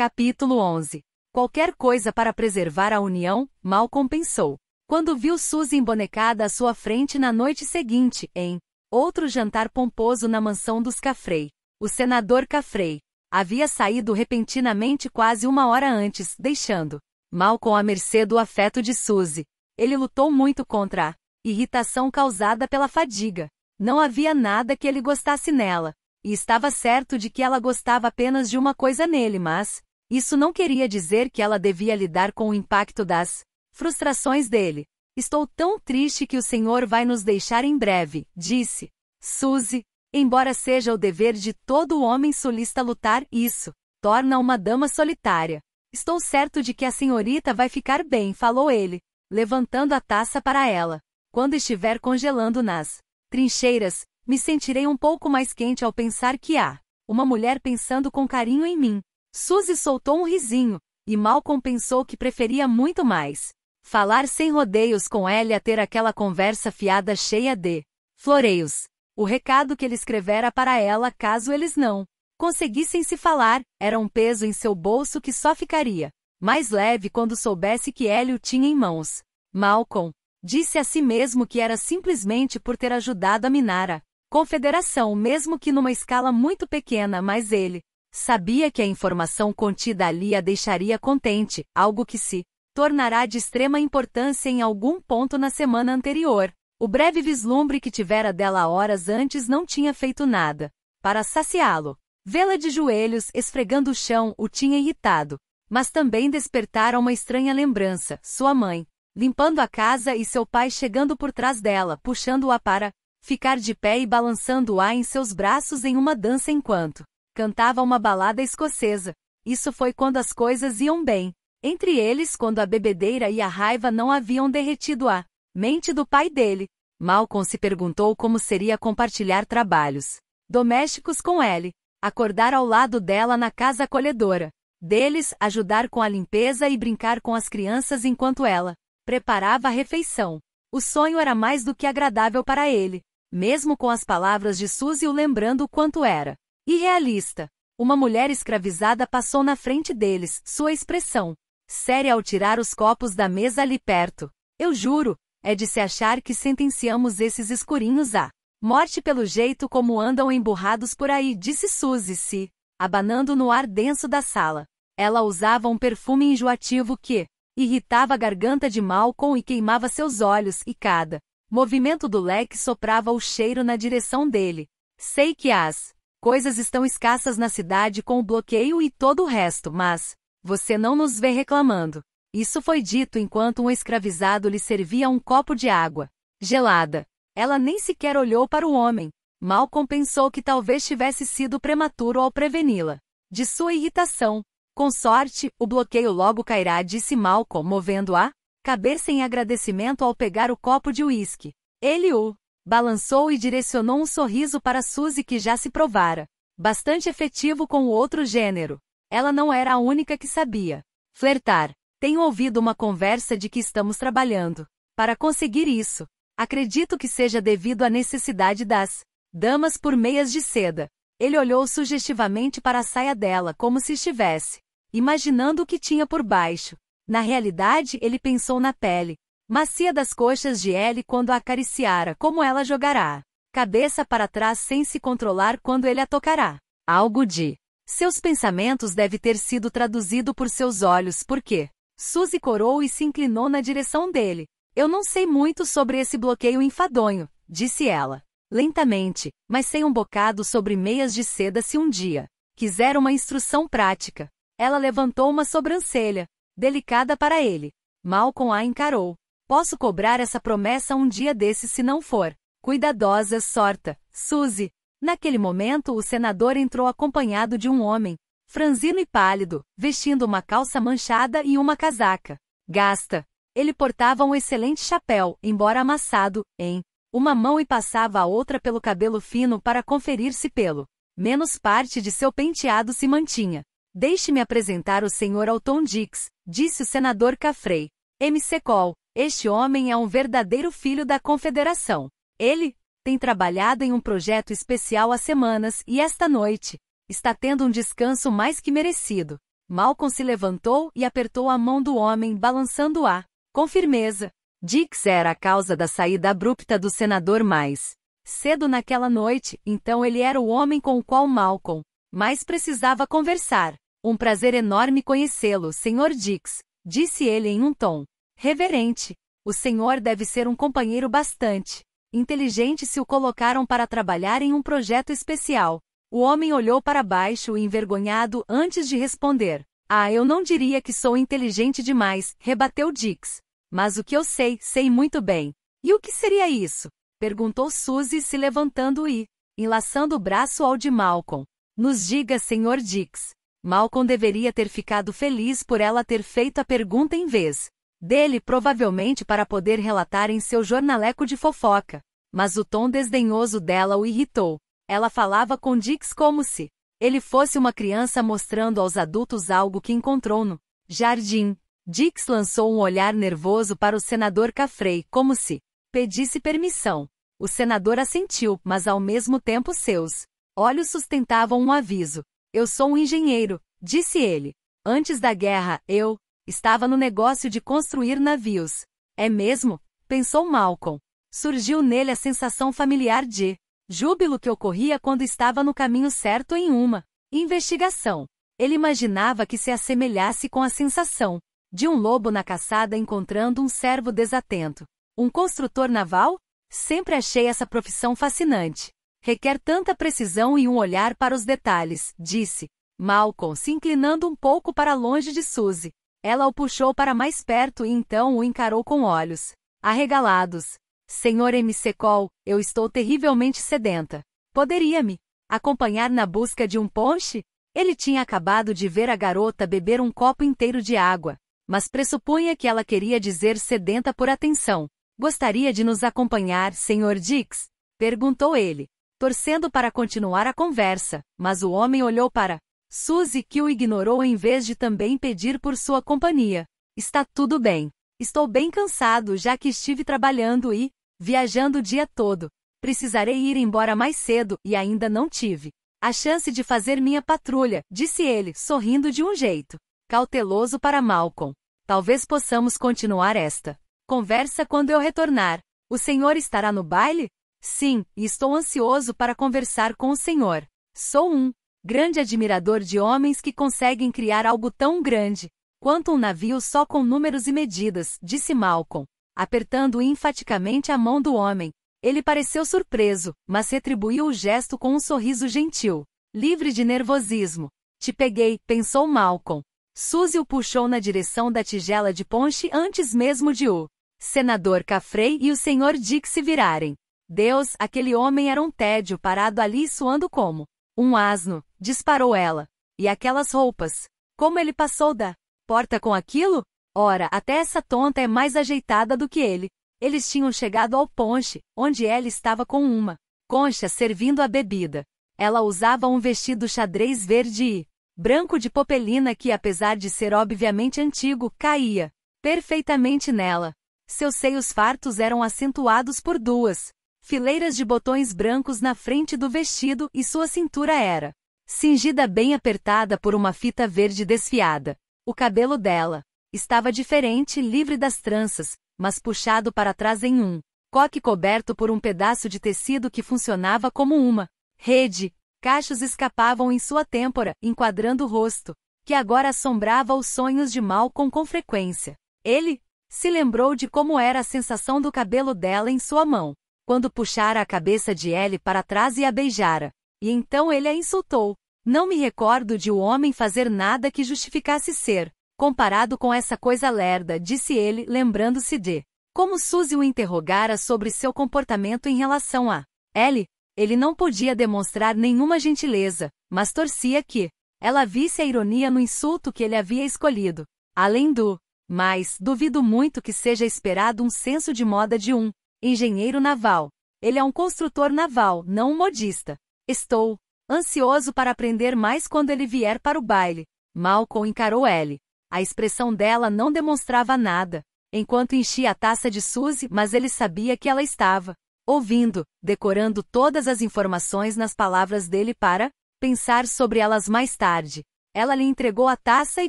Capítulo 11. Qualquer coisa para preservar a união, mal compensou. Quando viu Suzy embonecada à sua frente na noite seguinte, em outro jantar pomposo na mansão dos Cafrei. O senador Cafrei havia saído repentinamente quase uma hora antes, deixando Malcolm à mercê do afeto de Suzy. Ele lutou muito contra a irritação causada pela fadiga. Não havia nada que ele gostasse nela, e estava certo de que ela gostava apenas de uma coisa nele, mas isso não queria dizer que ela devia lidar com o impacto das frustrações dele. Estou tão triste que o senhor vai nos deixar em breve, disse. Suzy, embora seja o dever de todo homem solista lutar isso, torna uma dama solitária. Estou certo de que a senhorita vai ficar bem, falou ele, levantando a taça para ela. Quando estiver congelando nas trincheiras, me sentirei um pouco mais quente ao pensar que há uma mulher pensando com carinho em mim. Suzy soltou um risinho, e mal compensou que preferia muito mais. Falar sem rodeios com ele a ter aquela conversa fiada cheia de floreios. O recado que ele escrevera para ela caso eles não conseguissem se falar, era um peso em seu bolso que só ficaria mais leve quando soubesse que Hélio tinha em mãos. Malcolm disse a si mesmo que era simplesmente por ter ajudado a minar a confederação, mesmo que numa escala muito pequena, mas ele Sabia que a informação contida ali a deixaria contente, algo que se tornará de extrema importância em algum ponto na semana anterior. O breve vislumbre que tivera dela horas antes não tinha feito nada para saciá-lo. Vê-la de joelhos, esfregando o chão, o tinha irritado, mas também despertara uma estranha lembrança: sua mãe, limpando a casa e seu pai chegando por trás dela, puxando-a para ficar de pé e balançando-a em seus braços em uma dança enquanto Cantava uma balada escocesa. Isso foi quando as coisas iam bem. Entre eles, quando a bebedeira e a raiva não haviam derretido a mente do pai dele. Malcolm se perguntou como seria compartilhar trabalhos domésticos com ele, acordar ao lado dela na casa acolhedora, deles ajudar com a limpeza e brincar com as crianças enquanto ela preparava a refeição. O sonho era mais do que agradável para ele, mesmo com as palavras de Suzy o lembrando o quanto era Irrealista. Uma mulher escravizada passou na frente deles, sua expressão. Séria ao tirar os copos da mesa ali perto. Eu juro, é de se achar que sentenciamos esses escurinhos a morte pelo jeito como andam emburrados por aí, disse Suzy-se, abanando no ar denso da sala. Ela usava um perfume enjoativo que irritava a garganta de Malcolm e queimava seus olhos, e cada movimento do leque soprava o cheiro na direção dele. Sei que as coisas estão escassas na cidade com o bloqueio e todo o resto, mas você não nos vê reclamando. Isso foi dito enquanto um escravizado lhe servia um copo de água gelada. Ela nem sequer olhou para o homem. Malcolm pensou que talvez tivesse sido prematuro ao preveni-la de sua irritação. Com sorte, o bloqueio logo cairá, disse Malcolm, movendo a cabeça em agradecimento ao pegar o copo de uísque. Ele o Balançou e direcionou um sorriso para Suzy que já se provara. Bastante efetivo com o outro gênero. Ela não era a única que sabia. Flertar. Tenho ouvido uma conversa de que estamos trabalhando. Para conseguir isso, acredito que seja devido à necessidade das damas por meias de seda. Ele olhou sugestivamente para a saia dela como se estivesse imaginando o que tinha por baixo. Na realidade, ele pensou na pele, Macia das coxas de ele quando a acariciara, como ela jogará. Cabeça para trás sem se controlar quando ele a tocará. Algo de. Seus pensamentos deve ter sido traduzido por seus olhos, porque Suzy corou e se inclinou na direção dele. Eu não sei muito sobre esse bloqueio enfadonho, disse ela. Lentamente, mas sem um bocado sobre meias de seda se um dia quiser uma instrução prática. Ela levantou uma sobrancelha, delicada para ele. Malcolm a encarou. Posso cobrar essa promessa um dia desse se não for. Cuidadosa sorta, Suzy. Naquele momento, o senador entrou acompanhado de um homem, franzino e pálido, vestindo uma calça manchada e uma casaca. Gasta. Ele portava um excelente chapéu, embora amassado, em uma mão e passava a outra pelo cabelo fino para conferir se pelo menos parte de seu penteado se mantinha. Deixe-me apresentar o senhor Alton Dix, disse o senador Cafrei. M. Secol. Este homem é um verdadeiro filho da Confederação. Ele tem trabalhado em um projeto especial há semanas e esta noite está tendo um descanso mais que merecido. Malcolm se levantou e apertou a mão do homem, balançando-a com firmeza. Dix era a causa da saída abrupta do senador mais cedo naquela noite, então ele era o homem com o qual Malcolm mais precisava conversar. Um prazer enorme conhecê-lo, Sr. Dix, disse ele em um tom reverente. O senhor deve ser um companheiro bastante inteligente se o colocaram para trabalhar em um projeto especial. O homem olhou para baixo envergonhado antes de responder. Ah, eu não diria que sou inteligente demais, rebateu Dix. Mas o que eu sei, sei muito bem. E o que seria isso? perguntou Suzy se levantando e enlaçando o braço ao de Malcolm. Nos diga, senhor Dix. Malcolm deveria ter ficado feliz por ela ter feito a pergunta em vez dele provavelmente para poder relatar em seu jornaleco de fofoca. Mas o tom desdenhoso dela o irritou. Ela falava com Dix como se ele fosse uma criança mostrando aos adultos algo que encontrou no jardim. Dix lançou um olhar nervoso para o senador Caffrey, como se pedisse permissão. O senador assentiu, mas ao mesmo tempo seus olhos sustentavam um aviso. Eu sou um engenheiro, disse ele. Antes da guerra, eu Estava no negócio de construir navios. É mesmo? Pensou Malcolm. Surgiu nele a sensação familiar de júbilo que ocorria quando estava no caminho certo em uma investigação. Ele imaginava que se assemelhasse com a sensação de um lobo na caçada encontrando um servo desatento. Um construtor naval? Sempre achei essa profissão fascinante. Requer tanta precisão e um olhar para os detalhes, disse. Malcolm se inclinando um pouco para longe de Suzy. Ela o puxou para mais perto e então o encarou com olhos arregalados. Senhor MC Cole, eu estou terrivelmente sedenta. Poderia-me acompanhar na busca de um ponche? Ele tinha acabado de ver a garota beber um copo inteiro de água, mas pressupunha que ela queria dizer sedenta por atenção. Gostaria de nos acompanhar, Senhor Dix? perguntou ele, torcendo para continuar a conversa, mas o homem olhou para Suzy que o ignorou em vez de também pedir por sua companhia. Está tudo bem. Estou bem cansado já que estive trabalhando e viajando o dia todo. Precisarei ir embora mais cedo e ainda não tive a chance de fazer minha patrulha, disse ele, sorrindo de um jeito cauteloso para Malcolm. Talvez possamos continuar esta conversa quando eu retornar. O senhor estará no baile? Sim, e estou ansioso para conversar com o senhor. Sou um Grande admirador de homens que conseguem criar algo tão grande quanto um navio só com números e medidas, disse Malcolm, apertando enfaticamente a mão do homem. Ele pareceu surpreso, mas retribuiu o gesto com um sorriso gentil, livre de nervosismo. Te peguei, pensou Malcolm. Suzy o puxou na direção da tigela de ponche antes mesmo de o senador Cafrey e o senhor Dick se virarem. Deus, aquele homem era um tédio parado ali suando como um asno. Disparou ela. E aquelas roupas? Como ele passou da porta com aquilo? Ora, até essa tonta é mais ajeitada do que ele. Eles tinham chegado ao ponche, onde ela estava com uma concha servindo a bebida. Ela usava um vestido xadrez verde e branco de popelina que, apesar de ser obviamente antigo, caía perfeitamente nela. Seus seios fartos eram acentuados por duas fileiras de botões brancos na frente do vestido e sua cintura era cingida bem apertada por uma fita verde desfiada. O cabelo dela estava diferente, livre das tranças, mas puxado para trás em um coque coberto por um pedaço de tecido que funcionava como uma rede. Cachos escapavam em sua têmpora, enquadrando o rosto, que agora assombrava os sonhos de Malcolm com frequência. Ele se lembrou de como era a sensação do cabelo dela em sua mão, quando puxara a cabeça de Ellie para trás e a beijara. E então ele a insultou. Não me recordo de o um homem fazer nada que justificasse ser, comparado com essa coisa lerda, disse ele, lembrando-se de como Suzy o interrogara sobre seu comportamento em relação a Ellie. Ele não podia demonstrar nenhuma gentileza, mas torcia que ela visse a ironia no insulto que ele havia escolhido. Além do mas, duvido muito que seja esperado um senso de moda de um engenheiro naval. Ele é um construtor naval, não um modista. Estou ansioso para aprender mais quando ele vier para o baile. Malcolm encarou Ellie. A expressão dela não demonstrava nada, enquanto enchia a taça de Suzy, mas ele sabia que ela estava ouvindo, decorando todas as informações nas palavras dele para pensar sobre elas mais tarde. Ela lhe entregou a taça e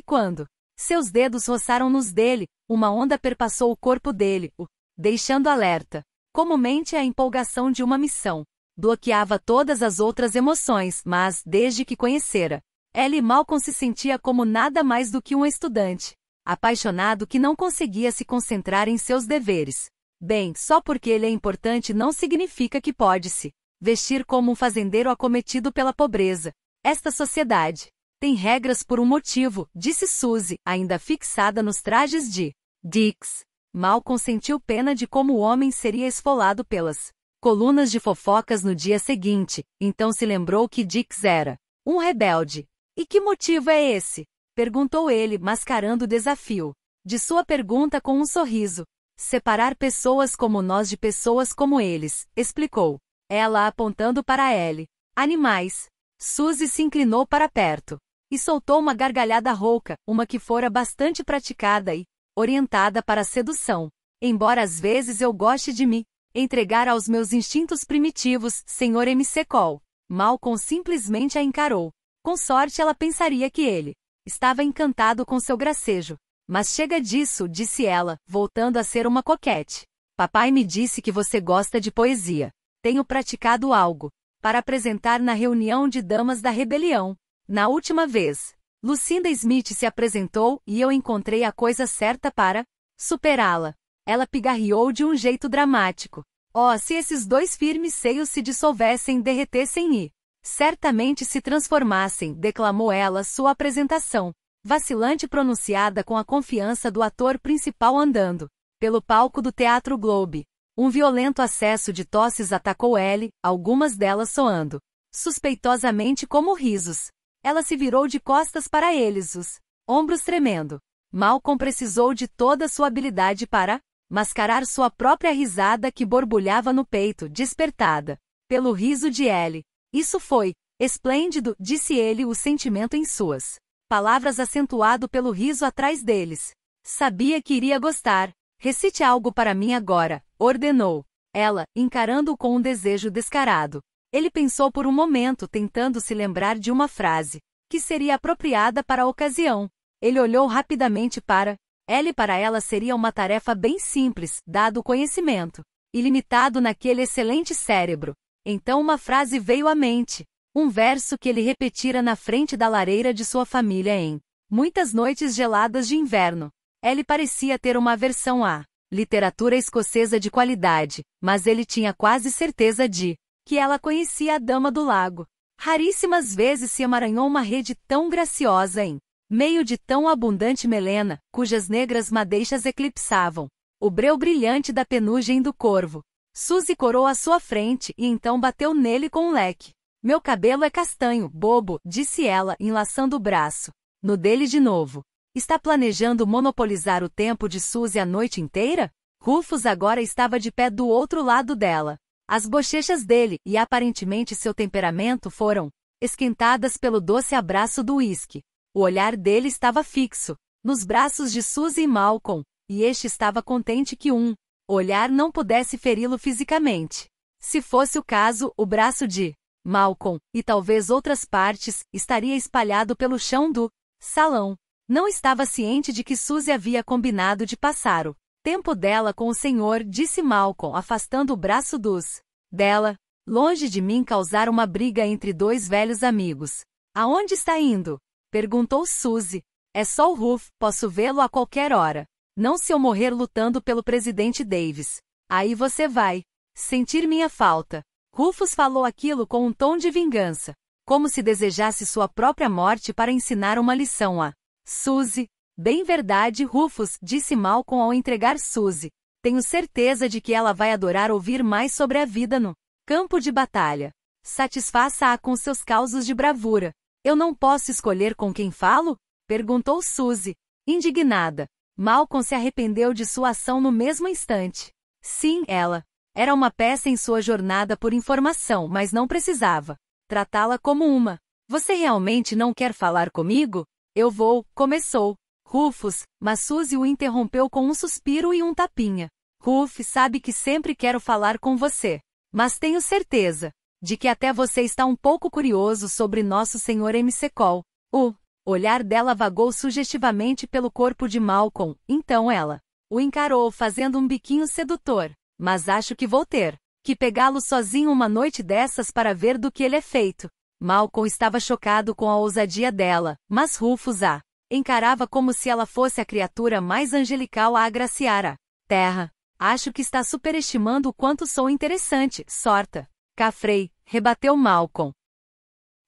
quando seus dedos roçaram nos dele, uma onda perpassou o corpo dele, o deixando alerta. Comumente é a empolgação de uma missão. Bloqueava todas as outras emoções, mas, desde que conhecera, Ellie Malcolm se sentia como nada mais do que um estudante, apaixonado que não conseguia se concentrar em seus deveres. Bem, só porque ele é importante não significa que pode-se vestir como um fazendeiro acometido pela pobreza. Esta sociedade tem regras por um motivo, disse Suzy, ainda fixada nos trajes de Dix. Mal consentiu pena de como o homem seria esfolado pelas colunas de fofocas no dia seguinte, então se lembrou que Dix era um rebelde. E que motivo é esse? perguntou ele, mascarando o desafio de sua pergunta com um sorriso. Separar pessoas como nós de pessoas como eles, explicou. Ela apontando para ele. Animais. Suzy se inclinou para perto e soltou uma gargalhada rouca, uma que fora bastante praticada e orientada para a sedução. Embora às vezes eu goste de me entregar aos meus instintos primitivos, Senhor MC Col. Malcolm simplesmente a encarou. Com sorte ela pensaria que ele estava encantado com seu gracejo. Mas chega disso, disse ela, voltando a ser uma coquete. Papai me disse que você gosta de poesia. Tenho praticado algo para apresentar na reunião de damas da rebelião. Na última vez, Lucinda Smith se apresentou e eu encontrei a coisa certa para superá-la. Ela pigarreou de um jeito dramático. Oh, se esses dois firmes seios se dissolvessem, derretessem e certamente se transformassem, declamou ela sua apresentação, vacilante pronunciada com a confiança do ator principal andando pelo palco do Teatro Globe. Um violento acesso de tosses atacou ele, algumas delas soando suspeitosamente como risos. Ela se virou de costas para eles, os ombros tremendo. Malcolm precisou de toda sua habilidade para mascarar sua própria risada que borbulhava no peito, despertada pelo riso de Ellie. Isso foi esplêndido, disse ele, o sentimento em suas palavras acentuado pelo riso atrás deles. Sabia que iria gostar. Recite algo para mim agora, ordenou ela, encarando-o com um desejo descarado. Ele pensou por um momento, tentando se lembrar de uma frase que seria apropriada para a ocasião. Ele olhou rapidamente para L para ela seria uma tarefa bem simples, dado o conhecimento, ilimitado naquele excelente cérebro. Então uma frase veio à mente, um verso que ele repetira na frente da lareira de sua família em muitas noites geladas de inverno. Ele parecia ter uma aversão à literatura escocesa de qualidade, mas ele tinha quase certeza de que ela conhecia a Dama do Lago. Raríssimas vezes se amaranhou uma rede tão graciosa em meio de tão abundante melena, cujas negras madeixas eclipsavam o breu brilhante da penugem do corvo. Suzy corou a sua frente e então bateu nele com um leque. Meu cabelo é castanho, bobo, disse ela, enlaçando o braço. No dele de novo. Está planejando monopolizar o tempo de Suzy a noite inteira? Rufus agora estava de pé do outro lado dela. As bochechas dele e aparentemente seu temperamento foram esquentadas pelo doce abraço do uísque. O olhar dele estava fixo, nos braços de Suzy e Malcolm, e este estava contente que um olhar não pudesse feri-lo fisicamente. Se fosse o caso, o braço de Malcolm, e talvez outras partes, estaria espalhado pelo chão do salão. Não estava ciente de que Suzy havia combinado de passar o tempo dela com o senhor, disse Malcolm, afastando o braço dos dela. Longe de mim causar uma briga entre dois velhos amigos. Aonde está indo? Perguntou Suzy. É só o Ruth, posso vê-lo a qualquer hora. Não se eu morrer lutando pelo presidente Davis. Aí você vai sentir minha falta. Rufus falou aquilo com um tom de vingança, como se desejasse sua própria morte para ensinar uma lição a Suzy. Bem verdade, Rufus, disse Malcolm ao entregar Suzy. Tenho certeza de que ela vai adorar ouvir mais sobre a vida no campo de batalha. Satisfaça-a com seus causos de bravura. Eu não posso escolher com quem falo? perguntou Suzy, indignada. Malcolm se arrependeu de sua ação no mesmo instante. Sim, ela. Era uma peça em sua jornada por informação, mas não precisava tratá-la como uma. Você realmente não quer falar comigo? Eu vou, começou. Rufus, mas Suzy o interrompeu com um suspiro e um tapinha. Ruf sabe que sempre quero falar com você. Mas tenho certeza de que até você está um pouco curioso sobre nosso senhor MC Cole. O olhar dela vagou sugestivamente pelo corpo de Malcolm, então ela o encarou fazendo um biquinho sedutor. Mas acho que vou ter que pegá-lo sozinho uma noite dessas para ver do que ele é feito. Malcolm estava chocado com a ousadia dela, mas Rufus a encarava como se ela fosse a criatura mais angelical a agraciar a terra. Acho que está superestimando o quanto sou interessante, sorta. Cafrei, Rebateu Malcolm.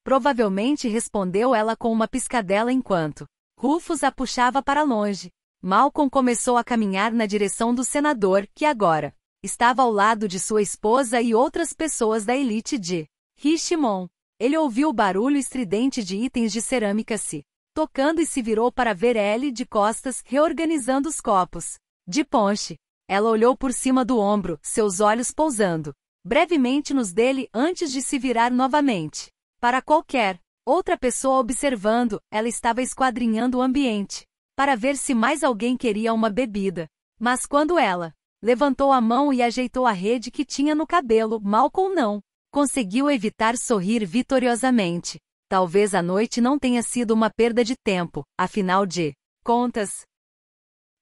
Provavelmente respondeu ela com uma piscadela enquanto Rufus a puxava para longe. Malcolm começou a caminhar na direção do senador, que agora estava ao lado de sua esposa e outras pessoas da elite de Richmond. Ele ouviu o barulho estridente de itens de cerâmica se tocando e se virou para ver Ellie de costas reorganizando os copos de ponche. Ela olhou por cima do ombro, seus olhos pousando brevemente nos dele antes de se virar novamente. Para qualquer outra pessoa observando, ela estava esquadrinhando o ambiente, para ver se mais alguém queria uma bebida. Mas quando ela levantou a mão e ajeitou a rede que tinha no cabelo, Malcolm não conseguiu evitar sorrir vitoriosamente. Talvez a noite não tenha sido uma perda de tempo, afinal de contas.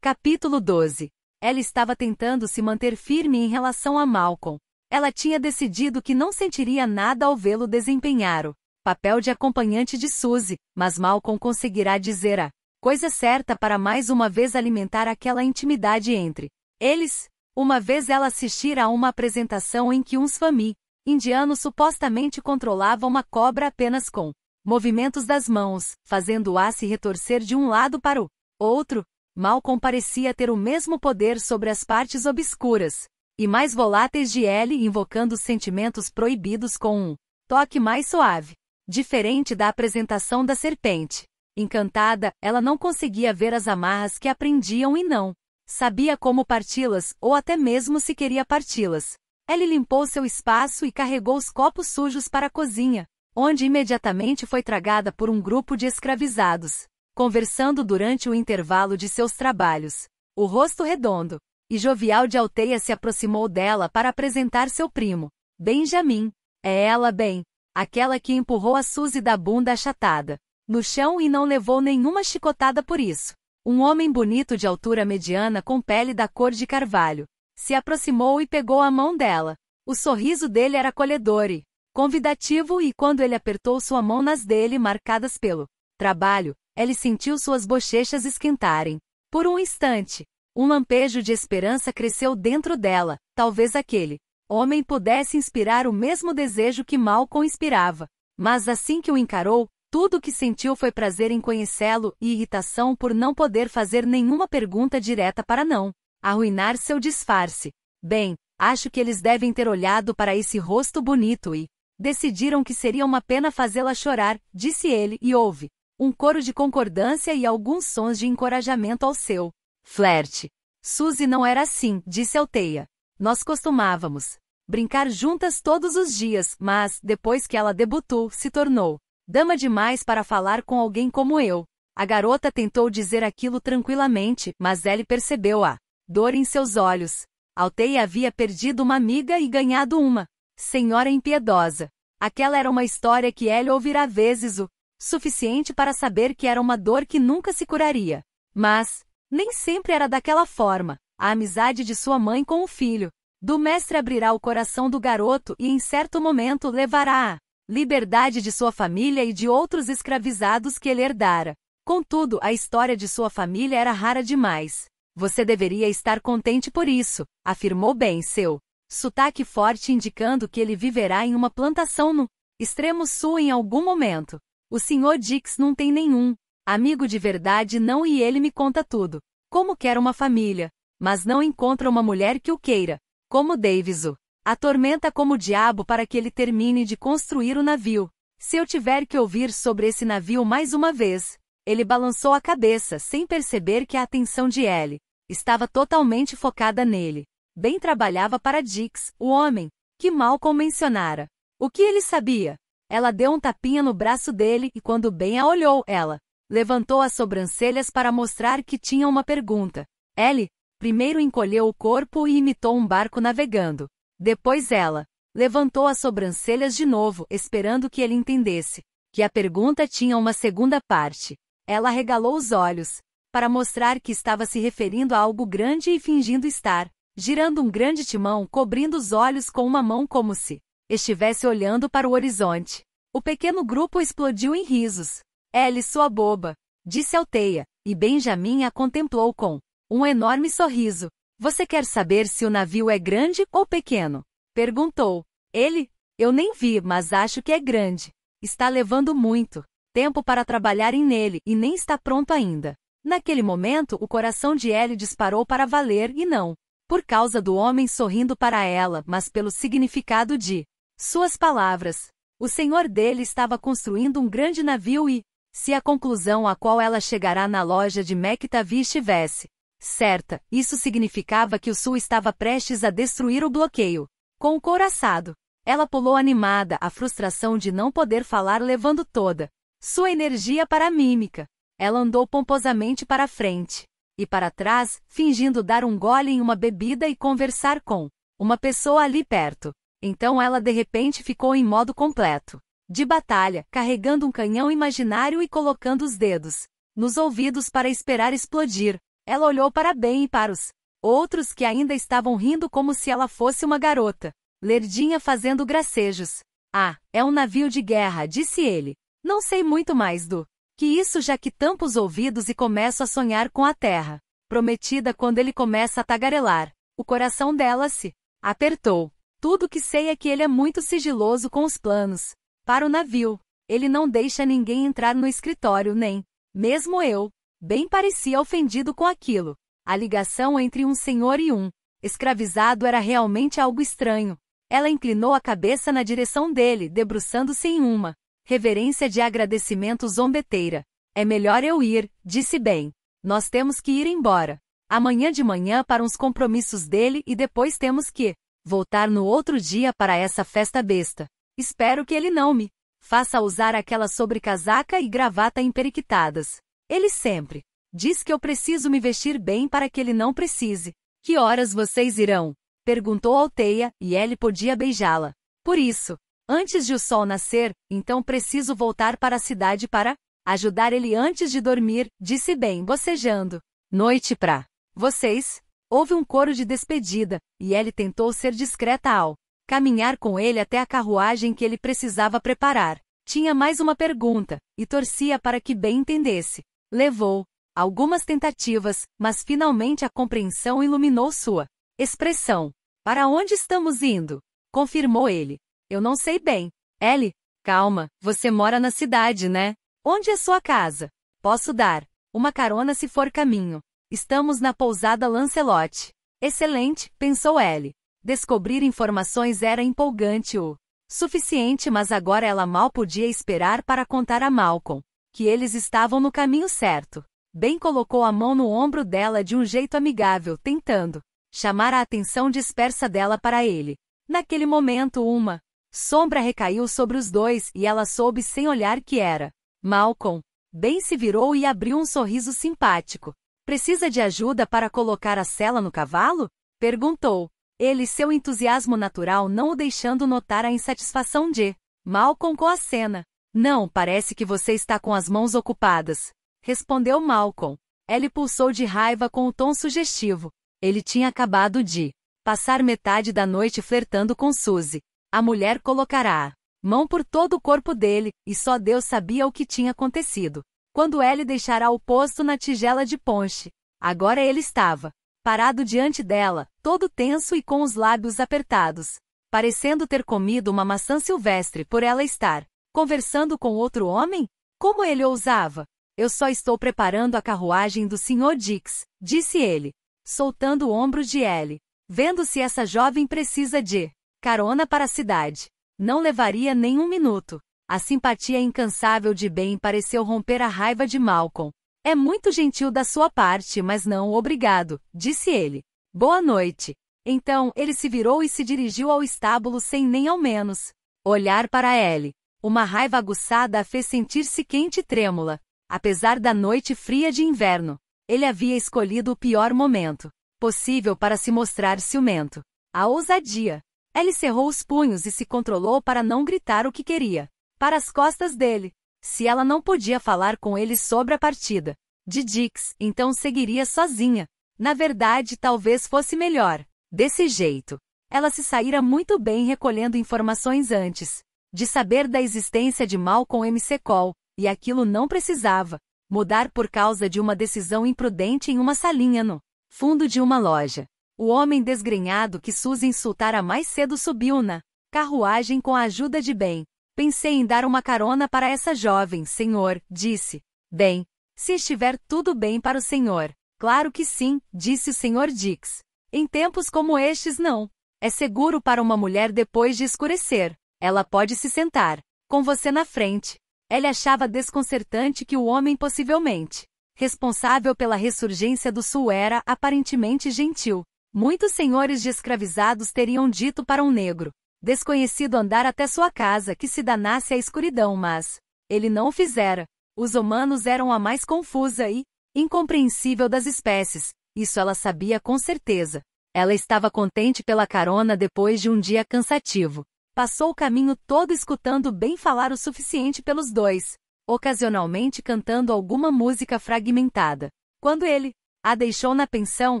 Capítulo 12. Ela estava tentando se manter firme em relação a Malcolm, ela tinha decidido que não sentiria nada ao vê-lo desempenhar o papel de acompanhante de Suzy, mas Malcolm conseguirá dizer a coisa certa para mais uma vez alimentar aquela intimidade entre eles. Uma vez ela assistir a uma apresentação em que um swami indiano supostamente controlava uma cobra apenas com movimentos das mãos, fazendo-a se retorcer de um lado para o outro, Malcolm parecia ter o mesmo poder sobre as partes obscuras e mais voláteis de L invocando sentimentos proibidos com um toque mais suave. Diferente da apresentação da serpente. Encantada, ela não conseguia ver as amarras que aprendiam e não sabia como parti-las ou até mesmo se queria parti-las. Ellie limpou seu espaço e carregou os copos sujos para a cozinha, onde imediatamente foi tragada por um grupo de escravizados, conversando durante o intervalo de seus trabalhos. O rosto redondo, e jovial de Alteia se aproximou dela para apresentar seu primo. Benjamin. É ela, bem. Aquela que empurrou a Suzy da bunda achatada. No chão e não levou nenhuma chicotada por isso. Um homem bonito de altura mediana com pele da cor de carvalho. Se aproximou e pegou a mão dela. O sorriso dele era acolhedor e convidativo e quando ele apertou sua mão nas dele marcadas pelo trabalho, ele sentiu suas bochechas esquentarem. Por um instante, um lampejo de esperança cresceu dentro dela, talvez aquele homem pudesse inspirar o mesmo desejo que Malcolm inspirava. Mas assim que o encarou, tudo o que sentiu foi prazer em conhecê-lo e irritação por não poder fazer nenhuma pergunta direta para não arruinar seu disfarce. Bem, acho que eles devem ter olhado para esse rosto bonito e decidiram que seria uma pena fazê-la chorar, disse ele, e houve um coro de concordância e alguns sons de encorajamento ao seu Flerte. Suzy não era assim, disse Alteia. Nós costumávamos brincar juntas todos os dias, mas, depois que ela debutou, se tornou dama demais para falar com alguém como eu. A garota tentou dizer aquilo tranquilamente, mas ele percebeu a dor em seus olhos. Alteia havia perdido uma amiga e ganhado uma. Senhora impiedosa. Aquela era uma história que ele ouvirá vezes o suficiente para saber que era uma dor que nunca se curaria. Mas, nem sempre era daquela forma. A amizade de sua mãe com o filho do mestre abrirá o coração do garoto e em certo momento levará a liberdade de sua família e de outros escravizados que ele herdara. Contudo, a história de sua família era rara demais. Você deveria estar contente por isso, afirmou bem seu sotaque forte indicando que ele viverá em uma plantação no extremo sul em algum momento. O senhor Dix não tem nenhum Amigo de verdade não e ele me conta tudo. Como quer uma família, mas não encontra uma mulher que o queira. Como Davis o atormenta como diabo para que ele termine de construir o navio. Se eu tiver que ouvir sobre esse navio mais uma vez. Ele balançou a cabeça sem perceber que a atenção de Ellie estava totalmente focada nele. Bem trabalhava para Dix, o homem, que Malcolm mencionara. O que ele sabia? Ela deu um tapinha no braço dele e quando bem a olhou, ela levantou as sobrancelhas para mostrar que tinha uma pergunta. Ellie, primeiro encolheu o corpo e imitou um barco navegando. Depois ela levantou as sobrancelhas de novo, esperando que ele entendesse que a pergunta tinha uma segunda parte. Ela regalou os olhos para mostrar que estava se referindo a algo grande e fingindo estar girando um grande timão, cobrindo os olhos com uma mão como se estivesse olhando para o horizonte. O pequeno grupo explodiu em risos. Ele sua boba, disse Alteia, e Benjamin a contemplou com um enorme sorriso. Você quer saber se o navio é grande ou pequeno? Perguntou. Ele, eu nem vi, mas acho que é grande. Está levando muito tempo para trabalharem nele e nem está pronto ainda. Naquele momento, o coração de Ellie disparou para valer e não por causa do homem sorrindo para ela, mas pelo significado de suas palavras. O senhor dele estava construindo um grande navio e se a conclusão a qual ela chegará na loja de McTavish estivesse certa, isso significava que o Sul estava prestes a destruir o bloqueio. Com o coraçado, ela pulou animada, a frustração de não poder falar levando toda sua energia para a mímica. Ela andou pomposamente para frente e para trás, fingindo dar um gole em uma bebida e conversar com uma pessoa ali perto. Então ela de repente ficou em modo completo de batalha, carregando um canhão imaginário e colocando os dedos nos ouvidos para esperar explodir. Ela olhou para Ben e para os outros que ainda estavam rindo como se ela fosse uma garota. Lerdinha fazendo gracejos. Ah, é um navio de guerra, disse ele. Não sei muito mais do que isso já que tampo os ouvidos e começo a sonhar com a terra. Prometida quando ele começa a tagarelar. O coração dela se apertou. Tudo que sei é que ele é muito sigiloso com os planos para o navio. Ele não deixa ninguém entrar no escritório, nem, mesmo eu, bem parecia ofendido com aquilo. A ligação entre um senhor e um escravizado era realmente algo estranho. Ela inclinou a cabeça na direção dele, debruçando-se em uma reverência de agradecimento zombeteira. É melhor eu ir, disse bem. Nós temos que ir embora. Amanhã de manhã para uns compromissos dele e depois temos que voltar no outro dia para essa festa besta. Espero que ele não me faça usar aquela sobrecasaca e gravata emperiquitadas. Ele sempre diz que eu preciso me vestir bem para que ele não precise. Que horas vocês irão? Perguntou Alteia, e ele podia beijá-la. Por isso, antes de o sol nascer, então preciso voltar para a cidade para ajudar ele antes de dormir, disse bem bocejando. Noite pra vocês. Houve um coro de despedida, e ele tentou ser discreta ao caminhar com ele até a carruagem que ele precisava preparar. Tinha mais uma pergunta, e torcia para que bem entendesse. Levou algumas tentativas, mas finalmente a compreensão iluminou sua expressão. Para onde estamos indo? confirmou ele. Eu não sei bem. Ellie, calma, você mora na cidade, né? Onde é sua casa? Posso dar uma carona se for caminho. Estamos na pousada Lancelote. Excelente, pensou Ellie. Descobrir informações era empolgante o suficiente, mas agora ela mal podia esperar para contar a Malcolm que eles estavam no caminho certo. Ben colocou a mão no ombro dela de um jeito amigável, tentando chamar a atenção dispersa dela para ele. Naquele momento, uma sombra recaiu sobre os dois e ela soube sem olhar que era Malcolm. Ben se virou e abriu um sorriso simpático. Precisa de ajuda para colocar a cela no cavalo? perguntou. Ele seu entusiasmo natural não o deixando notar a insatisfação de Malcolm com a cena. Não, parece que você está com as mãos ocupadas. Respondeu Malcolm. Ellie pulsou de raiva com o tom sugestivo. Ele tinha acabado de passar metade da noite flertando com Suzy. A mulher colocará a mão por todo o corpo dele, e só Deus sabia o que tinha acontecido. Quando Ellie deixará o posto na tigela de ponche. Agora ele estava parado diante dela, todo tenso e com os lábios apertados, parecendo ter comido uma maçã silvestre por ela estar conversando com outro homem? Como ele ousava? Eu só estou preparando a carruagem do Sr. Dix, disse ele, soltando o ombro de Ellie. Vendo se essa jovem precisa de carona para a cidade. Não levaria nem um minuto. A simpatia incansável de Ben pareceu romper a raiva de Malcolm, é muito gentil da sua parte, mas não obrigado, disse ele. Boa noite. Então, ele se virou e se dirigiu ao estábulo sem nem ao menos olhar para ele. Uma raiva aguçada a fez sentir-se quente e trêmula. Apesar da noite fria de inverno, ele havia escolhido o pior momento possível para se mostrar ciumento. A ousadia. Ele cerrou os punhos e se controlou para não gritar o que queria. Para as costas dele, se ela não podia falar com ele sobre a partida de Dix, então seguiria sozinha. Na verdade, talvez fosse melhor. Desse jeito, ela se saíra muito bem recolhendo informações antes de saber da existência de com MC Call, e aquilo não precisava mudar por causa de uma decisão imprudente em uma salinha no fundo de uma loja. O homem desgrenhado que Suzy insultara mais cedo subiu na carruagem com a ajuda de Ben, Pensei em dar uma carona para essa jovem, senhor, disse. Bem, se estiver tudo bem para o senhor. Claro que sim, disse o senhor Dix. Em tempos como estes, não. É seguro para uma mulher depois de escurecer. Ela pode se sentar, com você na frente. Ele achava desconcertante que o homem possivelmente, responsável pela ressurgência do sul era aparentemente gentil. Muitos senhores de escravizados teriam dito para um negro: desconhecido andar até sua casa que se danasse à escuridão, mas ele não o fizera. Os humanos eram a mais confusa e incompreensível das espécies, isso ela sabia com certeza. Ela estava contente pela carona depois de um dia cansativo. Passou o caminho todo escutando bem falar o suficiente pelos dois, ocasionalmente cantando alguma música fragmentada. Quando ele a deixou na pensão,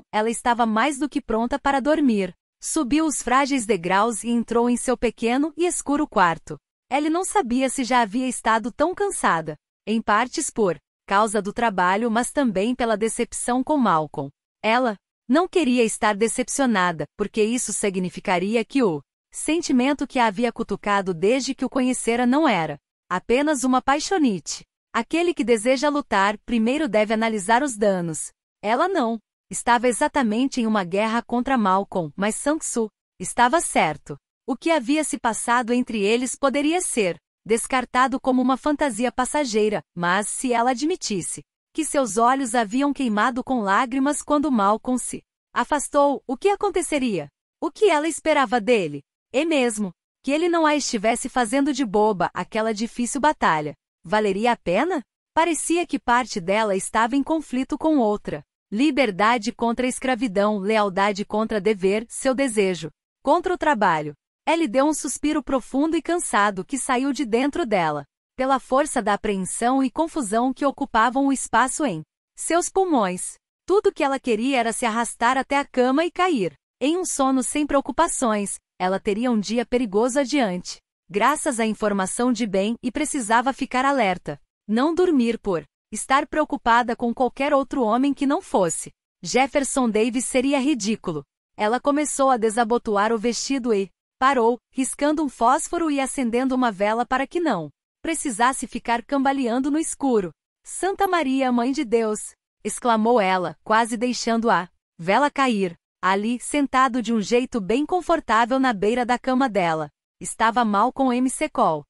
ela estava mais do que pronta para dormir. Subiu os frágeis degraus e entrou em seu pequeno e escuro quarto. Ela não sabia se já havia estado tão cansada, em partes por causa do trabalho, mas também pela decepção com Malcolm. Ela não queria estar decepcionada, porque isso significaria que o sentimento que a havia cutucado desde que o conhecera não era apenas uma paixonite. Aquele que deseja lutar primeiro deve analisar os danos. Ela não estava exatamente em uma guerra contra Malcolm, mas sang Su estava certo. O que havia se passado entre eles poderia ser descartado como uma fantasia passageira, mas se ela admitisse que seus olhos haviam queimado com lágrimas quando Malcolm se afastou, o que aconteceria? O que ela esperava dele? E é mesmo que ele não a estivesse fazendo de boba aquela difícil batalha, valeria a pena? Parecia que parte dela estava em conflito com outra. Liberdade contra a escravidão, lealdade contra dever, seu desejo. Contra o trabalho. Ele deu um suspiro profundo e cansado que saiu de dentro dela, pela força da apreensão e confusão que ocupavam o espaço em seus pulmões. Tudo que ela queria era se arrastar até a cama e cair. Em um sono sem preocupações, ela teria um dia perigoso adiante. Graças à informação de bem e precisava ficar alerta. Não dormir por Estar preocupada com qualquer outro homem que não fosse. Jefferson Davis seria ridículo. Ela começou a desabotoar o vestido e parou, riscando um fósforo e acendendo uma vela para que não precisasse ficar cambaleando no escuro. Santa Maria, Mãe de Deus! exclamou ela, quase deixando a vela cair. Ali, sentado de um jeito bem confortável na beira da cama dela, estava mal com Secol.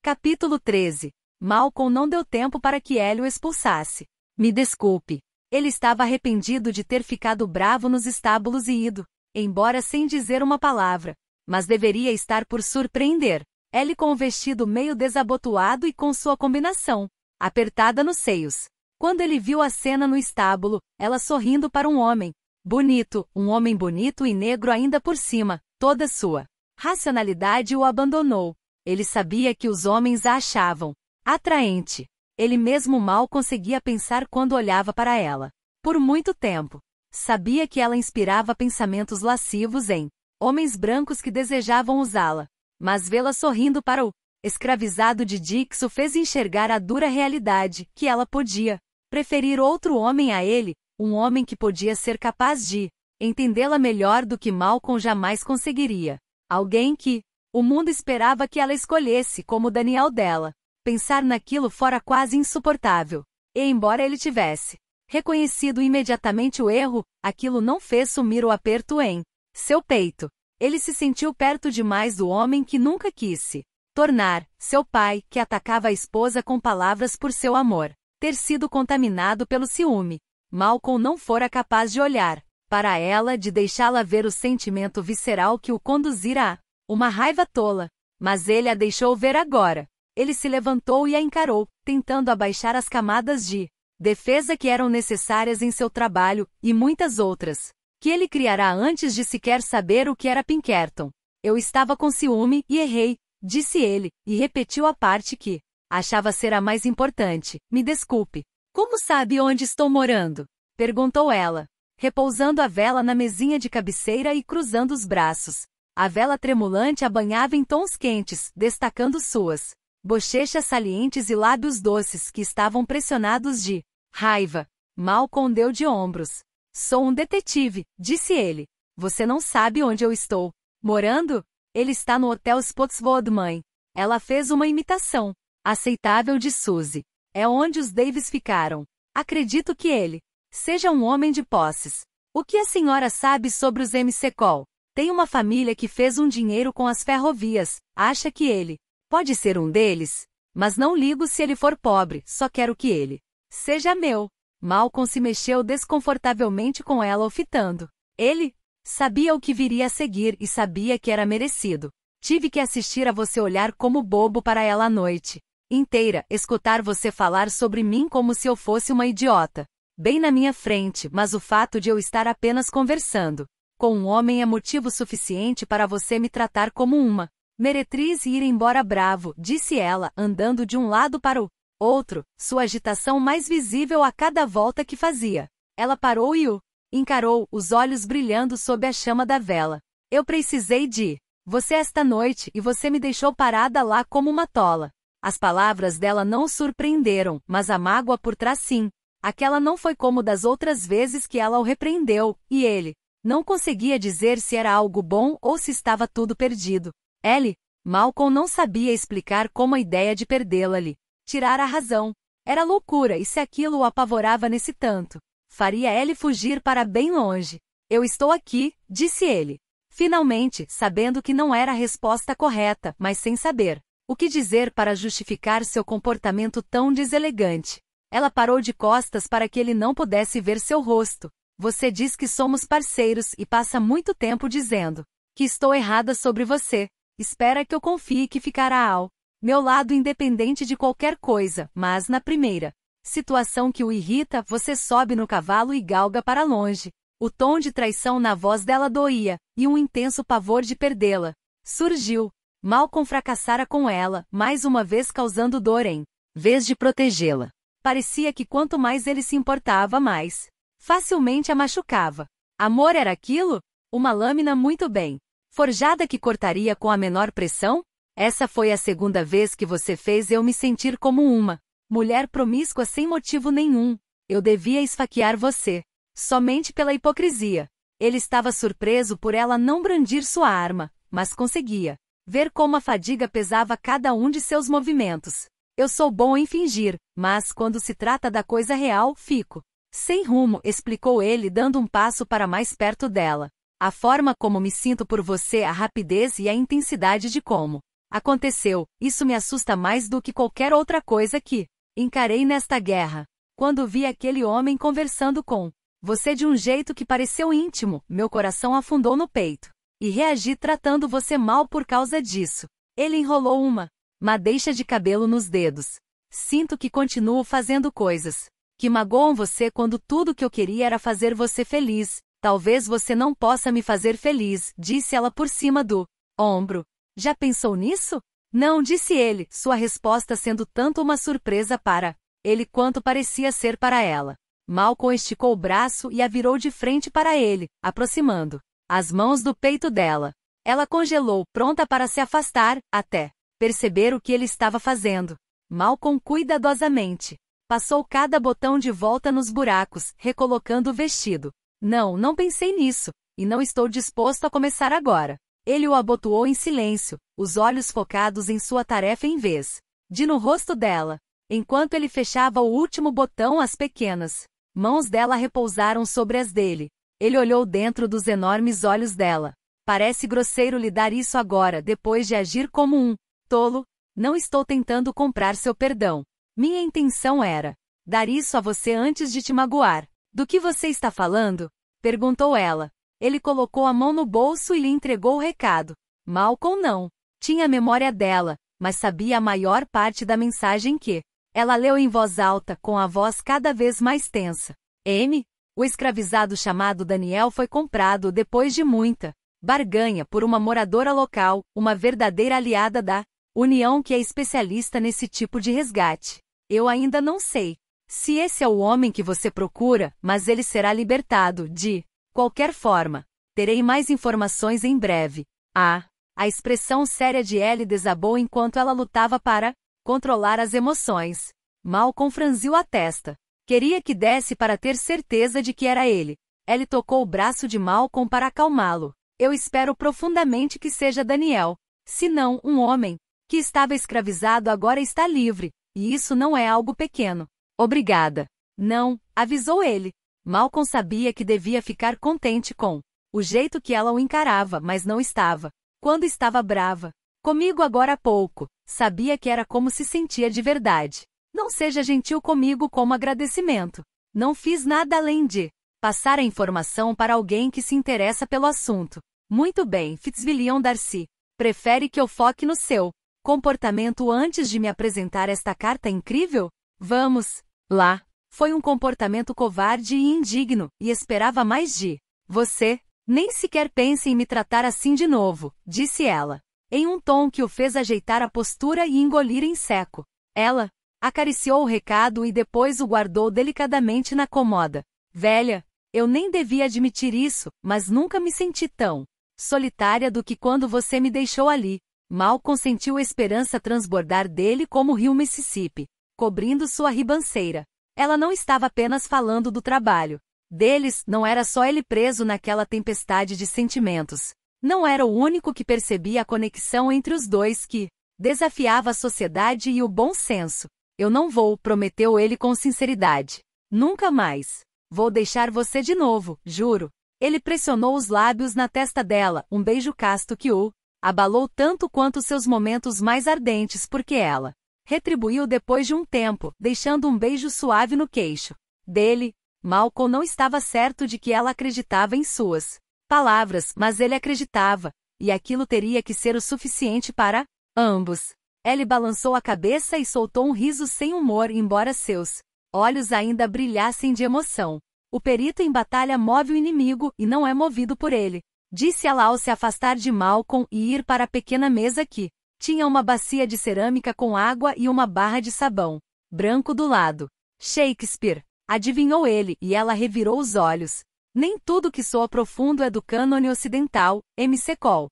Capítulo 13 Malcolm não deu tempo para que Ellie o expulsasse. Me desculpe. Ele estava arrependido de ter ficado bravo nos estábulos e ido, embora sem dizer uma palavra, mas deveria estar por surpreender. Ellie com o vestido meio desabotoado e com sua combinação, apertada nos seios. Quando ele viu a cena no estábulo, ela sorrindo para um homem. Bonito, um homem bonito e negro ainda por cima, toda sua racionalidade o abandonou. Ele sabia que os homens a achavam Atraente. Ele mesmo mal conseguia pensar quando olhava para ela. Por muito tempo. Sabia que ela inspirava pensamentos lascivos em homens brancos que desejavam usá-la. Mas vê-la sorrindo para o escravizado de Dix o fez enxergar a dura realidade que ela podia preferir outro homem a ele, um homem que podia ser capaz de entendê-la melhor do que Malcolm jamais conseguiria. Alguém que o mundo esperava que ela escolhesse como Daniel dela. Pensar naquilo fora quase insuportável. E embora ele tivesse reconhecido imediatamente o erro, aquilo não fez sumir o aperto em seu peito. Ele se sentiu perto demais do homem que nunca quis se tornar, seu pai, que atacava a esposa com palavras por seu amor, ter sido contaminado pelo ciúme. Malcolm não fora capaz de olhar para ela, de deixá-la ver o sentimento visceral que o conduzira a uma raiva tola. Mas ele a deixou ver agora. Ele se levantou e a encarou, tentando abaixar as camadas de defesa que eram necessárias em seu trabalho, e muitas outras, que ele criará antes de sequer saber o que era Pinkerton. Eu estava com ciúme e errei, disse ele, e repetiu a parte que achava ser a mais importante. Me desculpe. Como sabe onde estou morando? perguntou ela, repousando a vela na mesinha de cabeceira e cruzando os braços. A vela tremulante a banhava em tons quentes, destacando suas bochechas salientes e lábios doces que estavam pressionados de raiva. Malcolm deu de ombros. Sou um detetive, disse ele. Você não sabe onde eu estou. Morando? Ele está no Hotel Spotswood, mãe. Ela fez uma imitação, aceitável de Suzy. É onde os Davis ficaram. Acredito que ele seja um homem de posses. O que a senhora sabe sobre os MC Call? Tem uma família que fez um dinheiro com as ferrovias, acha que ele Pode ser um deles, mas não ligo se ele for pobre, só quero que ele seja meu. Malcolm se mexeu desconfortavelmente com ela ofitando. Ele sabia o que viria a seguir e sabia que era merecido. Tive que assistir a você olhar como bobo para ela à noite inteira, escutar você falar sobre mim como se eu fosse uma idiota. Bem na minha frente, mas o fato de eu estar apenas conversando com um homem é motivo suficiente para você me tratar como uma Meretriz ir embora bravo, disse ela, andando de um lado para o outro, sua agitação mais visível a cada volta que fazia. Ela parou e o encarou, os olhos brilhando sob a chama da vela. Eu precisei de você esta noite e você me deixou parada lá como uma tola. As palavras dela não surpreenderam, mas a mágoa por trás sim. Aquela não foi como das outras vezes que ela o repreendeu, e ele não conseguia dizer se era algo bom ou se estava tudo perdido. L. Malcolm não sabia explicar como a ideia de perdê-la lhe tirar a razão. Era loucura e se aquilo o apavorava nesse tanto, faria Ellie fugir para bem longe. Eu estou aqui, disse ele. Finalmente, sabendo que não era a resposta correta, mas sem saber o que dizer para justificar seu comportamento tão deselegante. Ela parou de costas para que ele não pudesse ver seu rosto. Você diz que somos parceiros e passa muito tempo dizendo que estou errada sobre você. Espera que eu confie que ficará ao meu lado independente de qualquer coisa, mas na primeira situação que o irrita, você sobe no cavalo e galga para longe. O tom de traição na voz dela doía, e um intenso pavor de perdê-la surgiu. Malcolm fracassara com ela, mais uma vez causando dor em vez de protegê-la. Parecia que quanto mais ele se importava, mais facilmente a machucava. Amor era aquilo? Uma lâmina muito bem Forjada que cortaria com a menor pressão? Essa foi a segunda vez que você fez eu me sentir como uma mulher promíscua sem motivo nenhum. Eu devia esfaquear você. Somente pela hipocrisia. Ele estava surpreso por ela não brandir sua arma, mas conseguia ver como a fadiga pesava cada um de seus movimentos. Eu sou bom em fingir, mas quando se trata da coisa real, fico sem rumo, explicou ele, dando um passo para mais perto dela a forma como me sinto por você, a rapidez e a intensidade de como aconteceu, isso me assusta mais do que qualquer outra coisa que encarei nesta guerra. Quando vi aquele homem conversando com você de um jeito que pareceu íntimo, meu coração afundou no peito. E reagi tratando você mal por causa disso. Ele enrolou uma madeixa de cabelo nos dedos. Sinto que continuo fazendo coisas que magoam você quando tudo que eu queria era fazer você feliz, Talvez você não possa me fazer feliz, disse ela por cima do ombro. Já pensou nisso? Não, disse ele, sua resposta sendo tanto uma surpresa para ele quanto parecia ser para ela. Malcolm esticou o braço e a virou de frente para ele, aproximando as mãos do peito dela. Ela congelou, pronta para se afastar, até perceber o que ele estava fazendo. Malcolm cuidadosamente passou cada botão de volta nos buracos, recolocando o vestido. Não, não pensei nisso, e não estou disposto a começar agora. Ele o abotoou em silêncio, os olhos focados em sua tarefa em vez de no rosto dela. Enquanto ele fechava o último botão, as pequenas mãos dela repousaram sobre as dele. Ele olhou dentro dos enormes olhos dela. Parece grosseiro lhe dar isso agora, depois de agir como um tolo. Não estou tentando comprar seu perdão. Minha intenção era dar isso a você antes de te magoar. Do que você está falando? perguntou ela. Ele colocou a mão no bolso e lhe entregou o recado. Malcolm não. Tinha memória dela, mas sabia a maior parte da mensagem que ela leu em voz alta, com a voz cada vez mais tensa. M, o escravizado chamado Daniel foi comprado depois de muita barganha por uma moradora local, uma verdadeira aliada da União que é especialista nesse tipo de resgate. Eu ainda não sei se esse é o homem que você procura, mas ele será libertado, de qualquer forma. Terei mais informações em breve. A. A expressão séria de Ellie desabou enquanto ela lutava para controlar as emoções. Malcolm franziu a testa. Queria que desse para ter certeza de que era ele. Ellie tocou o braço de Malcolm para acalmá-lo. Eu espero profundamente que seja Daniel. Se não, um homem que estava escravizado agora está livre, e isso não é algo pequeno. Obrigada. Não, avisou ele. Malcolm sabia que devia ficar contente com o jeito que ela o encarava, mas não estava. Quando estava brava comigo agora há pouco, sabia que era como se sentia de verdade. Não seja gentil comigo como agradecimento. Não fiz nada além de passar a informação para alguém que se interessa pelo assunto. Muito bem, Fitzwilliam Darcy. Prefere que eu foque no seu comportamento antes de me apresentar esta carta incrível? Vamos, Lá, foi um comportamento covarde e indigno, e esperava mais de você. Nem sequer pense em me tratar assim de novo, disse ela, em um tom que o fez ajeitar a postura e engolir em seco. Ela acariciou o recado e depois o guardou delicadamente na comoda. Velha, eu nem devia admitir isso, mas nunca me senti tão solitária do que quando você me deixou ali. Mal consentiu a esperança transbordar dele como o rio Mississippi cobrindo sua ribanceira. Ela não estava apenas falando do trabalho. Deles, não era só ele preso naquela tempestade de sentimentos. Não era o único que percebia a conexão entre os dois que desafiava a sociedade e o bom senso. Eu não vou, prometeu ele com sinceridade. Nunca mais. Vou deixar você de novo, juro. Ele pressionou os lábios na testa dela, um beijo casto que o abalou tanto quanto seus momentos mais ardentes porque ela retribuiu depois de um tempo, deixando um beijo suave no queixo dele. Malcolm não estava certo de que ela acreditava em suas palavras, mas ele acreditava, e aquilo teria que ser o suficiente para ambos. Ellie balançou a cabeça e soltou um riso sem humor, embora seus olhos ainda brilhassem de emoção. O perito em batalha move o inimigo e não é movido por ele. Disse ela ao se afastar de Malcolm e ir para a pequena mesa que tinha uma bacia de cerâmica com água e uma barra de sabão, branco do lado. Shakespeare, adivinhou ele, e ela revirou os olhos. Nem tudo que soa profundo é do cânone ocidental, M.C. Cole.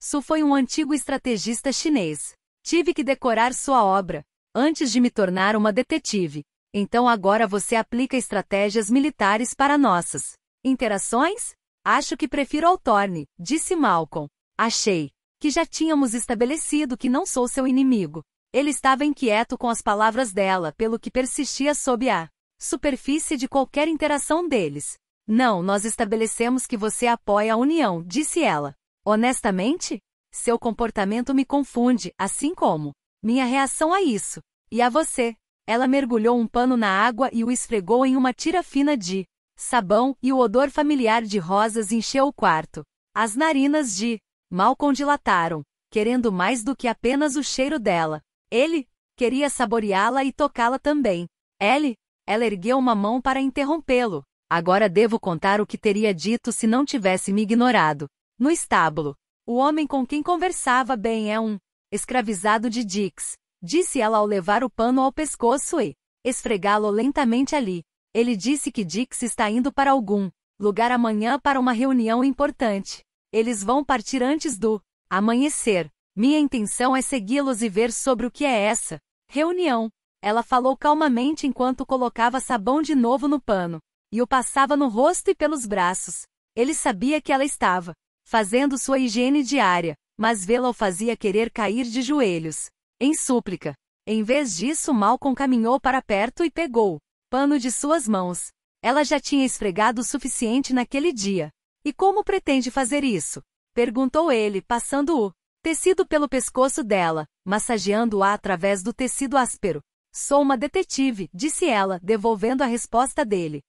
Sun foi um antigo estrategista chinês. Tive que decorar sua obra, antes de me tornar uma detetive. Então agora você aplica estratégias militares para nossas interações? Acho que prefiro Altorne, disse Malcolm. Achei que já tínhamos estabelecido que não sou seu inimigo. Ele estava inquieto com as palavras dela, pelo que persistia sob a superfície de qualquer interação deles. Não, nós estabelecemos que você apoia a união, disse ela. Honestamente? Seu comportamento me confunde, assim como minha reação a isso. E a você? Ela mergulhou um pano na água e o esfregou em uma tira fina de sabão, e o odor familiar de rosas encheu o quarto. As narinas de Mal condilataram, querendo mais do que apenas o cheiro dela. Ele queria saboreá-la e tocá-la também. Ele, ela ergueu uma mão para interrompê-lo. Agora devo contar o que teria dito se não tivesse me ignorado. No estábulo, o homem com quem conversava bem é um escravizado de Dix, disse ela ao levar o pano ao pescoço e esfregá-lo lentamente ali. Ele disse que Dix está indo para algum lugar amanhã para uma reunião importante. Eles vão partir antes do amanhecer. Minha intenção é segui-los e ver sobre o que é essa reunião. Ela falou calmamente enquanto colocava sabão de novo no pano e o passava no rosto e pelos braços. Ele sabia que ela estava fazendo sua higiene diária, mas vê-la o fazia querer cair de joelhos, em súplica. Em vez disso, Malcolm caminhou para perto e pegou pano de suas mãos. Ela já tinha esfregado o suficiente naquele dia. E como pretende fazer isso? Perguntou ele, passando o tecido pelo pescoço dela, massageando-a através do tecido áspero. Sou uma detetive, disse ela, devolvendo a resposta dele.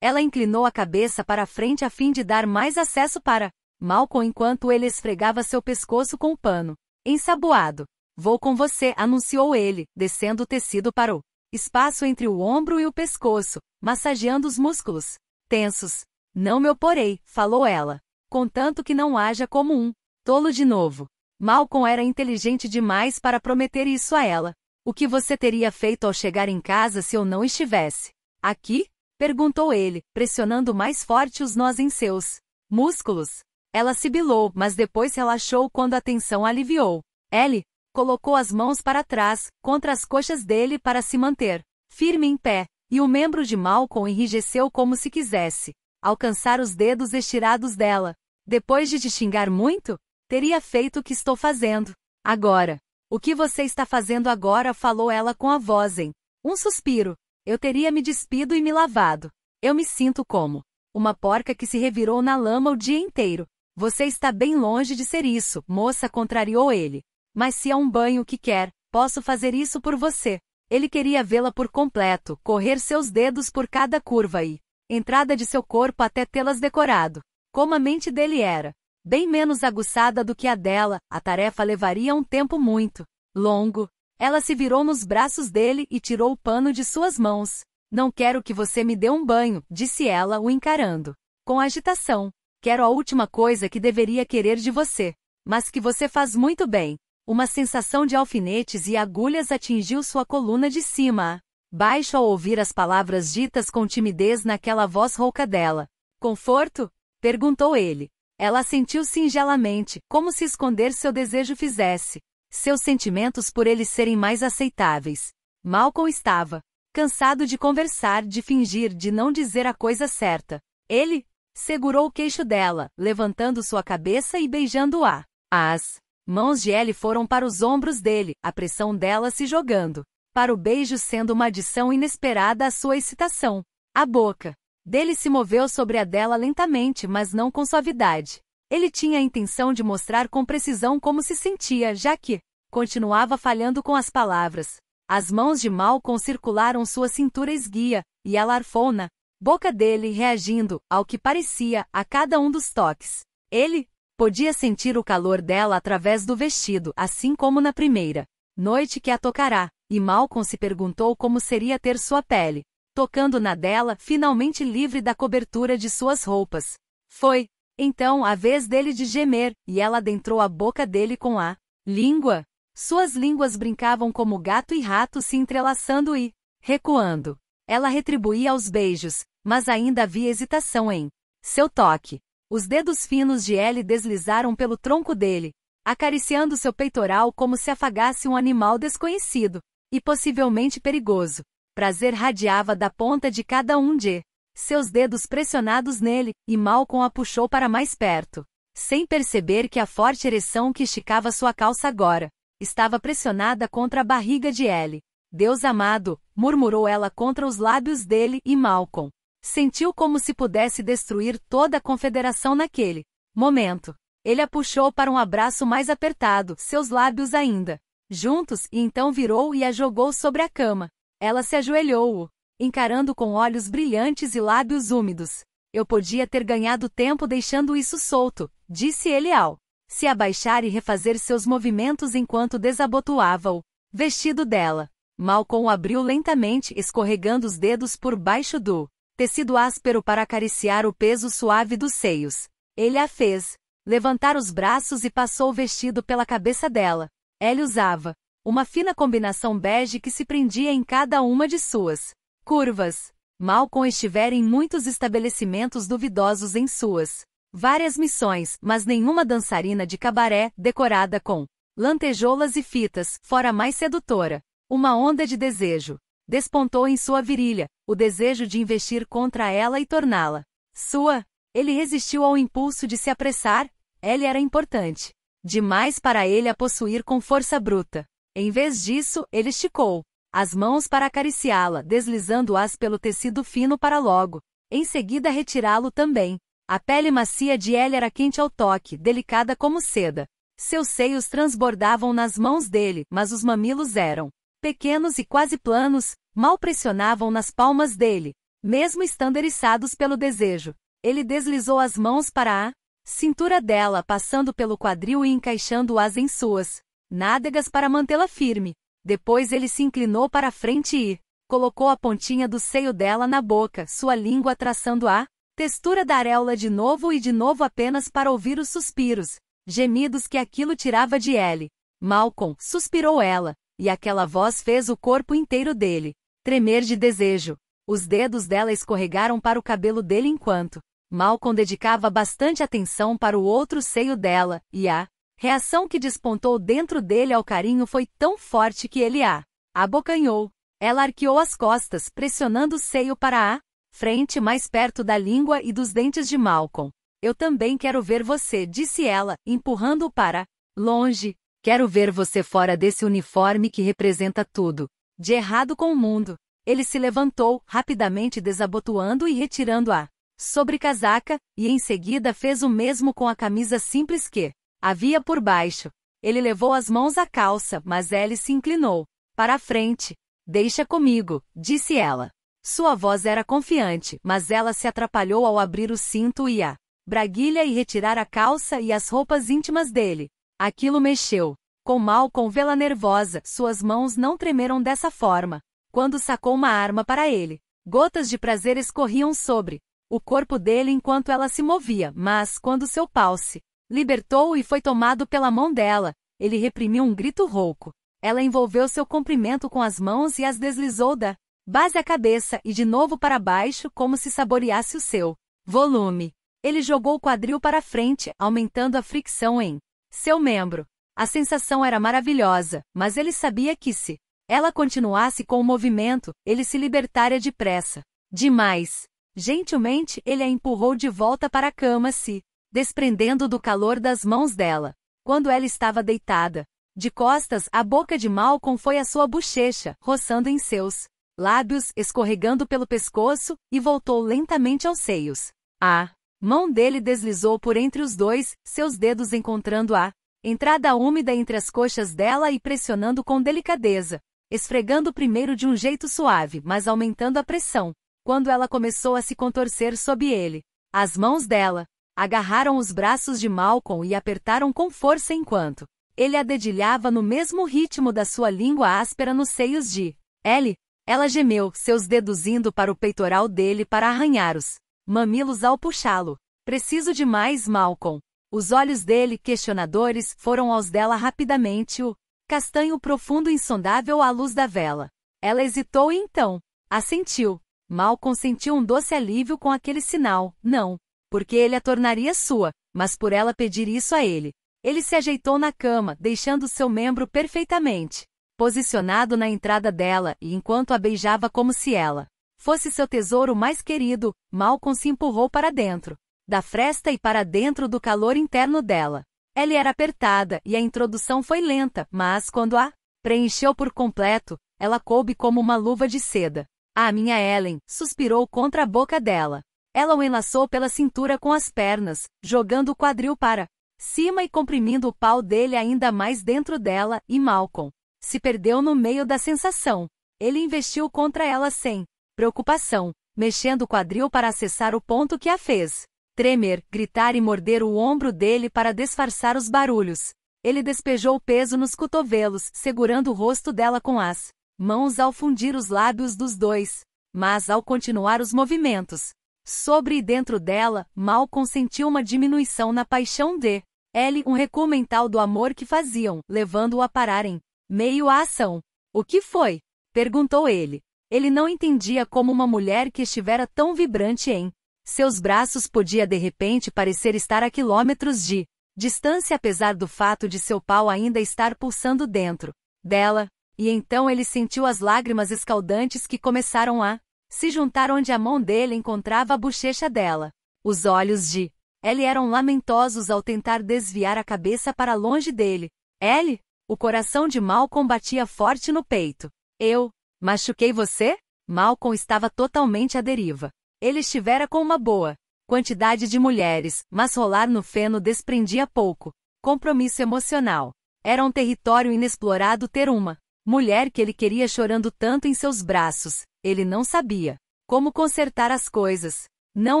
Ela inclinou a cabeça para frente a fim de dar mais acesso para Malcolm enquanto ele esfregava seu pescoço com o um pano. Ensaboado. Vou com você, anunciou ele, descendo o tecido para o espaço entre o ombro e o pescoço, massageando os músculos tensos não me oporei, falou ela. Contanto que não haja como um tolo de novo. Malcolm era inteligente demais para prometer isso a ela. O que você teria feito ao chegar em casa se eu não estivesse? Aqui? perguntou ele, pressionando mais forte os nós em seus músculos. Ela sibilou, mas depois relaxou quando a tensão aliviou. Ellie colocou as mãos para trás, contra as coxas dele para se manter firme em pé, e o membro de Malcolm enrijeceu como se quisesse alcançar os dedos estirados dela. Depois de te xingar muito, teria feito o que estou fazendo. Agora. O que você está fazendo agora? falou ela com a voz em um suspiro. Eu teria me despido e me lavado. Eu me sinto como uma porca que se revirou na lama o dia inteiro. Você está bem longe de ser isso, moça contrariou ele. Mas se há é um banho que quer, posso fazer isso por você. Ele queria vê-la por completo, correr seus dedos por cada curva e entrada de seu corpo até tê-las decorado. Como a mente dele era, bem menos aguçada do que a dela, a tarefa levaria um tempo muito longo. Ela se virou nos braços dele e tirou o pano de suas mãos. Não quero que você me dê um banho, disse ela, o encarando. Com agitação. Quero a última coisa que deveria querer de você. Mas que você faz muito bem. Uma sensação de alfinetes e agulhas atingiu sua coluna de cima baixo ao ouvir as palavras ditas com timidez naquela voz rouca dela. Conforto? perguntou ele. Ela sentiu singelamente, como se esconder seu desejo fizesse. Seus sentimentos por ele serem mais aceitáveis. Malcolm estava cansado de conversar, de fingir, de não dizer a coisa certa. Ele segurou o queixo dela, levantando sua cabeça e beijando-a. As mãos de Ellie foram para os ombros dele, a pressão dela se jogando para o beijo sendo uma adição inesperada à sua excitação. A boca dele se moveu sobre a dela lentamente, mas não com suavidade. Ele tinha a intenção de mostrar com precisão como se sentia, já que continuava falhando com as palavras. As mãos de Malcolm circularam sua cintura esguia, e ela arfou na boca dele, reagindo, ao que parecia, a cada um dos toques. Ele podia sentir o calor dela através do vestido, assim como na primeira noite que a tocará. E Malcolm se perguntou como seria ter sua pele, tocando na dela, finalmente livre da cobertura de suas roupas. Foi, então, a vez dele de gemer, e ela adentrou a boca dele com a língua. Suas línguas brincavam como gato e rato se entrelaçando e, recuando, ela retribuía aos beijos, mas ainda havia hesitação em seu toque. Os dedos finos de Ellie deslizaram pelo tronco dele, acariciando seu peitoral como se afagasse um animal desconhecido e possivelmente perigoso. Prazer radiava da ponta de cada um de seus dedos pressionados nele, e Malcolm a puxou para mais perto, sem perceber que a forte ereção que esticava sua calça agora estava pressionada contra a barriga de Ellie. Deus amado, murmurou ela contra os lábios dele e Malcolm sentiu como se pudesse destruir toda a confederação naquele momento. Ele a puxou para um abraço mais apertado, seus lábios ainda juntos e então virou e a jogou sobre a cama. Ela se ajoelhou-o, encarando com olhos brilhantes e lábios úmidos. Eu podia ter ganhado tempo deixando isso solto, disse ele ao se abaixar e refazer seus movimentos enquanto desabotoava o vestido dela. Malcolm abriu lentamente, escorregando os dedos por baixo do tecido áspero para acariciar o peso suave dos seios. Ele a fez levantar os braços e passou o vestido pela cabeça dela. Ela usava uma fina combinação bege que se prendia em cada uma de suas curvas. Malcolm estivera em muitos estabelecimentos duvidosos em suas várias missões, mas nenhuma dançarina de cabaré, decorada com lantejoulas e fitas, fora mais sedutora. Uma onda de desejo despontou em sua virilha, o desejo de investir contra ela e torná-la sua. Ele resistiu ao impulso de se apressar, ele era importante demais para ele a possuir com força bruta. Em vez disso, ele esticou as mãos para acariciá-la, deslizando-as pelo tecido fino para logo, em seguida retirá-lo também. A pele macia de ela era quente ao toque, delicada como seda. Seus seios transbordavam nas mãos dele, mas os mamilos eram pequenos e quase planos, mal pressionavam nas palmas dele, mesmo estando eriçados pelo desejo. Ele deslizou as mãos para a cintura dela passando pelo quadril e encaixando-as em suas nádegas para mantê-la firme. Depois ele se inclinou para frente e colocou a pontinha do seio dela na boca, sua língua traçando a textura da areola de novo e de novo apenas para ouvir os suspiros, gemidos que aquilo tirava de ele. Malcolm, suspirou ela, e aquela voz fez o corpo inteiro dele tremer de desejo. Os dedos dela escorregaram para o cabelo dele enquanto Malcolm dedicava bastante atenção para o outro seio dela, e a reação que despontou dentro dele ao carinho foi tão forte que ele a abocanhou. Ela arqueou as costas, pressionando o seio para a frente mais perto da língua e dos dentes de Malcolm. Eu também quero ver você, disse ela, empurrando-o para longe. Quero ver você fora desse uniforme que representa tudo de errado com o mundo. Ele se levantou, rapidamente desabotoando e retirando a sobrecasaca, e em seguida fez o mesmo com a camisa simples que havia por baixo. Ele levou as mãos à calça, mas Ellie se inclinou. Para a frente. Deixa comigo, disse ela. Sua voz era confiante, mas ela se atrapalhou ao abrir o cinto e a braguilha e retirar a calça e as roupas íntimas dele. Aquilo mexeu. Com com vê-la nervosa, suas mãos não tremeram dessa forma. Quando sacou uma arma para ele, gotas de prazer escorriam sobre o corpo dele enquanto ela se movia, mas quando seu pau se libertou e foi tomado pela mão dela, ele reprimiu um grito rouco. Ela envolveu seu comprimento com as mãos e as deslizou da base à cabeça e de novo para baixo, como se saboreasse o seu volume. Ele jogou o quadril para frente, aumentando a fricção em seu membro. A sensação era maravilhosa, mas ele sabia que se ela continuasse com o movimento, ele se libertaria depressa. Demais. Gentilmente, ele a empurrou de volta para a cama, se desprendendo do calor das mãos dela. Quando ela estava deitada, de costas, a boca de Malcolm foi à sua bochecha, roçando em seus lábios, escorregando pelo pescoço, e voltou lentamente aos seios. A mão dele deslizou por entre os dois, seus dedos encontrando a entrada úmida entre as coxas dela e pressionando com delicadeza, esfregando primeiro de um jeito suave, mas aumentando a pressão quando ela começou a se contorcer sob ele. As mãos dela agarraram os braços de Malcolm e apertaram com força enquanto ele a dedilhava no mesmo ritmo da sua língua áspera nos seios de Ellie. Ela gemeu, seus dedos indo para o peitoral dele para arranhar-os mamilos ao puxá-lo. Preciso de mais, Malcolm. Os olhos dele, questionadores, foram aos dela rapidamente, o castanho profundo insondável à luz da vela. Ela hesitou e então assentiu, Mal consentiu um doce alívio com aquele sinal, não, porque ele a tornaria sua, mas por ela pedir isso a ele. Ele se ajeitou na cama, deixando seu membro perfeitamente posicionado na entrada dela e enquanto a beijava como se ela fosse seu tesouro mais querido, Malcolm se empurrou para dentro da fresta e para dentro do calor interno dela. Ela era apertada e a introdução foi lenta, mas quando a preencheu por completo, ela coube como uma luva de seda. Ah, minha Ellen, suspirou contra a boca dela. Ela o enlaçou pela cintura com as pernas, jogando o quadril para cima e comprimindo o pau dele ainda mais dentro dela, e Malcolm se perdeu no meio da sensação. Ele investiu contra ela sem preocupação, mexendo o quadril para acessar o ponto que a fez tremer, gritar e morder o ombro dele para disfarçar os barulhos. Ele despejou o peso nos cotovelos, segurando o rosto dela com as mãos ao fundir os lábios dos dois, mas ao continuar os movimentos, sobre e dentro dela, mal consentiu uma diminuição na paixão de L, um recuo mental do amor que faziam, levando-o a parar em meio à ação. O que foi? perguntou ele. Ele não entendia como uma mulher que estivera tão vibrante em seus braços podia de repente parecer estar a quilômetros de distância apesar do fato de seu pau ainda estar pulsando dentro dela, e então ele sentiu as lágrimas escaldantes que começaram a se juntar onde a mão dele encontrava a bochecha dela. Os olhos de Ellie eram lamentosos ao tentar desviar a cabeça para longe dele. Ellie, o coração de Malcolm batia forte no peito. Eu, machuquei você? Malcolm estava totalmente à deriva. Ele estivera com uma boa quantidade de mulheres, mas rolar no feno desprendia pouco. Compromisso emocional. Era um território inexplorado ter uma Mulher que ele queria chorando tanto em seus braços, ele não sabia como consertar as coisas. Não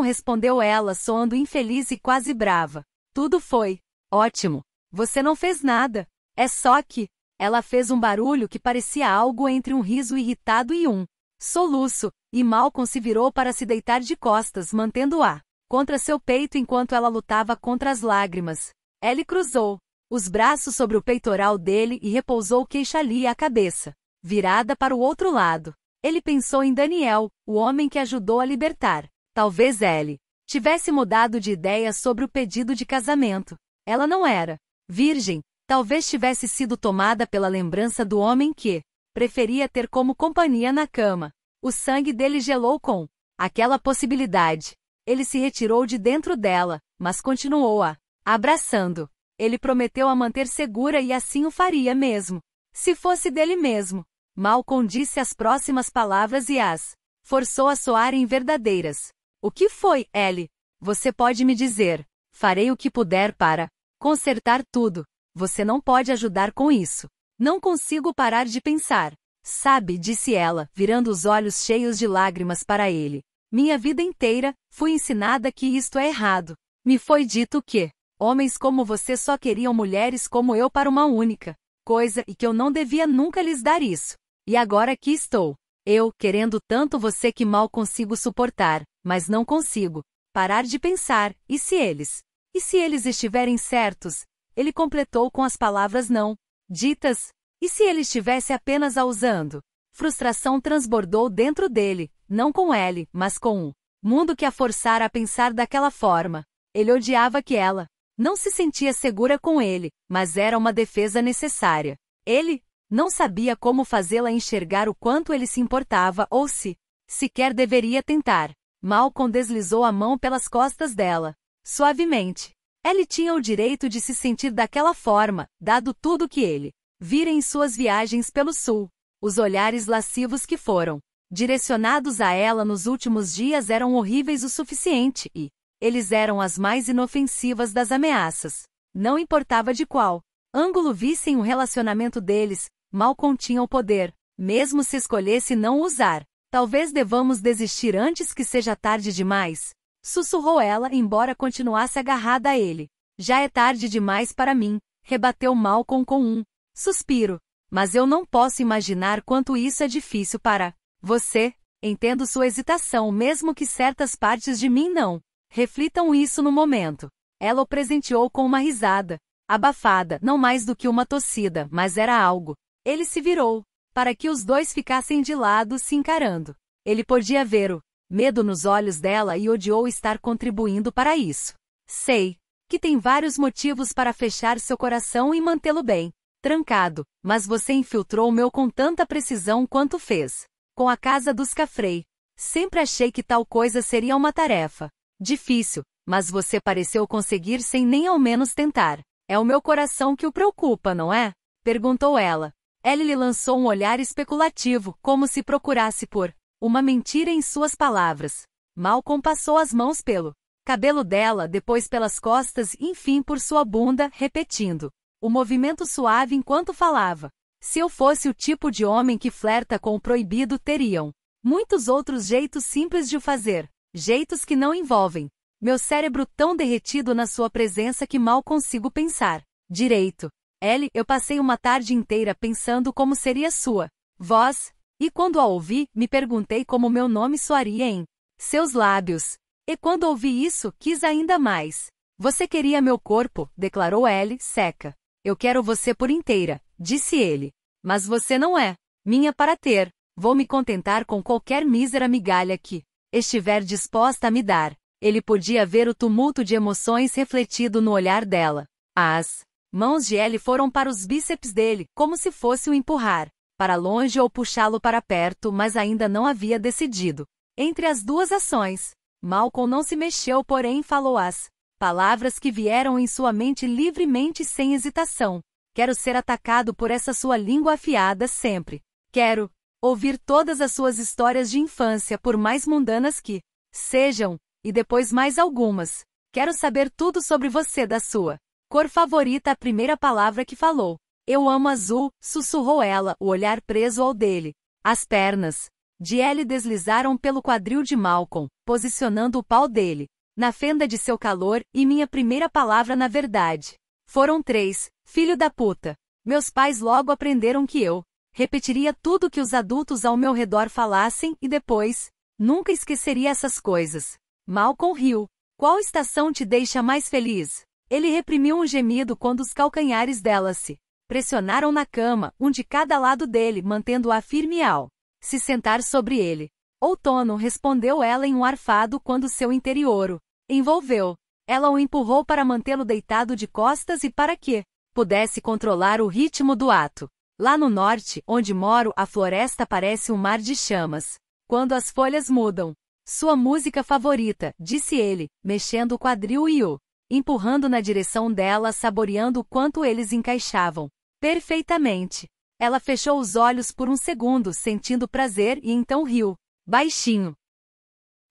respondeu ela, soando infeliz e quase brava. Tudo foi ótimo. Você não fez nada. É só que ela fez um barulho que parecia algo entre um riso irritado e um soluço, e Malcolm se virou para se deitar de costas, mantendo-a contra seu peito enquanto ela lutava contra as lágrimas. Ele cruzou os braços sobre o peitoral dele e repousou queixa ali a cabeça, virada para o outro lado. Ele pensou em Daniel, o homem que ajudou a libertar. Talvez ele tivesse mudado de ideia sobre o pedido de casamento. Ela não era virgem, talvez tivesse sido tomada pela lembrança do homem que preferia ter como companhia na cama. O sangue dele gelou com aquela possibilidade. Ele se retirou de dentro dela, mas continuou a abraçando. Ele prometeu a manter segura e assim o faria mesmo. Se fosse dele mesmo. Malcolm disse as próximas palavras e as forçou a soarem verdadeiras. O que foi, Ellie? Você pode me dizer. Farei o que puder para consertar tudo. Você não pode ajudar com isso. Não consigo parar de pensar. Sabe, disse ela, virando os olhos cheios de lágrimas para ele. Minha vida inteira, fui ensinada que isto é errado. Me foi dito que Homens como você só queriam mulheres como eu para uma única coisa e que eu não devia nunca lhes dar isso. E agora aqui estou. Eu, querendo tanto você que mal consigo suportar, mas não consigo parar de pensar, e se eles? E se eles estiverem certos? Ele completou com as palavras não ditas. E se ele estivesse apenas a usando? Frustração transbordou dentro dele, não com ele, mas com o mundo que a forçara a pensar daquela forma. Ele odiava que ela não se sentia segura com ele, mas era uma defesa necessária. Ele não sabia como fazê-la enxergar o quanto ele se importava ou se sequer deveria tentar. Malcolm deslizou a mão pelas costas dela, suavemente. Ele tinha o direito de se sentir daquela forma, dado tudo que ele vira em suas viagens pelo sul. Os olhares lascivos que foram direcionados a ela nos últimos dias eram horríveis o suficiente e eles eram as mais inofensivas das ameaças. Não importava de qual ângulo vissem o relacionamento deles, mal tinha o poder, mesmo se escolhesse não usar. Talvez devamos desistir antes que seja tarde demais. Sussurrou ela, embora continuasse agarrada a ele. Já é tarde demais para mim, rebateu Malcolm com um suspiro. Mas eu não posso imaginar quanto isso é difícil para você. Entendo sua hesitação, mesmo que certas partes de mim não. Reflitam isso no momento. Ela o presenteou com uma risada, abafada, não mais do que uma tossida, mas era algo. Ele se virou, para que os dois ficassem de lado se encarando. Ele podia ver-o, medo nos olhos dela e odiou estar contribuindo para isso. Sei que tem vários motivos para fechar seu coração e mantê-lo bem trancado, mas você infiltrou o meu com tanta precisão quanto fez. Com a casa dos Cafrei. Sempre achei que tal coisa seria uma tarefa Difícil, mas você pareceu conseguir sem nem ao menos tentar. É o meu coração que o preocupa, não é? Perguntou ela. Ele lhe lançou um olhar especulativo, como se procurasse por uma mentira em suas palavras. Malcolm passou as mãos pelo cabelo dela, depois pelas costas e enfim por sua bunda, repetindo o movimento suave enquanto falava. Se eu fosse o tipo de homem que flerta com o proibido, teriam muitos outros jeitos simples de o fazer. Jeitos que não envolvem. Meu cérebro tão derretido na sua presença que mal consigo pensar. Direito. Ellie, eu passei uma tarde inteira pensando como seria sua voz, e quando a ouvi, me perguntei como meu nome soaria em seus lábios. E quando ouvi isso, quis ainda mais. Você queria meu corpo, declarou Ellie, seca. Eu quero você por inteira, disse ele. Mas você não é minha para ter. Vou me contentar com qualquer mísera migalha que estiver disposta a me dar. Ele podia ver o tumulto de emoções refletido no olhar dela. As mãos de Ellie foram para os bíceps dele, como se fosse o empurrar para longe ou puxá-lo para perto, mas ainda não havia decidido. Entre as duas ações, Malcolm não se mexeu, porém falou as palavras que vieram em sua mente livremente sem hesitação. Quero ser atacado por essa sua língua afiada sempre. Quero Ouvir todas as suas histórias de infância, por mais mundanas que sejam, e depois mais algumas. Quero saber tudo sobre você da sua cor favorita, a primeira palavra que falou. Eu amo azul, sussurrou ela, o olhar preso ao dele. As pernas de Ellie deslizaram pelo quadril de Malcolm, posicionando o pau dele na fenda de seu calor, e minha primeira palavra na verdade. Foram três, filho da puta. Meus pais logo aprenderam que eu repetiria tudo que os adultos ao meu redor falassem e depois, nunca esqueceria essas coisas. Malcolm riu. Qual estação te deixa mais feliz? Ele reprimiu um gemido quando os calcanhares dela se pressionaram na cama, um de cada lado dele, mantendo-a firme ao se sentar sobre ele. Outono respondeu ela em um arfado quando seu interior o envolveu. Ela o empurrou para mantê-lo deitado de costas e para que pudesse controlar o ritmo do ato. Lá no norte, onde moro, a floresta parece um mar de chamas. Quando as folhas mudam. Sua música favorita, disse ele, mexendo o quadril e o empurrando na direção dela, saboreando o quanto eles encaixavam. Perfeitamente. Ela fechou os olhos por um segundo, sentindo prazer, e então riu. Baixinho.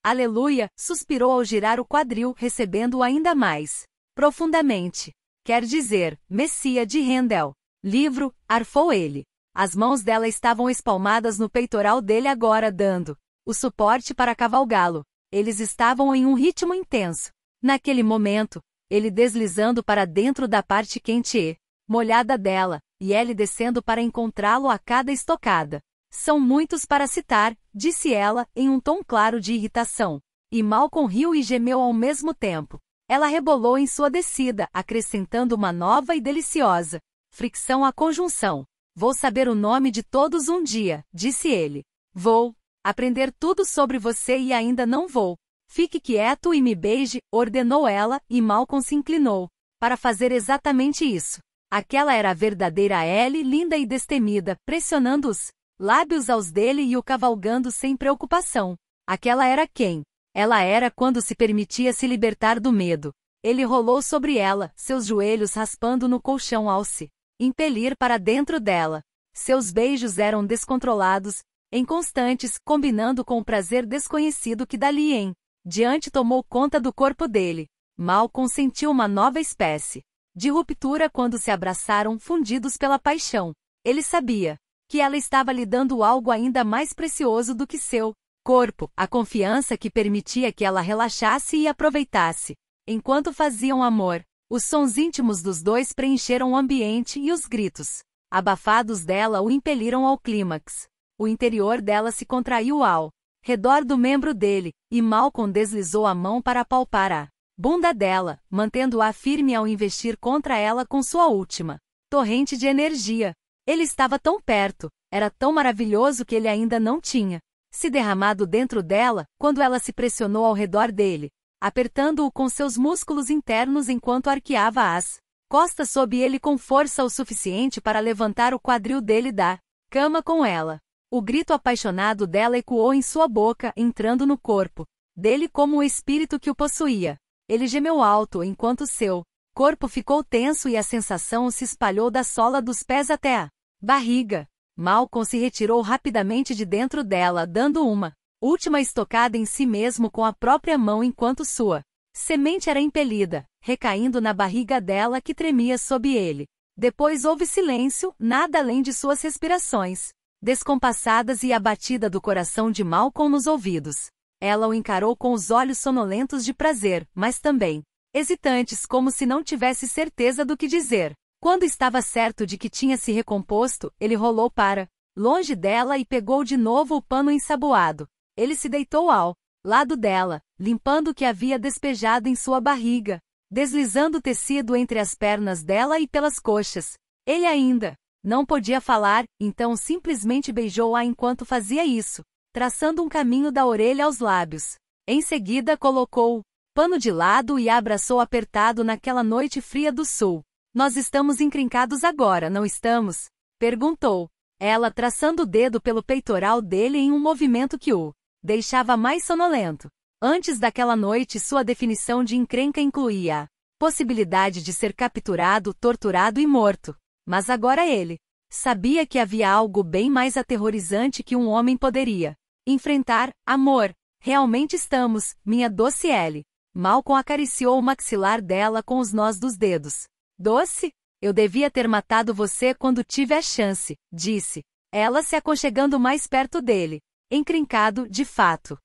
Aleluia, suspirou ao girar o quadril, recebendo ainda mais. Profundamente. Quer dizer, Messia de Handel. Livro, arfou ele. As mãos dela estavam espalmadas no peitoral dele agora, dando o suporte para cavalgá-lo. Eles estavam em um ritmo intenso. Naquele momento, ele deslizando para dentro da parte quente e molhada dela, e ele descendo para encontrá-lo a cada estocada. São muitos para citar, disse ela, em um tom claro de irritação. E Malcolm riu e gemeu ao mesmo tempo. Ela rebolou em sua descida, acrescentando uma nova e deliciosa Fricção à conjunção. Vou saber o nome de todos um dia, disse ele. Vou aprender tudo sobre você e ainda não vou. Fique quieto e me beije, ordenou ela, e Malcolm se inclinou para fazer exatamente isso. Aquela era a verdadeira Ellie, linda e destemida, pressionando os lábios aos dele e o cavalgando sem preocupação. Aquela era quem? Ela era quando se permitia se libertar do medo. Ele rolou sobre ela, seus joelhos raspando no colchão alce impelir para dentro dela. Seus beijos eram descontrolados, inconstantes, combinando com o prazer desconhecido que dali em diante tomou conta do corpo dele. Mal consentiu uma nova espécie de ruptura quando se abraçaram fundidos pela paixão. Ele sabia que ela estava lhe dando algo ainda mais precioso do que seu corpo, a confiança que permitia que ela relaxasse e aproveitasse enquanto faziam amor. Os sons íntimos dos dois preencheram o ambiente e os gritos, abafados dela, o impeliram ao clímax. O interior dela se contraiu ao redor do membro dele, e Malcolm deslizou a mão para palpar a bunda dela, mantendo-a firme ao investir contra ela com sua última torrente de energia. Ele estava tão perto, era tão maravilhoso que ele ainda não tinha se derramado dentro dela quando ela se pressionou ao redor dele, apertando-o com seus músculos internos enquanto arqueava as costas sob ele com força o suficiente para levantar o quadril dele da cama com ela. O grito apaixonado dela ecoou em sua boca, entrando no corpo dele como o espírito que o possuía. Ele gemeu alto enquanto seu corpo ficou tenso e a sensação se espalhou da sola dos pés até a barriga. Malcolm se retirou rapidamente de dentro dela, dando uma última estocada em si mesmo com a própria mão enquanto sua semente era impelida, recaindo na barriga dela que tremia sob ele. Depois houve silêncio, nada além de suas respirações, descompassadas e a batida do coração de Malcolm nos ouvidos. Ela o encarou com os olhos sonolentos de prazer, mas também hesitantes, como se não tivesse certeza do que dizer. Quando estava certo de que tinha se recomposto, ele rolou para longe dela e pegou de novo o pano ensaboado, ele se deitou ao lado dela, limpando o que havia despejado em sua barriga, deslizando o tecido entre as pernas dela e pelas coxas. Ele ainda não podia falar, então simplesmente beijou-a enquanto fazia isso, traçando um caminho da orelha aos lábios. Em seguida, colocou o pano de lado e abraçou apertado naquela noite fria do sul. Nós estamos encrencados agora, não estamos? perguntou. Ela traçando o dedo pelo peitoral dele em um movimento que o deixava mais sonolento. Antes daquela noite, sua definição de encrenca incluía a possibilidade de ser capturado, torturado e morto. Mas agora ele sabia que havia algo bem mais aterrorizante que um homem poderia enfrentar: amor. Realmente estamos, minha doce Ellie. Malcolm acariciou o maxilar dela com os nós dos dedos. Doce? Eu devia ter matado você quando tive a chance, disse. Ela se aconchegando mais perto dele. Encrincado, de fato.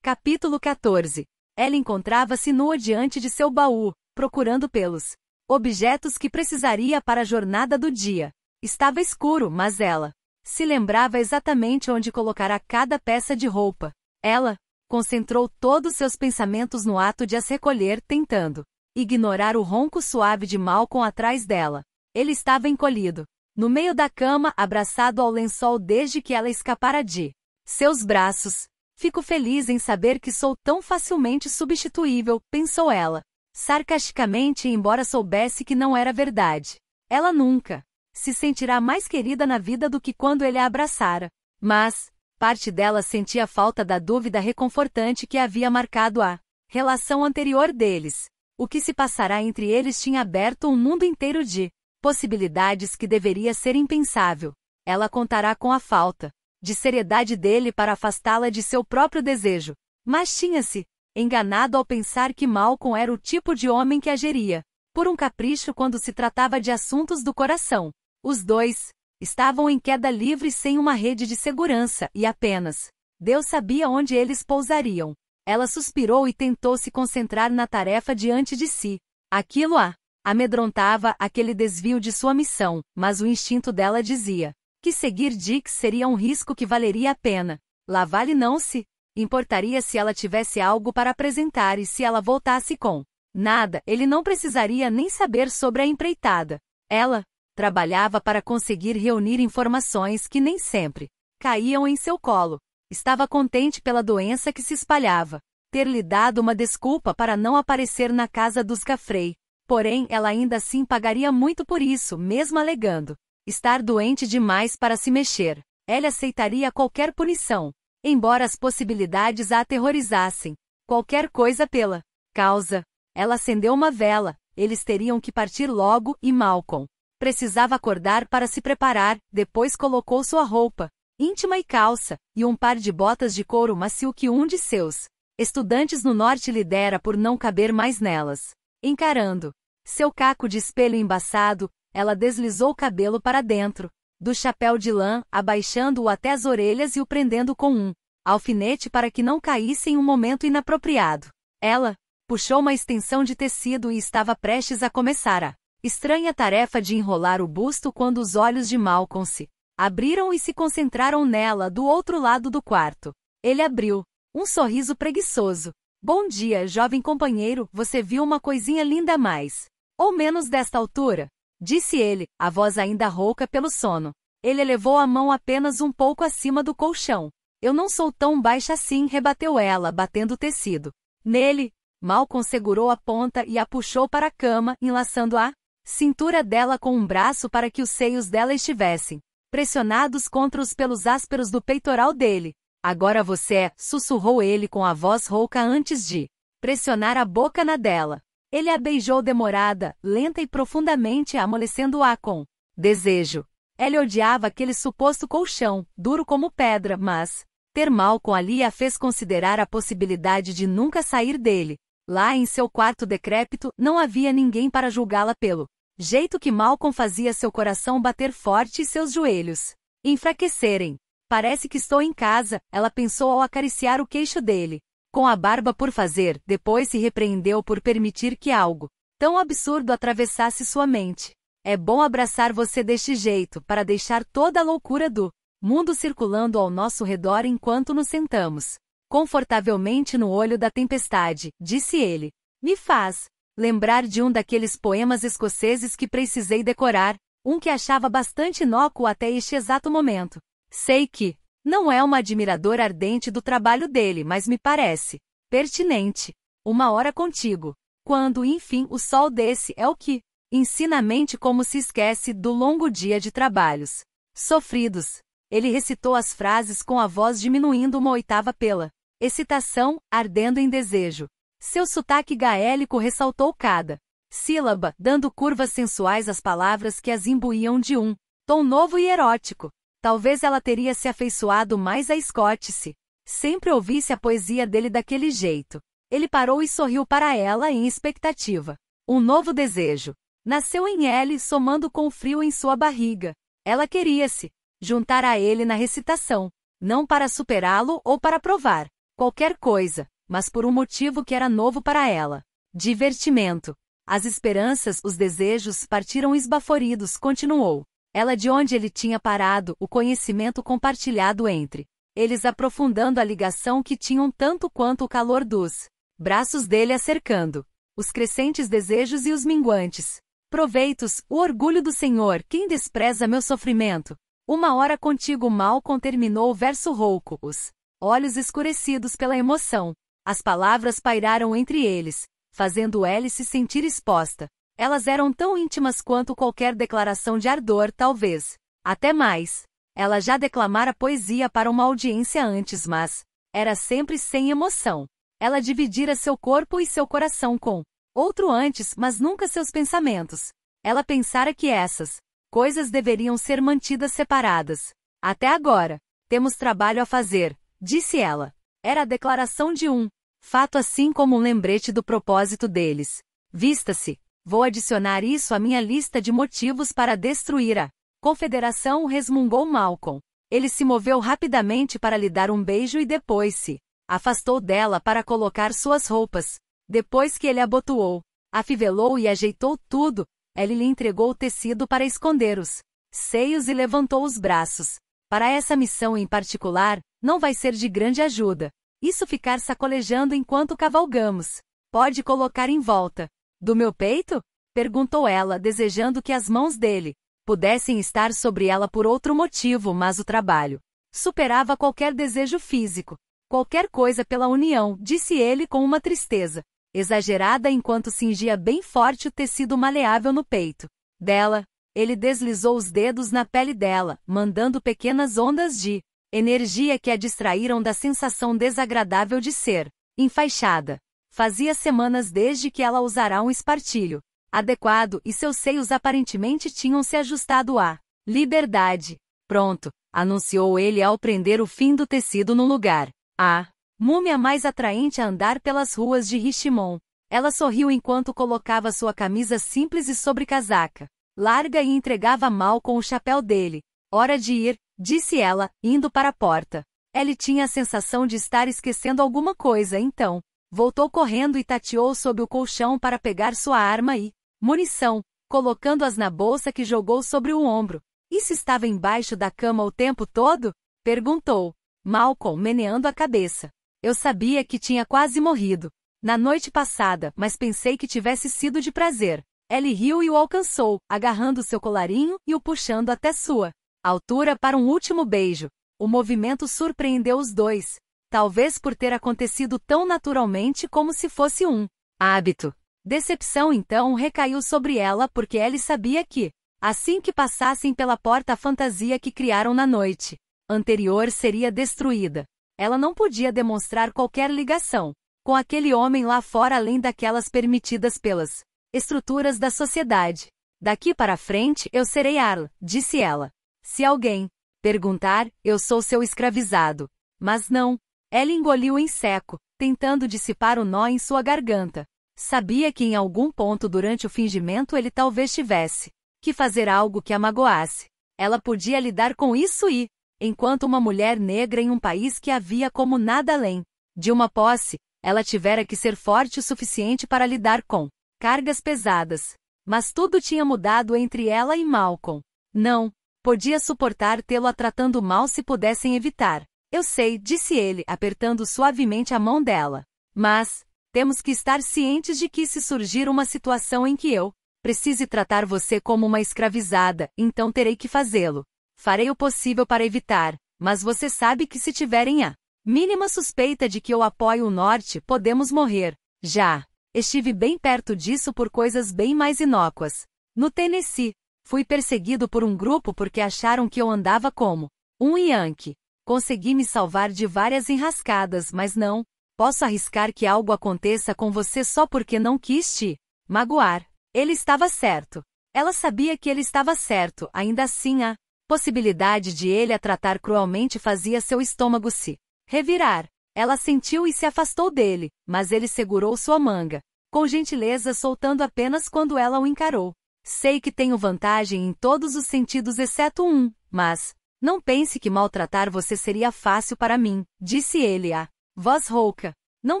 Capítulo 14. Ela encontrava-se nua diante de seu baú, procurando pelos objetos que precisaria para a jornada do dia. Estava escuro, mas ela se lembrava exatamente onde colocara cada peça de roupa. Ela concentrou todos seus pensamentos no ato de as recolher, tentando ignorar o ronco suave de Malcolm atrás dela. Ele estava encolhido, no meio da cama, abraçado ao lençol desde que ela escapara de seus braços. Fico feliz em saber que sou tão facilmente substituível, pensou ela. Sarcasticamente, embora soubesse que não era verdade. Ela nunca se sentirá mais querida na vida do que quando ele a abraçara. Mas, parte dela sentia falta da dúvida reconfortante que havia marcado a relação anterior deles. O que se passará entre eles tinha aberto um mundo inteiro de possibilidades que deveria ser impensável. Ela contará com a falta de seriedade dele para afastá-la de seu próprio desejo. Mas tinha-se enganado ao pensar que Malcolm era o tipo de homem que agiria por um capricho quando se tratava de assuntos do coração. Os dois estavam em queda livre sem uma rede de segurança e apenas Deus sabia onde eles pousariam. Ela suspirou e tentou se concentrar na tarefa diante de si. Aquilo a amedrontava aquele desvio de sua missão, mas o instinto dela dizia: que seguir Dick seria um risco que valeria a pena. Lavalle não se importaria se ela tivesse algo para apresentar e se ela voltasse com nada, ele não precisaria nem saber sobre a empreitada. Ela trabalhava para conseguir reunir informações que nem sempre caíam em seu colo. Estava contente pela doença que se espalhava, ter lhe dado uma desculpa para não aparecer na casa dos Cafrei. Porém, ela ainda assim pagaria muito por isso, mesmo alegando Estar doente demais para se mexer. Ela aceitaria qualquer punição, embora as possibilidades a aterrorizassem. Qualquer coisa pela causa. Ela acendeu uma vela. Eles teriam que partir logo e Malcolm precisava acordar para se preparar, depois colocou sua roupa íntima e calça, e um par de botas de couro macio que um de seus estudantes no norte lhe dera por não caber mais nelas. Encarando seu caco de espelho embaçado, ela deslizou o cabelo para dentro do chapéu de lã, abaixando-o até as orelhas e o prendendo com um alfinete para que não caísse em um momento inapropriado. Ela puxou uma extensão de tecido e estava prestes a começar a estranha tarefa de enrolar o busto quando os olhos de Malcolm se abriram e se concentraram nela do outro lado do quarto. Ele abriu um sorriso preguiçoso. Bom dia, jovem companheiro, você viu uma coisinha linda mais ou menos desta altura? Disse ele, a voz ainda rouca pelo sono. Ele elevou a mão apenas um pouco acima do colchão. Eu não sou tão baixa assim, rebateu ela, batendo o tecido. Nele, Malcolm segurou a ponta e a puxou para a cama, enlaçando a cintura dela com um braço para que os seios dela estivessem pressionados contra os pelos ásperos do peitoral dele. Agora você é, sussurrou ele com a voz rouca antes de pressionar a boca na dela. Ele a beijou demorada, lenta e profundamente, amolecendo-a com desejo. Ela odiava aquele suposto colchão, duro como pedra, mas ter mal com Ali a fez considerar a possibilidade de nunca sair dele. Lá em seu quarto decrépito, não havia ninguém para julgá-la pelo jeito que Malcolm fazia seu coração bater forte e seus joelhos enfraquecerem. Parece que estou em casa, ela pensou ao acariciar o queixo dele com a barba por fazer, depois se repreendeu por permitir que algo tão absurdo atravessasse sua mente. É bom abraçar você deste jeito, para deixar toda a loucura do mundo circulando ao nosso redor enquanto nos sentamos confortavelmente no olho da tempestade, disse ele. Me faz lembrar de um daqueles poemas escoceses que precisei decorar, um que achava bastante inócuo até este exato momento. Sei que não é uma admiradora ardente do trabalho dele, mas me parece pertinente. Uma hora contigo. Quando, enfim, o sol desce é o que ensina a mente como se esquece do longo dia de trabalhos sofridos. Ele recitou as frases com a voz diminuindo uma oitava pela excitação, ardendo em desejo. Seu sotaque gaélico ressaltou cada sílaba, dando curvas sensuais às palavras que as imbuíam de um tom novo e erótico talvez ela teria se afeiçoado mais a Scott se sempre ouvisse a poesia dele daquele jeito. Ele parou e sorriu para ela em expectativa. Um novo desejo. Nasceu em ele, somando com o frio em sua barriga. Ela queria-se juntar a ele na recitação, não para superá-lo ou para provar qualquer coisa, mas por um motivo que era novo para ela: divertimento. As esperanças, os desejos partiram esbaforidos, continuou. Ela de onde ele tinha parado, o conhecimento compartilhado entre eles aprofundando a ligação que tinham tanto quanto o calor dos braços dele acercando os crescentes desejos e os minguantes proveitos, o orgulho do Senhor, quem despreza meu sofrimento. Uma hora contigo mal conterminou o verso rouco, os olhos escurecidos pela emoção. As palavras pairaram entre eles, fazendo ele se sentir exposta. Elas eram tão íntimas quanto qualquer declaração de ardor, talvez. Até mais. Ela já declamara poesia para uma audiência antes, mas era sempre sem emoção. Ela dividira seu corpo e seu coração com outro antes, mas nunca seus pensamentos. Ela pensara que essas coisas deveriam ser mantidas separadas. Até agora, temos trabalho a fazer, disse ela. Era a declaração de um fato assim como um lembrete do propósito deles. Vista-se, Vou adicionar isso à minha lista de motivos para destruir a Confederação, resmungou Malcolm. Ele se moveu rapidamente para lhe dar um beijo e depois se afastou dela para colocar suas roupas. Depois que ele abotoou, afivelou e ajeitou tudo, ele lhe entregou o tecido para esconder os seios e levantou os braços. Para essa missão em particular, não vai ser de grande ajuda. Isso ficar sacolejando enquanto cavalgamos. Pode colocar em volta. Do meu peito? perguntou ela, desejando que as mãos dele pudessem estar sobre ela por outro motivo, mas o trabalho superava qualquer desejo físico, qualquer coisa pela união, disse ele com uma tristeza exagerada enquanto cingia bem forte o tecido maleável no peito dela. Ele deslizou os dedos na pele dela, mandando pequenas ondas de energia que a distraíram da sensação desagradável de ser enfaixada. Fazia semanas desde que ela usara um espartilho adequado e seus seios aparentemente tinham se ajustado à liberdade. Pronto, anunciou ele ao prender o fim do tecido no lugar. A múmia mais atraente a andar pelas ruas de Richmond. Ela sorriu enquanto colocava sua camisa simples e sobrecasaca, larga e entregava mal com o chapéu dele. Hora de ir, disse ela, indo para a porta. Ele tinha a sensação de estar esquecendo alguma coisa, então. Voltou correndo e tateou sob o colchão para pegar sua arma e munição, colocando-as na bolsa que jogou sobre o ombro. Isso estava embaixo da cama o tempo todo? Perguntou. Malcolm meneando a cabeça. Eu sabia que tinha quase morrido. Na noite passada, mas pensei que tivesse sido de prazer. Ele riu e o alcançou, agarrando seu colarinho e o puxando até sua altura para um último beijo. O movimento surpreendeu os dois, talvez por ter acontecido tão naturalmente como se fosse um hábito. Decepção então recaiu sobre ela porque ela sabia que, assim que passassem pela porta a fantasia que criaram na noite anterior seria destruída. Ela não podia demonstrar qualquer ligação com aquele homem lá fora além daquelas permitidas pelas estruturas da sociedade. Daqui para frente eu serei Arla, disse ela. Se alguém perguntar, eu sou seu escravizado. Mas não, ela engoliu em seco, tentando dissipar o nó em sua garganta. Sabia que em algum ponto durante o fingimento ele talvez tivesse que fazer algo que a magoasse. Ela podia lidar com isso e, enquanto uma mulher negra em um país que havia como nada além de uma posse, ela tivera que ser forte o suficiente para lidar com cargas pesadas. Mas tudo tinha mudado entre ela e Malcolm. Não, podia suportar tê-lo tratando mal se pudessem evitar. Eu sei, disse ele, apertando suavemente a mão dela. Mas, temos que estar cientes de que se surgir uma situação em que eu precise tratar você como uma escravizada, então terei que fazê-lo. Farei o possível para evitar, mas você sabe que se tiverem a mínima suspeita de que eu apoio o norte, podemos morrer. Já estive bem perto disso por coisas bem mais inócuas. No Tennessee, fui perseguido por um grupo porque acharam que eu andava como um Yankee. Consegui me salvar de várias enrascadas, mas não posso arriscar que algo aconteça com você só porque não quis te magoar. Ele estava certo. Ela sabia que ele estava certo, ainda assim a possibilidade de ele a tratar cruelmente fazia seu estômago se revirar. Ela sentiu e se afastou dele, mas ele segurou sua manga, com gentileza soltando apenas quando ela o encarou. Sei que tenho vantagem em todos os sentidos exceto um, mas não pense que maltratar você seria fácil para mim, disse ele a voz rouca. Não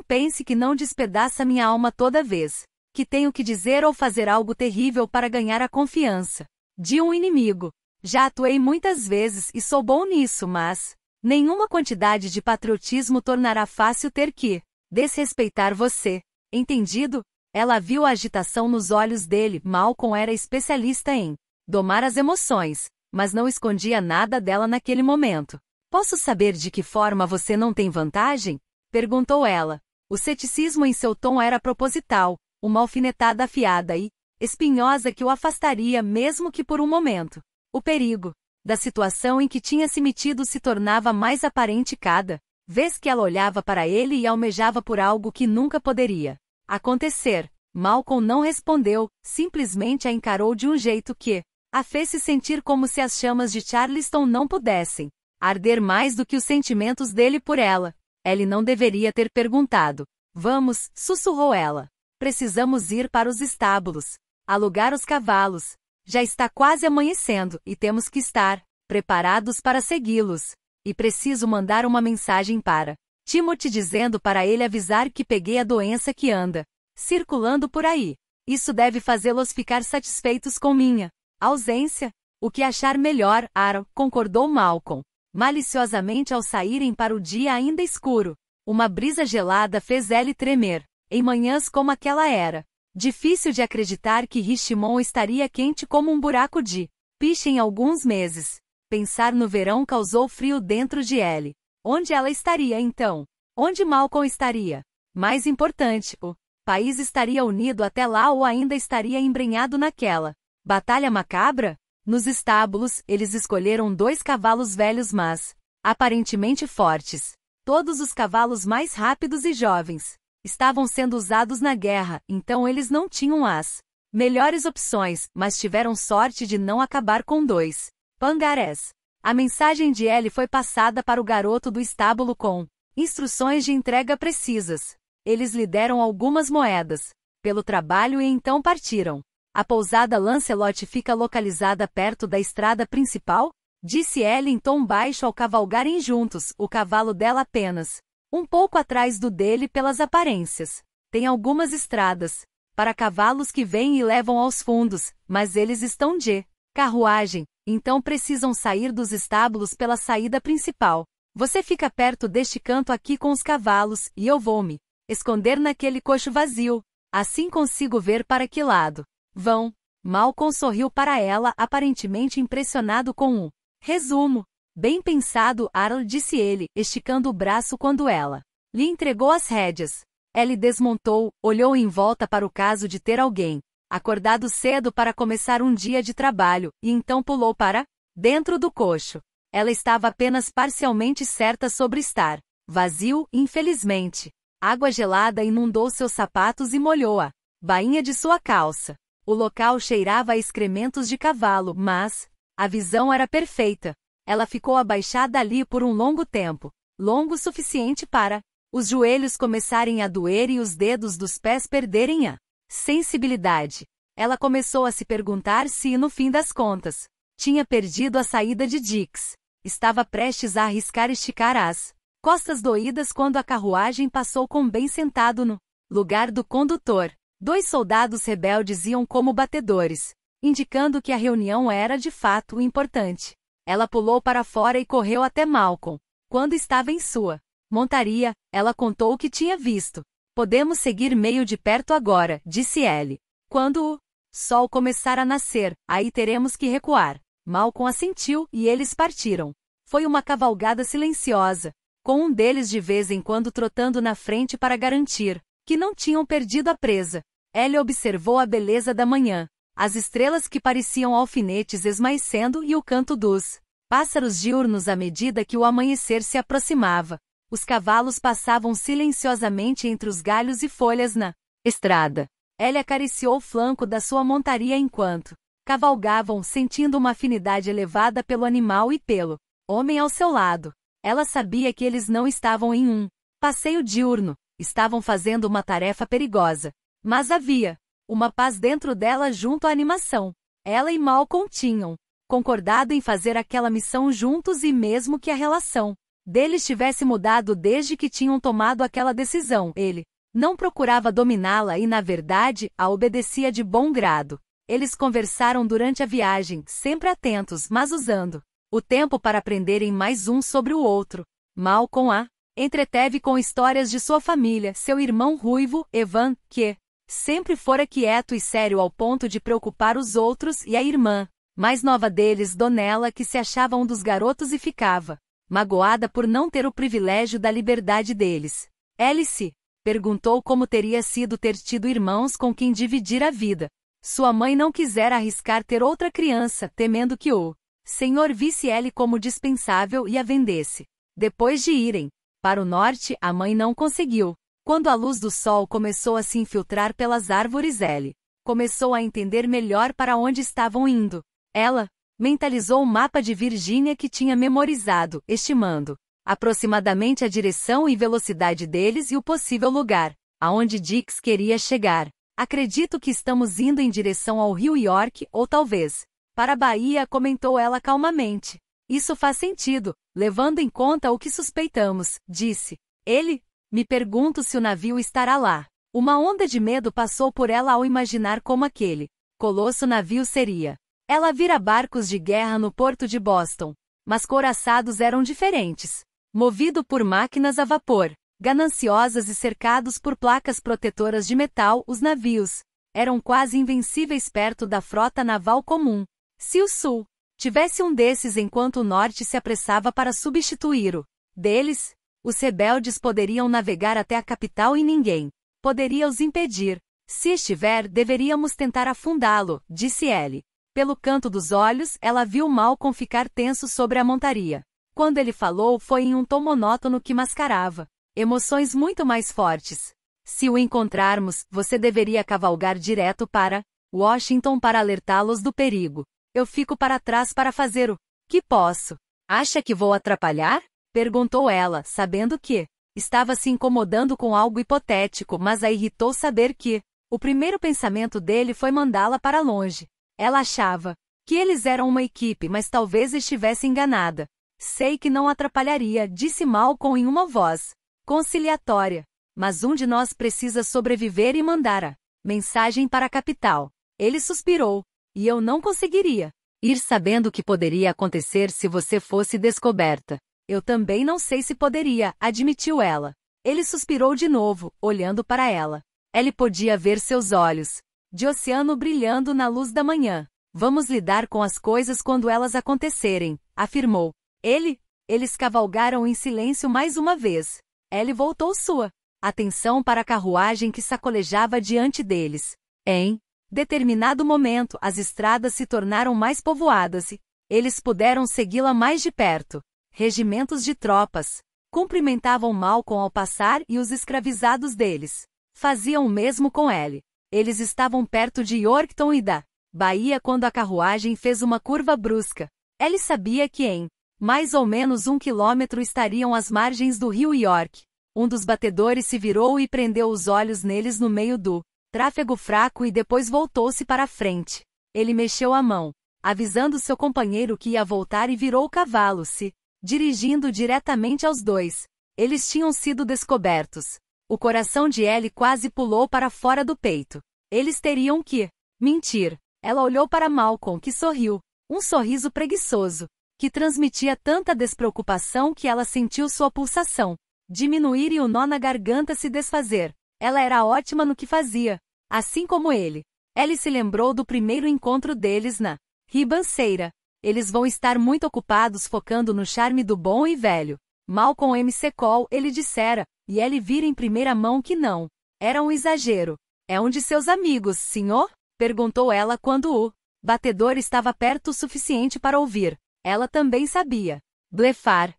pense que não despedaça minha alma toda vez que tenho que dizer ou fazer algo terrível para ganhar a confiança de um inimigo. Já atuei muitas vezes e sou bom nisso, mas nenhuma quantidade de patriotismo tornará fácil ter que desrespeitar você. Entendido? Ela viu a agitação nos olhos dele. Malcolm era especialista em domar as emoções mas não escondia nada dela naquele momento. Posso saber de que forma você não tem vantagem? perguntou ela. O ceticismo em seu tom era proposital, uma alfinetada afiada e espinhosa que o afastaria mesmo que por um momento. O perigo da situação em que tinha se metido se tornava mais aparente cada vez que ela olhava para ele e almejava por algo que nunca poderia acontecer. Malcolm não respondeu, simplesmente a encarou de um jeito que a fez-se sentir como se as chamas de Charleston não pudessem arder mais do que os sentimentos dele por ela. Ele não deveria ter perguntado. Vamos, sussurrou ela. Precisamos ir para os estábulos, alugar os cavalos. Já está quase amanhecendo e temos que estar preparados para segui-los. E preciso mandar uma mensagem para Timothy dizendo para ele avisar que peguei a doença que anda circulando por aí. Isso deve fazê-los ficar satisfeitos com minha Ausência? O que achar melhor, Aaron, concordou Malcolm. Maliciosamente ao saírem para o dia ainda escuro. Uma brisa gelada fez ele tremer. Em manhãs como aquela era. Difícil de acreditar que Richimon estaria quente como um buraco de piche em alguns meses. Pensar no verão causou frio dentro de ele. Onde ela estaria então? Onde Malcolm estaria? Mais importante, o país estaria unido até lá ou ainda estaria embrenhado naquela Batalha macabra? Nos estábulos, eles escolheram dois cavalos velhos, mas aparentemente fortes. Todos os cavalos mais rápidos e jovens estavam sendo usados na guerra, então eles não tinham as melhores opções, mas tiveram sorte de não acabar com dois pangarés. A mensagem de Ellie foi passada para o garoto do estábulo com instruções de entrega precisas. Eles lhe deram algumas moedas pelo trabalho e então partiram. A pousada Lancelot fica localizada perto da estrada principal? Disse ela em tom baixo ao cavalgarem juntos, o cavalo dela apenas. Um pouco atrás do dele pelas aparências. Tem algumas estradas. Para cavalos que vêm e levam aos fundos, mas eles estão de carruagem, então precisam sair dos estábulos pela saída principal. Você fica perto deste canto aqui com os cavalos, e eu vou me esconder naquele coxo vazio. Assim consigo ver para que lado Vão. Malcolm sorriu para ela, aparentemente impressionado com um resumo. Bem pensado, Harold disse ele, esticando o braço quando ela lhe entregou as rédeas. Ellie desmontou, olhou em volta para o caso de ter alguém acordado cedo para começar um dia de trabalho, e então pulou para dentro do coxo. Ela estava apenas parcialmente certa sobre estar vazio, infelizmente. Água gelada inundou seus sapatos e molhou a bainha de sua calça. O local cheirava a excrementos de cavalo, mas a visão era perfeita. Ela ficou abaixada ali por um longo tempo longo o suficiente para os joelhos começarem a doer e os dedos dos pés perderem a sensibilidade. Ela começou a se perguntar se, no fim das contas, tinha perdido a saída de Dix. Estava prestes a arriscar esticar as costas doídas quando a carruagem passou com bem sentado no lugar do condutor dois soldados rebeldes iam como batedores, indicando que a reunião era de fato importante. Ela pulou para fora e correu até Malcolm. Quando estava em sua montaria, ela contou o que tinha visto. Podemos seguir meio de perto agora, disse ele. Quando o sol começar a nascer, aí teremos que recuar. Malcolm assentiu e eles partiram. Foi uma cavalgada silenciosa, com um deles de vez em quando trotando na frente para garantir que não tinham perdido a presa. Ellie observou a beleza da manhã, as estrelas que pareciam alfinetes esmaecendo e o canto dos pássaros diurnos à medida que o amanhecer se aproximava. Os cavalos passavam silenciosamente entre os galhos e folhas na estrada. Ellie acariciou o flanco da sua montaria enquanto cavalgavam, sentindo uma afinidade elevada pelo animal e pelo homem ao seu lado. Ela sabia que eles não estavam em um passeio diurno, estavam fazendo uma tarefa perigosa. Mas havia uma paz dentro dela junto à animação. Ela e Malcolm tinham concordado em fazer aquela missão juntos e mesmo que a relação deles tivesse mudado desde que tinham tomado aquela decisão, ele não procurava dominá-la e, na verdade, a obedecia de bom grado. Eles conversaram durante a viagem, sempre atentos, mas usando o tempo para aprenderem mais um sobre o outro. Malcolm a entreteve com histórias de sua família, seu irmão ruivo, Evan, que Sempre fora quieto e sério ao ponto de preocupar os outros e a irmã, mais nova deles, Donella, que se achava um dos garotos e ficava magoada por não ter o privilégio da liberdade deles. Alice perguntou como teria sido ter tido irmãos com quem dividir a vida. Sua mãe não quisera arriscar ter outra criança, temendo que o senhor visse ele como dispensável e a vendesse. Depois de irem para o norte, a mãe não conseguiu quando a luz do sol começou a se infiltrar pelas árvores, ele começou a entender melhor para onde estavam indo. Ela mentalizou o mapa de Virgínia que tinha memorizado, estimando aproximadamente a direção e velocidade deles e o possível lugar aonde Dix queria chegar. Acredito que estamos indo em direção ao Rio York ou talvez para a Bahia, comentou ela calmamente. Isso faz sentido, levando em conta o que suspeitamos, disse. Ele me pergunto se o navio estará lá. Uma onda de medo passou por ela ao imaginar como aquele colosso navio seria. Ela vira barcos de guerra no porto de Boston, mas coraçados eram diferentes. Movido por máquinas a vapor, gananciosas e cercados por placas protetoras de metal, os navios eram quase invencíveis perto da frota naval comum. Se o Sul tivesse um desses enquanto o Norte se apressava para substituí-lo, deles, os rebeldes poderiam navegar até a capital e ninguém poderia os impedir. Se estiver, deveríamos tentar afundá-lo, disse ele. Pelo canto dos olhos, ela viu Malcolm ficar tenso sobre a montaria. Quando ele falou, foi em um tom monótono que mascarava emoções muito mais fortes. Se o encontrarmos, você deveria cavalgar direto para Washington para alertá-los do perigo. Eu fico para trás para fazer o que posso. Acha que vou atrapalhar? Perguntou ela, sabendo que estava se incomodando com algo hipotético, mas a irritou saber que o primeiro pensamento dele foi mandá-la para longe. Ela achava que eles eram uma equipe, mas talvez estivesse enganada. Sei que não atrapalharia, disse Malcolm em uma voz conciliatória. Mas um de nós precisa sobreviver e mandar a mensagem para a capital. Ele suspirou. E eu não conseguiria ir sabendo o que poderia acontecer se você fosse descoberta. Eu também não sei se poderia, admitiu ela. Ele suspirou de novo, olhando para ela. Ele podia ver seus olhos, de oceano brilhando na luz da manhã. Vamos lidar com as coisas quando elas acontecerem, afirmou. Ele? Eles cavalgaram em silêncio mais uma vez. Ellie voltou sua atenção para a carruagem que sacolejava diante deles. Em determinado momento, as estradas se tornaram mais povoadas e eles puderam segui-la mais de perto regimentos de tropas. Cumprimentavam Malcolm ao passar e os escravizados deles. Faziam o mesmo com ele. Eles estavam perto de Yorkton e da Bahia quando a carruagem fez uma curva brusca. Ele sabia que em mais ou menos um quilômetro estariam as margens do rio York. Um dos batedores se virou e prendeu os olhos neles no meio do tráfego fraco e depois voltou-se para a frente. Ele mexeu a mão, avisando seu companheiro que ia voltar e virou o cavalo, se dirigindo diretamente aos dois. Eles tinham sido descobertos. O coração de Ellie quase pulou para fora do peito. Eles teriam que mentir. Ela olhou para Malcolm, que sorriu, um sorriso preguiçoso, que transmitia tanta despreocupação que ela sentiu sua pulsação diminuir e o nó na garganta se desfazer. Ela era ótima no que fazia, assim como ele. Ellie se lembrou do primeiro encontro deles na ribanceira, eles vão estar muito ocupados focando no charme do bom e velho. Mal com M. Cole, ele dissera, e ele vira em primeira mão que não. Era um exagero. É um de seus amigos, senhor? Perguntou ela quando o batedor estava perto o suficiente para ouvir. Ela também sabia. Blefar.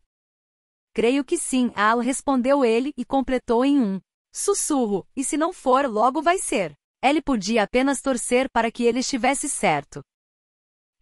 Creio que sim, Al respondeu ele e completou em um sussurro, e se não for, logo vai ser. Ele podia apenas torcer para que ele estivesse certo.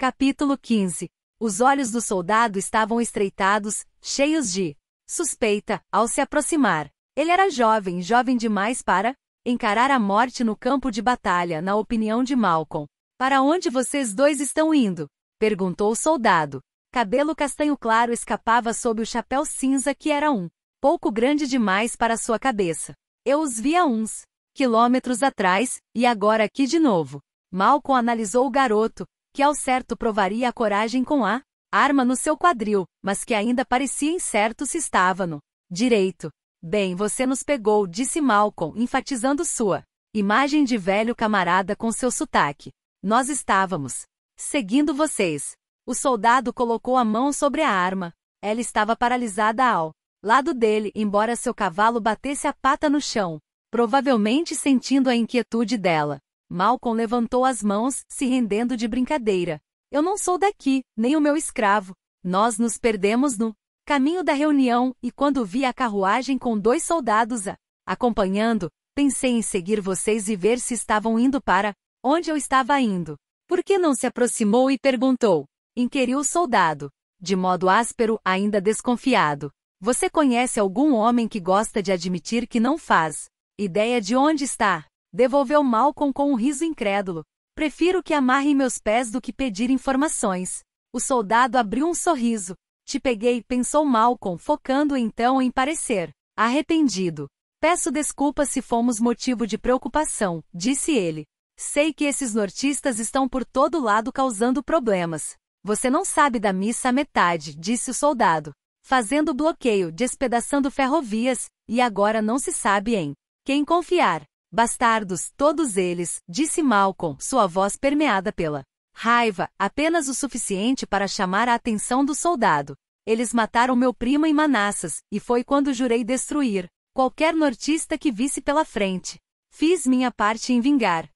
Capítulo 15. Os olhos do soldado estavam estreitados, cheios de suspeita, ao se aproximar. Ele era jovem, jovem demais para encarar a morte no campo de batalha, na opinião de Malcolm. Para onde vocês dois estão indo? perguntou o soldado. Cabelo castanho claro escapava sob o chapéu cinza que era um pouco grande demais para sua cabeça. Eu os vi a uns quilômetros atrás e agora aqui de novo. Malcolm analisou o garoto, que ao certo provaria a coragem com a arma no seu quadril, mas que ainda parecia incerto se estava no direito. Bem, você nos pegou, disse Malcolm, enfatizando sua imagem de velho camarada com seu sotaque. Nós estávamos seguindo vocês. O soldado colocou a mão sobre a arma. Ela estava paralisada ao lado dele, embora seu cavalo batesse a pata no chão, provavelmente sentindo a inquietude dela. Malcolm levantou as mãos, se rendendo de brincadeira. Eu não sou daqui, nem o meu escravo. Nós nos perdemos no caminho da reunião e quando vi a carruagem com dois soldados a acompanhando, pensei em seguir vocês e ver se estavam indo para onde eu estava indo. Por que não se aproximou e perguntou? Inquiriu o soldado, de modo áspero, ainda desconfiado. Você conhece algum homem que gosta de admitir que não faz ideia de onde está? Devolveu Malcolm com um riso incrédulo. Prefiro que amarrem meus pés do que pedir informações. O soldado abriu um sorriso. Te peguei, pensou Malcolm, focando então em parecer arrependido. Peço desculpas se fomos motivo de preocupação, disse ele. Sei que esses nortistas estão por todo lado causando problemas. Você não sabe da missa à metade, disse o soldado. Fazendo bloqueio, despedaçando ferrovias, e agora não se sabe em quem confiar. Bastardos, todos eles, disse Malcolm, sua voz permeada pela raiva, apenas o suficiente para chamar a atenção do soldado. Eles mataram meu primo em Manassas, e foi quando jurei destruir qualquer nortista que visse pela frente. Fiz minha parte em vingar.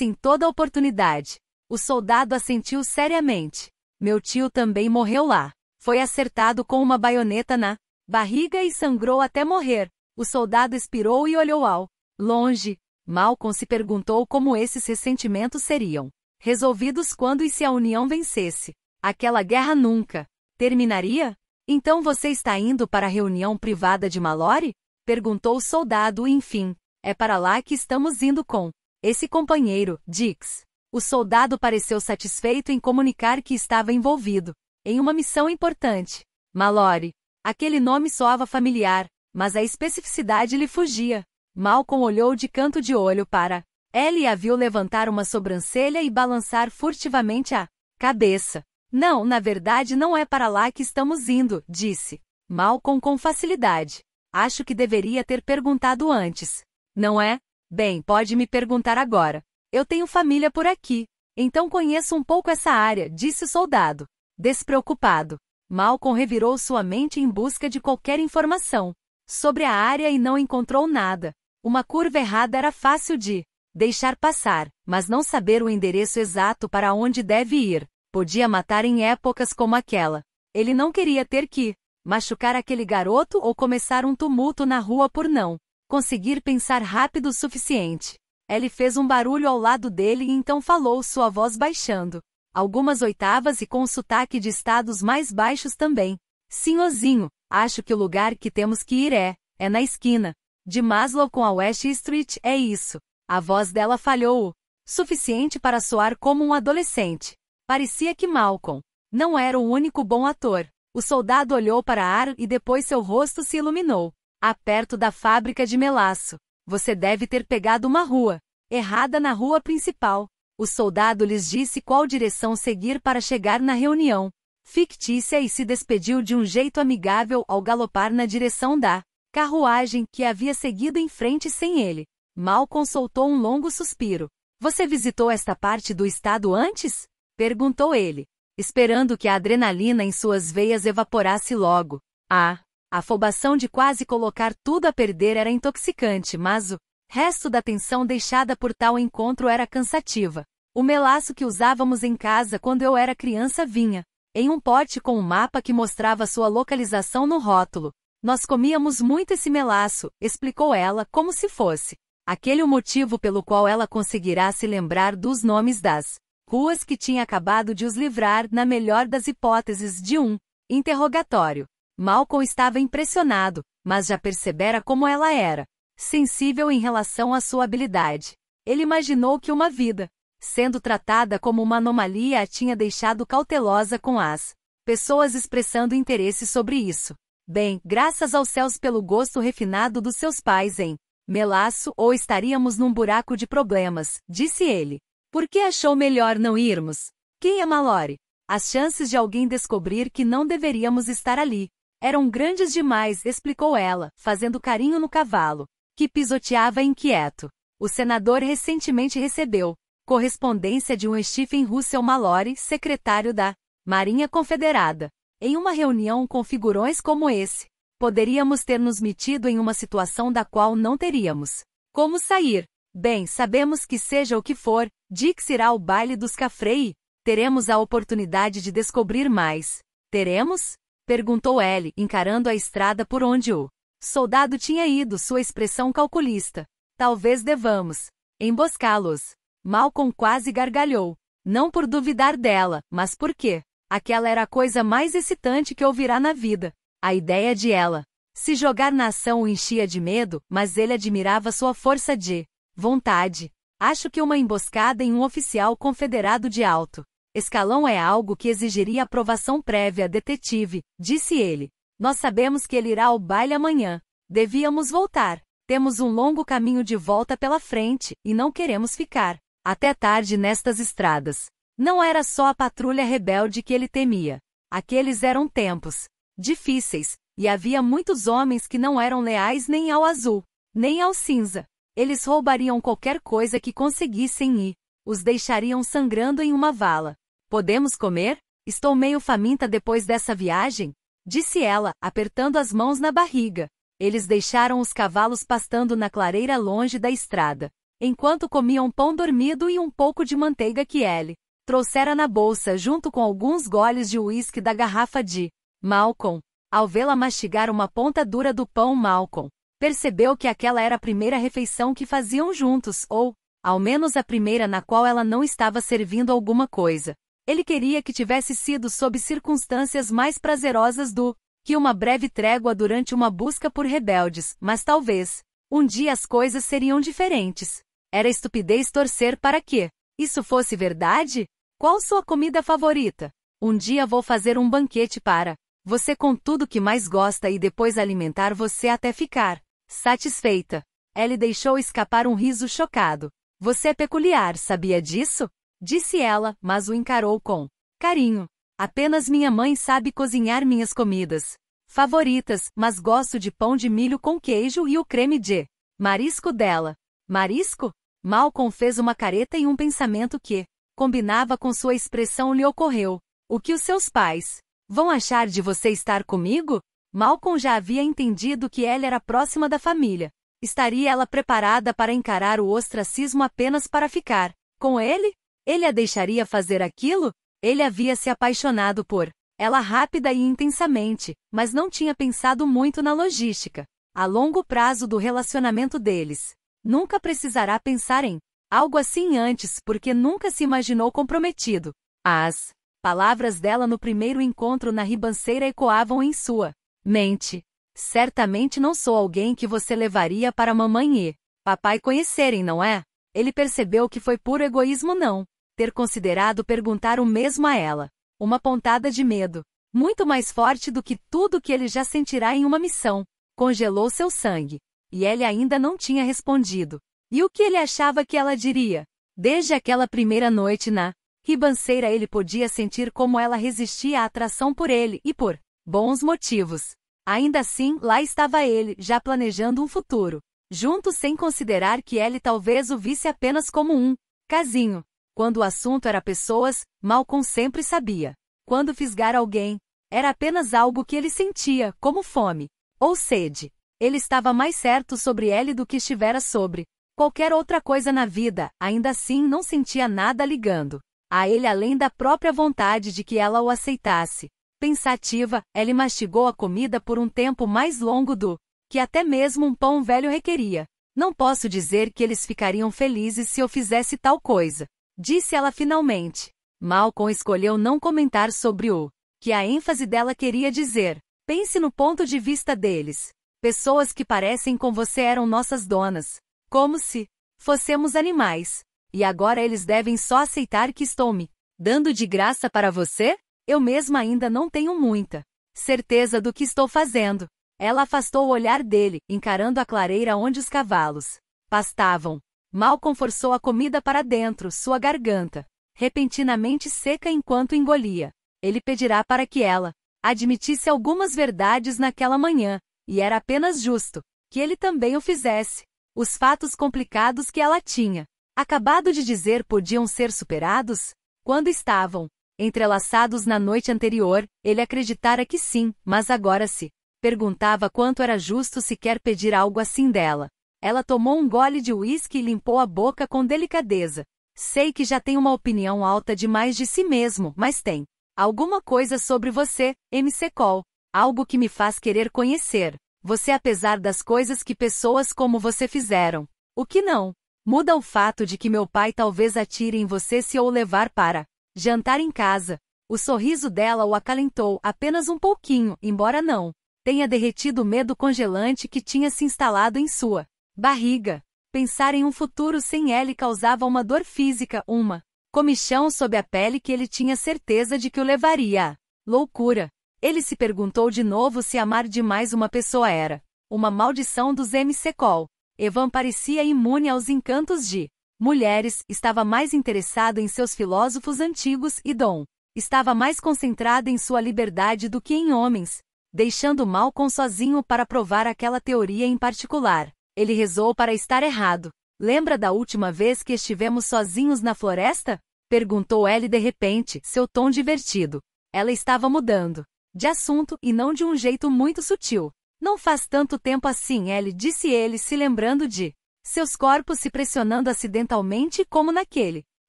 em toda a oportunidade. O soldado assentiu seriamente. Meu tio também morreu lá. Foi acertado com uma baioneta na barriga e sangrou até morrer. O soldado expirou e olhou ao Longe, Malcolm se perguntou como esses ressentimentos seriam resolvidos quando e se a união vencesse. Aquela guerra nunca terminaria? Então você está indo para a reunião privada de Mallory? Perguntou o soldado, enfim. É para lá que estamos indo com esse companheiro, Dix. O soldado pareceu satisfeito em comunicar que estava envolvido em uma missão importante. Mallory. Aquele nome soava familiar, mas a especificidade lhe fugia. Malcolm olhou de canto de olho para. e a viu levantar uma sobrancelha e balançar furtivamente a cabeça. Não, na verdade não é para lá que estamos indo, disse. Malcolm com facilidade. Acho que deveria ter perguntado antes. Não é? Bem, pode me perguntar agora. Eu tenho família por aqui. Então conheço um pouco essa área, disse o soldado. Despreocupado. Malcolm revirou sua mente em busca de qualquer informação sobre a área e não encontrou nada. Uma curva errada era fácil de deixar passar, mas não saber o endereço exato para onde deve ir podia matar em épocas como aquela. Ele não queria ter que machucar aquele garoto ou começar um tumulto na rua por não conseguir pensar rápido o suficiente. Ele fez um barulho ao lado dele e então falou, sua voz baixando. Algumas oitavas e com um sotaque de estados mais baixos também. Senhorzinho, acho que o lugar que temos que ir é, é na esquina de Maslow com a West Street é isso. A voz dela falhou, suficiente para soar como um adolescente. Parecia que Malcolm não era o único bom ator. O soldado olhou para Ar e depois seu rosto se iluminou. Há ah, perto da fábrica de melaço. Você deve ter pegado uma rua errada na rua principal. O soldado lhes disse qual direção seguir para chegar na reunião fictícia e se despediu de um jeito amigável ao galopar na direção da carruagem que havia seguido em frente sem ele. Mal consultou um longo suspiro. Você visitou esta parte do estado antes? perguntou ele, esperando que a adrenalina em suas veias evaporasse logo. Ah, a afobação de quase colocar tudo a perder era intoxicante, mas o resto da tensão deixada por tal encontro era cansativa. O melaço que usávamos em casa quando eu era criança vinha, em um pote com um mapa que mostrava sua localização no rótulo. Nós comíamos muito esse melaço, explicou ela, como se fosse aquele o motivo pelo qual ela conseguirá se lembrar dos nomes das ruas que tinha acabado de os livrar, na melhor das hipóteses, de um interrogatório. Malcolm estava impressionado, mas já percebera como ela era sensível em relação à sua habilidade. Ele imaginou que uma vida, sendo tratada como uma anomalia, a tinha deixado cautelosa com as pessoas expressando interesse sobre isso. Bem, graças aos céus pelo gosto refinado dos seus pais em melaço ou estaríamos num buraco de problemas, disse ele. Por que achou melhor não irmos? Quem é Mallory? As chances de alguém descobrir que não deveríamos estar ali eram grandes demais, explicou ela, fazendo carinho no cavalo, que pisoteava inquieto. O senador recentemente recebeu correspondência de um Stephen Russell Mallory, secretário da Marinha Confederada em uma reunião com figurões como esse, poderíamos ter nos metido em uma situação da qual não teríamos como sair. Bem, sabemos que seja o que for, Dix irá ao baile dos Cafrei, teremos a oportunidade de descobrir mais. Teremos? Perguntou ele, encarando a estrada por onde o soldado tinha ido, sua expressão calculista. Talvez devamos emboscá-los. Malcolm quase gargalhou. Não por duvidar dela, mas por quê? Aquela era a coisa mais excitante que ouvirá na vida. A ideia de ela. Se jogar na ação o enchia de medo, mas ele admirava sua força de vontade. Acho que uma emboscada em um oficial confederado de alto escalão é algo que exigiria aprovação prévia, detetive, disse ele. Nós sabemos que ele irá ao baile amanhã. Devíamos voltar. Temos um longo caminho de volta pela frente e não queremos ficar até tarde nestas estradas. Não era só a patrulha rebelde que ele temia. Aqueles eram tempos difíceis, e havia muitos homens que não eram leais nem ao azul, nem ao cinza. Eles roubariam qualquer coisa que conseguissem e os deixariam sangrando em uma vala. Podemos comer? Estou meio faminta depois dessa viagem? Disse ela, apertando as mãos na barriga. Eles deixaram os cavalos pastando na clareira longe da estrada, enquanto comiam pão dormido e um pouco de manteiga que ele Trouxera na bolsa junto com alguns goles de uísque da garrafa de Malcolm. Ao vê-la mastigar uma ponta dura do pão Malcolm, percebeu que aquela era a primeira refeição que faziam juntos, ou, ao menos a primeira na qual ela não estava servindo alguma coisa. Ele queria que tivesse sido sob circunstâncias mais prazerosas do que uma breve trégua durante uma busca por rebeldes, mas talvez, um dia as coisas seriam diferentes. Era estupidez torcer para que isso fosse verdade? Qual sua comida favorita? Um dia vou fazer um banquete para você com tudo que mais gosta e depois alimentar você até ficar satisfeita. Ellie deixou escapar um riso chocado. Você é peculiar, sabia disso? Disse ela, mas o encarou com carinho. Apenas minha mãe sabe cozinhar minhas comidas favoritas, mas gosto de pão de milho com queijo e o creme de marisco dela. Marisco? Malcolm fez uma careta e um pensamento que combinava com sua expressão lhe ocorreu. O que os seus pais vão achar de você estar comigo? Malcolm já havia entendido que ela era próxima da família. Estaria ela preparada para encarar o ostracismo apenas para ficar com ele? Ele a deixaria fazer aquilo? Ele havia se apaixonado por ela rápida e intensamente, mas não tinha pensado muito na logística a longo prazo do relacionamento deles. Nunca precisará pensar em Algo assim antes, porque nunca se imaginou comprometido. As palavras dela no primeiro encontro na ribanceira ecoavam em sua mente. Certamente não sou alguém que você levaria para mamãe e papai conhecerem, não é? Ele percebeu que foi puro egoísmo não ter considerado perguntar o mesmo a ela. Uma pontada de medo, muito mais forte do que tudo que ele já sentirá em uma missão, congelou seu sangue. E ele ainda não tinha respondido. E o que ele achava que ela diria? Desde aquela primeira noite na ribanceira ele podia sentir como ela resistia à atração por ele e por bons motivos. Ainda assim, lá estava ele, já planejando um futuro. Junto sem considerar que ele talvez o visse apenas como um casinho. Quando o assunto era pessoas, Malcolm sempre sabia. Quando fisgar alguém, era apenas algo que ele sentia, como fome ou sede. Ele estava mais certo sobre ele do que estivera sobre qualquer outra coisa na vida, ainda assim não sentia nada ligando a ele além da própria vontade de que ela o aceitasse. Pensativa, ela mastigou a comida por um tempo mais longo do que até mesmo um pão velho requeria. Não posso dizer que eles ficariam felizes se eu fizesse tal coisa, disse ela finalmente. Malcolm escolheu não comentar sobre o que a ênfase dela queria dizer. Pense no ponto de vista deles. Pessoas que parecem com você eram nossas donas, como se fossemos animais. E agora eles devem só aceitar que estou-me dando de graça para você? Eu mesma ainda não tenho muita certeza do que estou fazendo. Ela afastou o olhar dele, encarando a clareira onde os cavalos pastavam. Mal forçou a comida para dentro, sua garganta repentinamente seca enquanto engolia. Ele pedirá para que ela admitisse algumas verdades naquela manhã, e era apenas justo que ele também o fizesse. Os fatos complicados que ela tinha acabado de dizer podiam ser superados? Quando estavam entrelaçados na noite anterior, ele acreditara que sim, mas agora se perguntava quanto era justo sequer pedir algo assim dela. Ela tomou um gole de uísque e limpou a boca com delicadeza. Sei que já tem uma opinião alta demais de si mesmo, mas tem alguma coisa sobre você, MC Cole, algo que me faz querer conhecer. Você apesar das coisas que pessoas como você fizeram. O que não? Muda o fato de que meu pai talvez atire em você se ou levar para jantar em casa. O sorriso dela o acalentou apenas um pouquinho, embora não tenha derretido o medo congelante que tinha se instalado em sua barriga. Pensar em um futuro sem ele causava uma dor física, uma comichão sob a pele que ele tinha certeza de que o levaria à loucura. Ele se perguntou de novo se amar demais uma pessoa era uma maldição dos MC Col. Evan parecia imune aos encantos de mulheres, estava mais interessado em seus filósofos antigos e Dom estava mais concentrado em sua liberdade do que em homens, deixando Malcolm sozinho para provar aquela teoria em particular. Ele rezou para estar errado. Lembra da última vez que estivemos sozinhos na floresta? Perguntou ele de repente, seu tom divertido. Ela estava mudando de assunto e não de um jeito muito sutil. Não faz tanto tempo assim, ele disse ele se lembrando de seus corpos se pressionando acidentalmente como naquele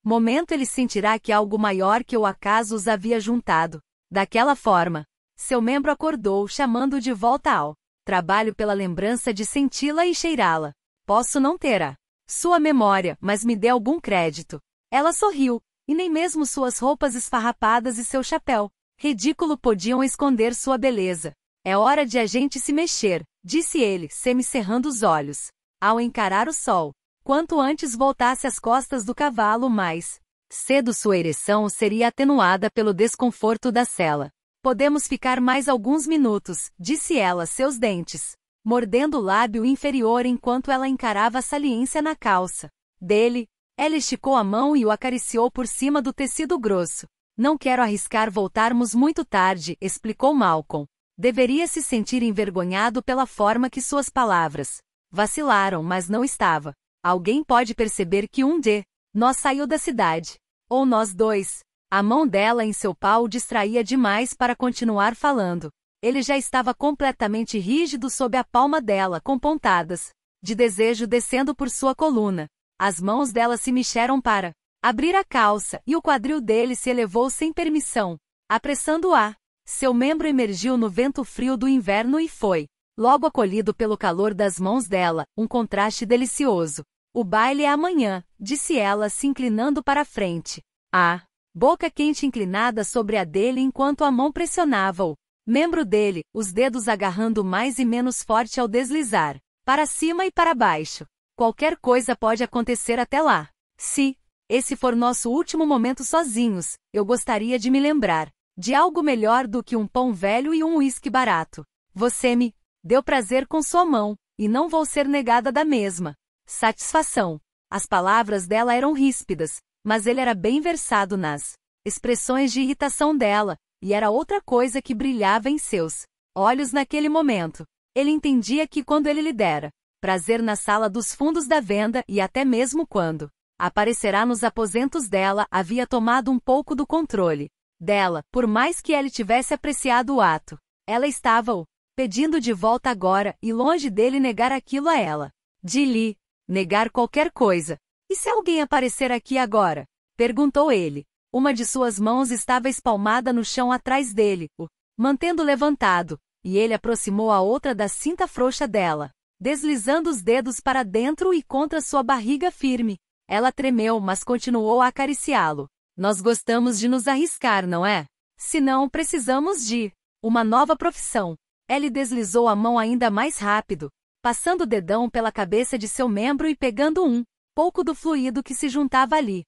momento ele sentirá que algo maior que o acaso os havia juntado. Daquela forma, seu membro acordou, chamando de volta ao trabalho pela lembrança de senti-la e cheirá-la. Posso não ter a sua memória, mas me dê algum crédito. Ela sorriu, e nem mesmo suas roupas esfarrapadas e seu chapéu, ridículo podiam esconder sua beleza. É hora de a gente se mexer, disse ele, semicerrando os olhos, ao encarar o sol. Quanto antes voltasse às costas do cavalo, mais cedo sua ereção seria atenuada pelo desconforto da cela. Podemos ficar mais alguns minutos, disse ela, seus dentes, mordendo o lábio inferior enquanto ela encarava a saliência na calça dele. Ela esticou a mão e o acariciou por cima do tecido grosso. Não quero arriscar voltarmos muito tarde, explicou Malcolm. Deveria se sentir envergonhado pela forma que suas palavras vacilaram, mas não estava. Alguém pode perceber que um de nós saiu da cidade. Ou nós dois. A mão dela em seu pau distraía demais para continuar falando. Ele já estava completamente rígido sob a palma dela, com pontadas de desejo descendo por sua coluna. As mãos dela se mexeram para abrir a calça, e o quadril dele se elevou sem permissão, apressando-a. Seu membro emergiu no vento frio do inverno e foi, logo acolhido pelo calor das mãos dela, um contraste delicioso. O baile é amanhã, disse ela, se inclinando para a frente. A boca quente inclinada sobre a dele enquanto a mão pressionava-o. Membro dele, os dedos agarrando mais e menos forte ao deslizar, para cima e para baixo. Qualquer coisa pode acontecer até lá. Se esse for nosso último momento sozinhos, eu gostaria de me lembrar de algo melhor do que um pão velho e um uísque barato. Você me deu prazer com sua mão, e não vou ser negada da mesma. Satisfação. As palavras dela eram ríspidas, mas ele era bem versado nas expressões de irritação dela, e era outra coisa que brilhava em seus olhos naquele momento. Ele entendia que quando ele lhe dera prazer na sala dos fundos da venda e até mesmo quando aparecerá nos aposentos dela havia tomado um pouco do controle dela, por mais que ele tivesse apreciado o ato. Ela estava-o pedindo de volta agora e longe dele negar aquilo a ela. De lhe negar qualquer coisa. E se alguém aparecer aqui agora? perguntou ele. Uma de suas mãos estava espalmada no chão atrás dele, o mantendo levantado, e ele aproximou a outra da cinta frouxa dela, deslizando os dedos para dentro e contra sua barriga firme. Ela tremeu, mas continuou a acariciá-lo. Nós gostamos de nos arriscar, não é? Se não, precisamos de uma nova profissão. Ele deslizou a mão ainda mais rápido, passando o dedão pela cabeça de seu membro e pegando um pouco do fluido que se juntava ali.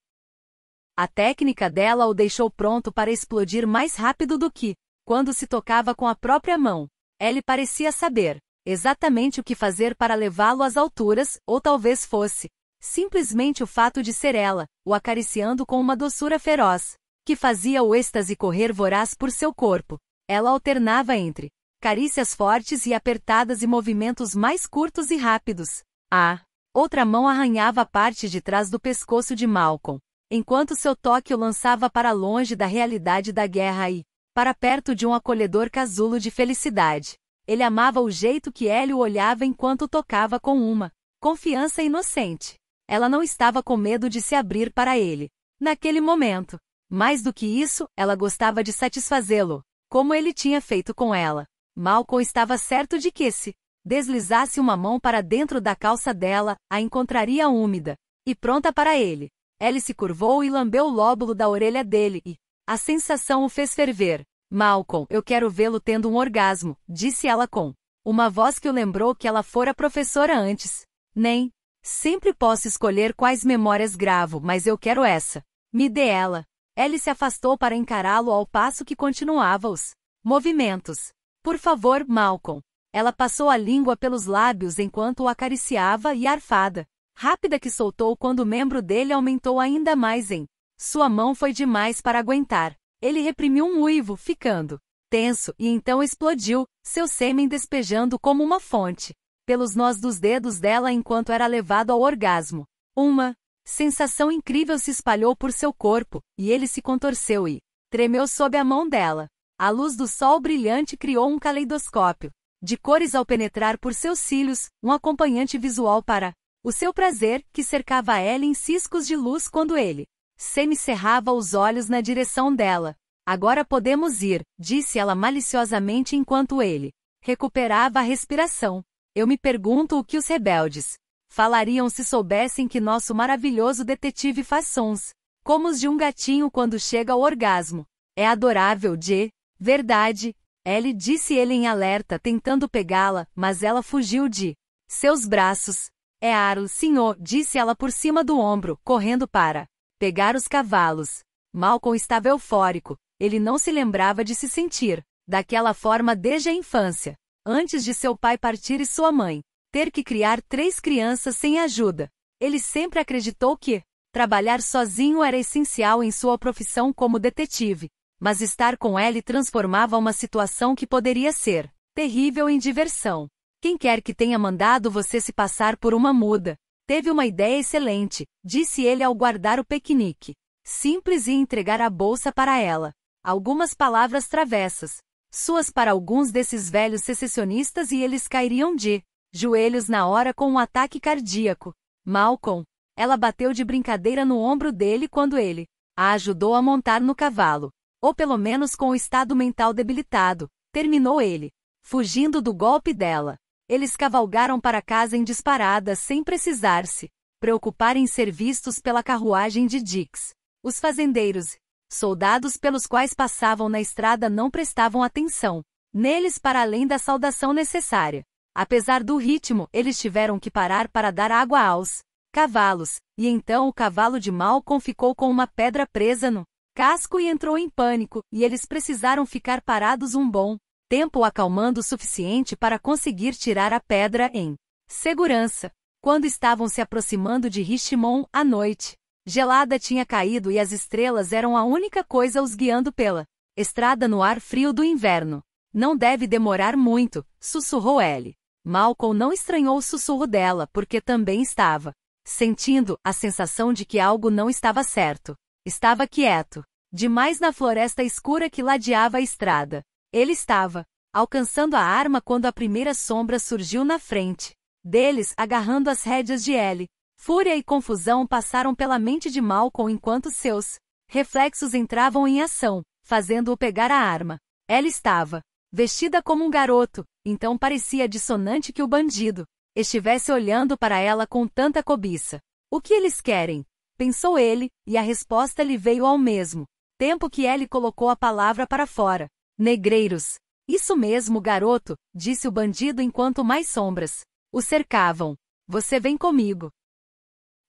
A técnica dela o deixou pronto para explodir mais rápido do que quando se tocava com a própria mão. Ele parecia saber exatamente o que fazer para levá-lo às alturas, ou talvez fosse Simplesmente o fato de ser ela, o acariciando com uma doçura feroz, que fazia o êxtase correr voraz por seu corpo. Ela alternava entre carícias fortes e apertadas e movimentos mais curtos e rápidos. A outra mão arranhava a parte de trás do pescoço de Malcolm, enquanto seu toque o lançava para longe da realidade da guerra e para perto de um acolhedor casulo de felicidade. Ele amava o jeito que Ellie o olhava enquanto tocava com uma confiança inocente ela não estava com medo de se abrir para ele. Naquele momento. Mais do que isso, ela gostava de satisfazê-lo, como ele tinha feito com ela. Malcolm estava certo de que se deslizasse uma mão para dentro da calça dela, a encontraria úmida e pronta para ele. Ellie se curvou e lambeu o lóbulo da orelha dele e a sensação o fez ferver. Malcolm, eu quero vê-lo tendo um orgasmo, disse ela com uma voz que o lembrou que ela fora professora antes. Nem Sempre posso escolher quais memórias gravo, mas eu quero essa. Me dê ela. Ele se afastou para encará-lo ao passo que continuava os movimentos. Por favor, Malcolm. Ela passou a língua pelos lábios enquanto o acariciava e arfada. Rápida que soltou quando o membro dele aumentou ainda mais em. Sua mão foi demais para aguentar. Ele reprimiu um uivo, ficando tenso, e então explodiu, seu sêmen despejando como uma fonte pelos nós dos dedos dela enquanto era levado ao orgasmo. Uma sensação incrível se espalhou por seu corpo, e ele se contorceu e tremeu sob a mão dela. A luz do sol brilhante criou um caleidoscópio de cores ao penetrar por seus cílios, um acompanhante visual para o seu prazer, que cercava ela em ciscos de luz quando ele semicerrava os olhos na direção dela. Agora podemos ir, disse ela maliciosamente enquanto ele recuperava a respiração. Eu me pergunto o que os rebeldes falariam se soubessem que nosso maravilhoso detetive faz sons, como os de um gatinho quando chega ao orgasmo. É adorável, de verdade. ele disse ele em alerta, tentando pegá-la, mas ela fugiu de seus braços. É Arlo, senhor, disse ela por cima do ombro, correndo para pegar os cavalos. Malcolm estava eufórico. Ele não se lembrava de se sentir daquela forma desde a infância. Antes de seu pai partir e sua mãe ter que criar três crianças sem ajuda, ele sempre acreditou que trabalhar sozinho era essencial em sua profissão como detetive, mas estar com ele transformava uma situação que poderia ser terrível em diversão. Quem quer que tenha mandado você se passar por uma muda, teve uma ideia excelente, disse ele ao guardar o piquenique. Simples e entregar a bolsa para ela. Algumas palavras travessas, suas para alguns desses velhos secessionistas e eles cairiam de joelhos na hora com um ataque cardíaco. Malcolm, ela bateu de brincadeira no ombro dele quando ele a ajudou a montar no cavalo, ou pelo menos com o estado mental debilitado, terminou ele, fugindo do golpe dela. Eles cavalgaram para casa em disparada sem precisar se preocupar em ser vistos pela carruagem de Dix. Os fazendeiros, Soldados pelos quais passavam na estrada não prestavam atenção neles para além da saudação necessária. Apesar do ritmo, eles tiveram que parar para dar água aos cavalos, e então o cavalo de Malcolm ficou com uma pedra presa no casco e entrou em pânico, e eles precisaram ficar parados um bom tempo acalmando o suficiente para conseguir tirar a pedra em segurança. Quando estavam se aproximando de Richmond à noite, Gelada tinha caído e as estrelas eram a única coisa os guiando pela estrada no ar frio do inverno. Não deve demorar muito, sussurrou ele. Malcolm não estranhou o sussurro dela porque também estava sentindo a sensação de que algo não estava certo. Estava quieto, demais na floresta escura que ladeava a estrada. Ele estava alcançando a arma quando a primeira sombra surgiu na frente deles, agarrando as rédeas de Ellie, Fúria e confusão passaram pela mente de Malcolm enquanto seus reflexos entravam em ação, fazendo-o pegar a arma. Ela estava vestida como um garoto, então parecia dissonante que o bandido estivesse olhando para ela com tanta cobiça. O que eles querem? pensou ele, e a resposta lhe veio ao mesmo tempo que ele colocou a palavra para fora. Negreiros. Isso mesmo, garoto, disse o bandido enquanto mais sombras o cercavam. Você vem comigo.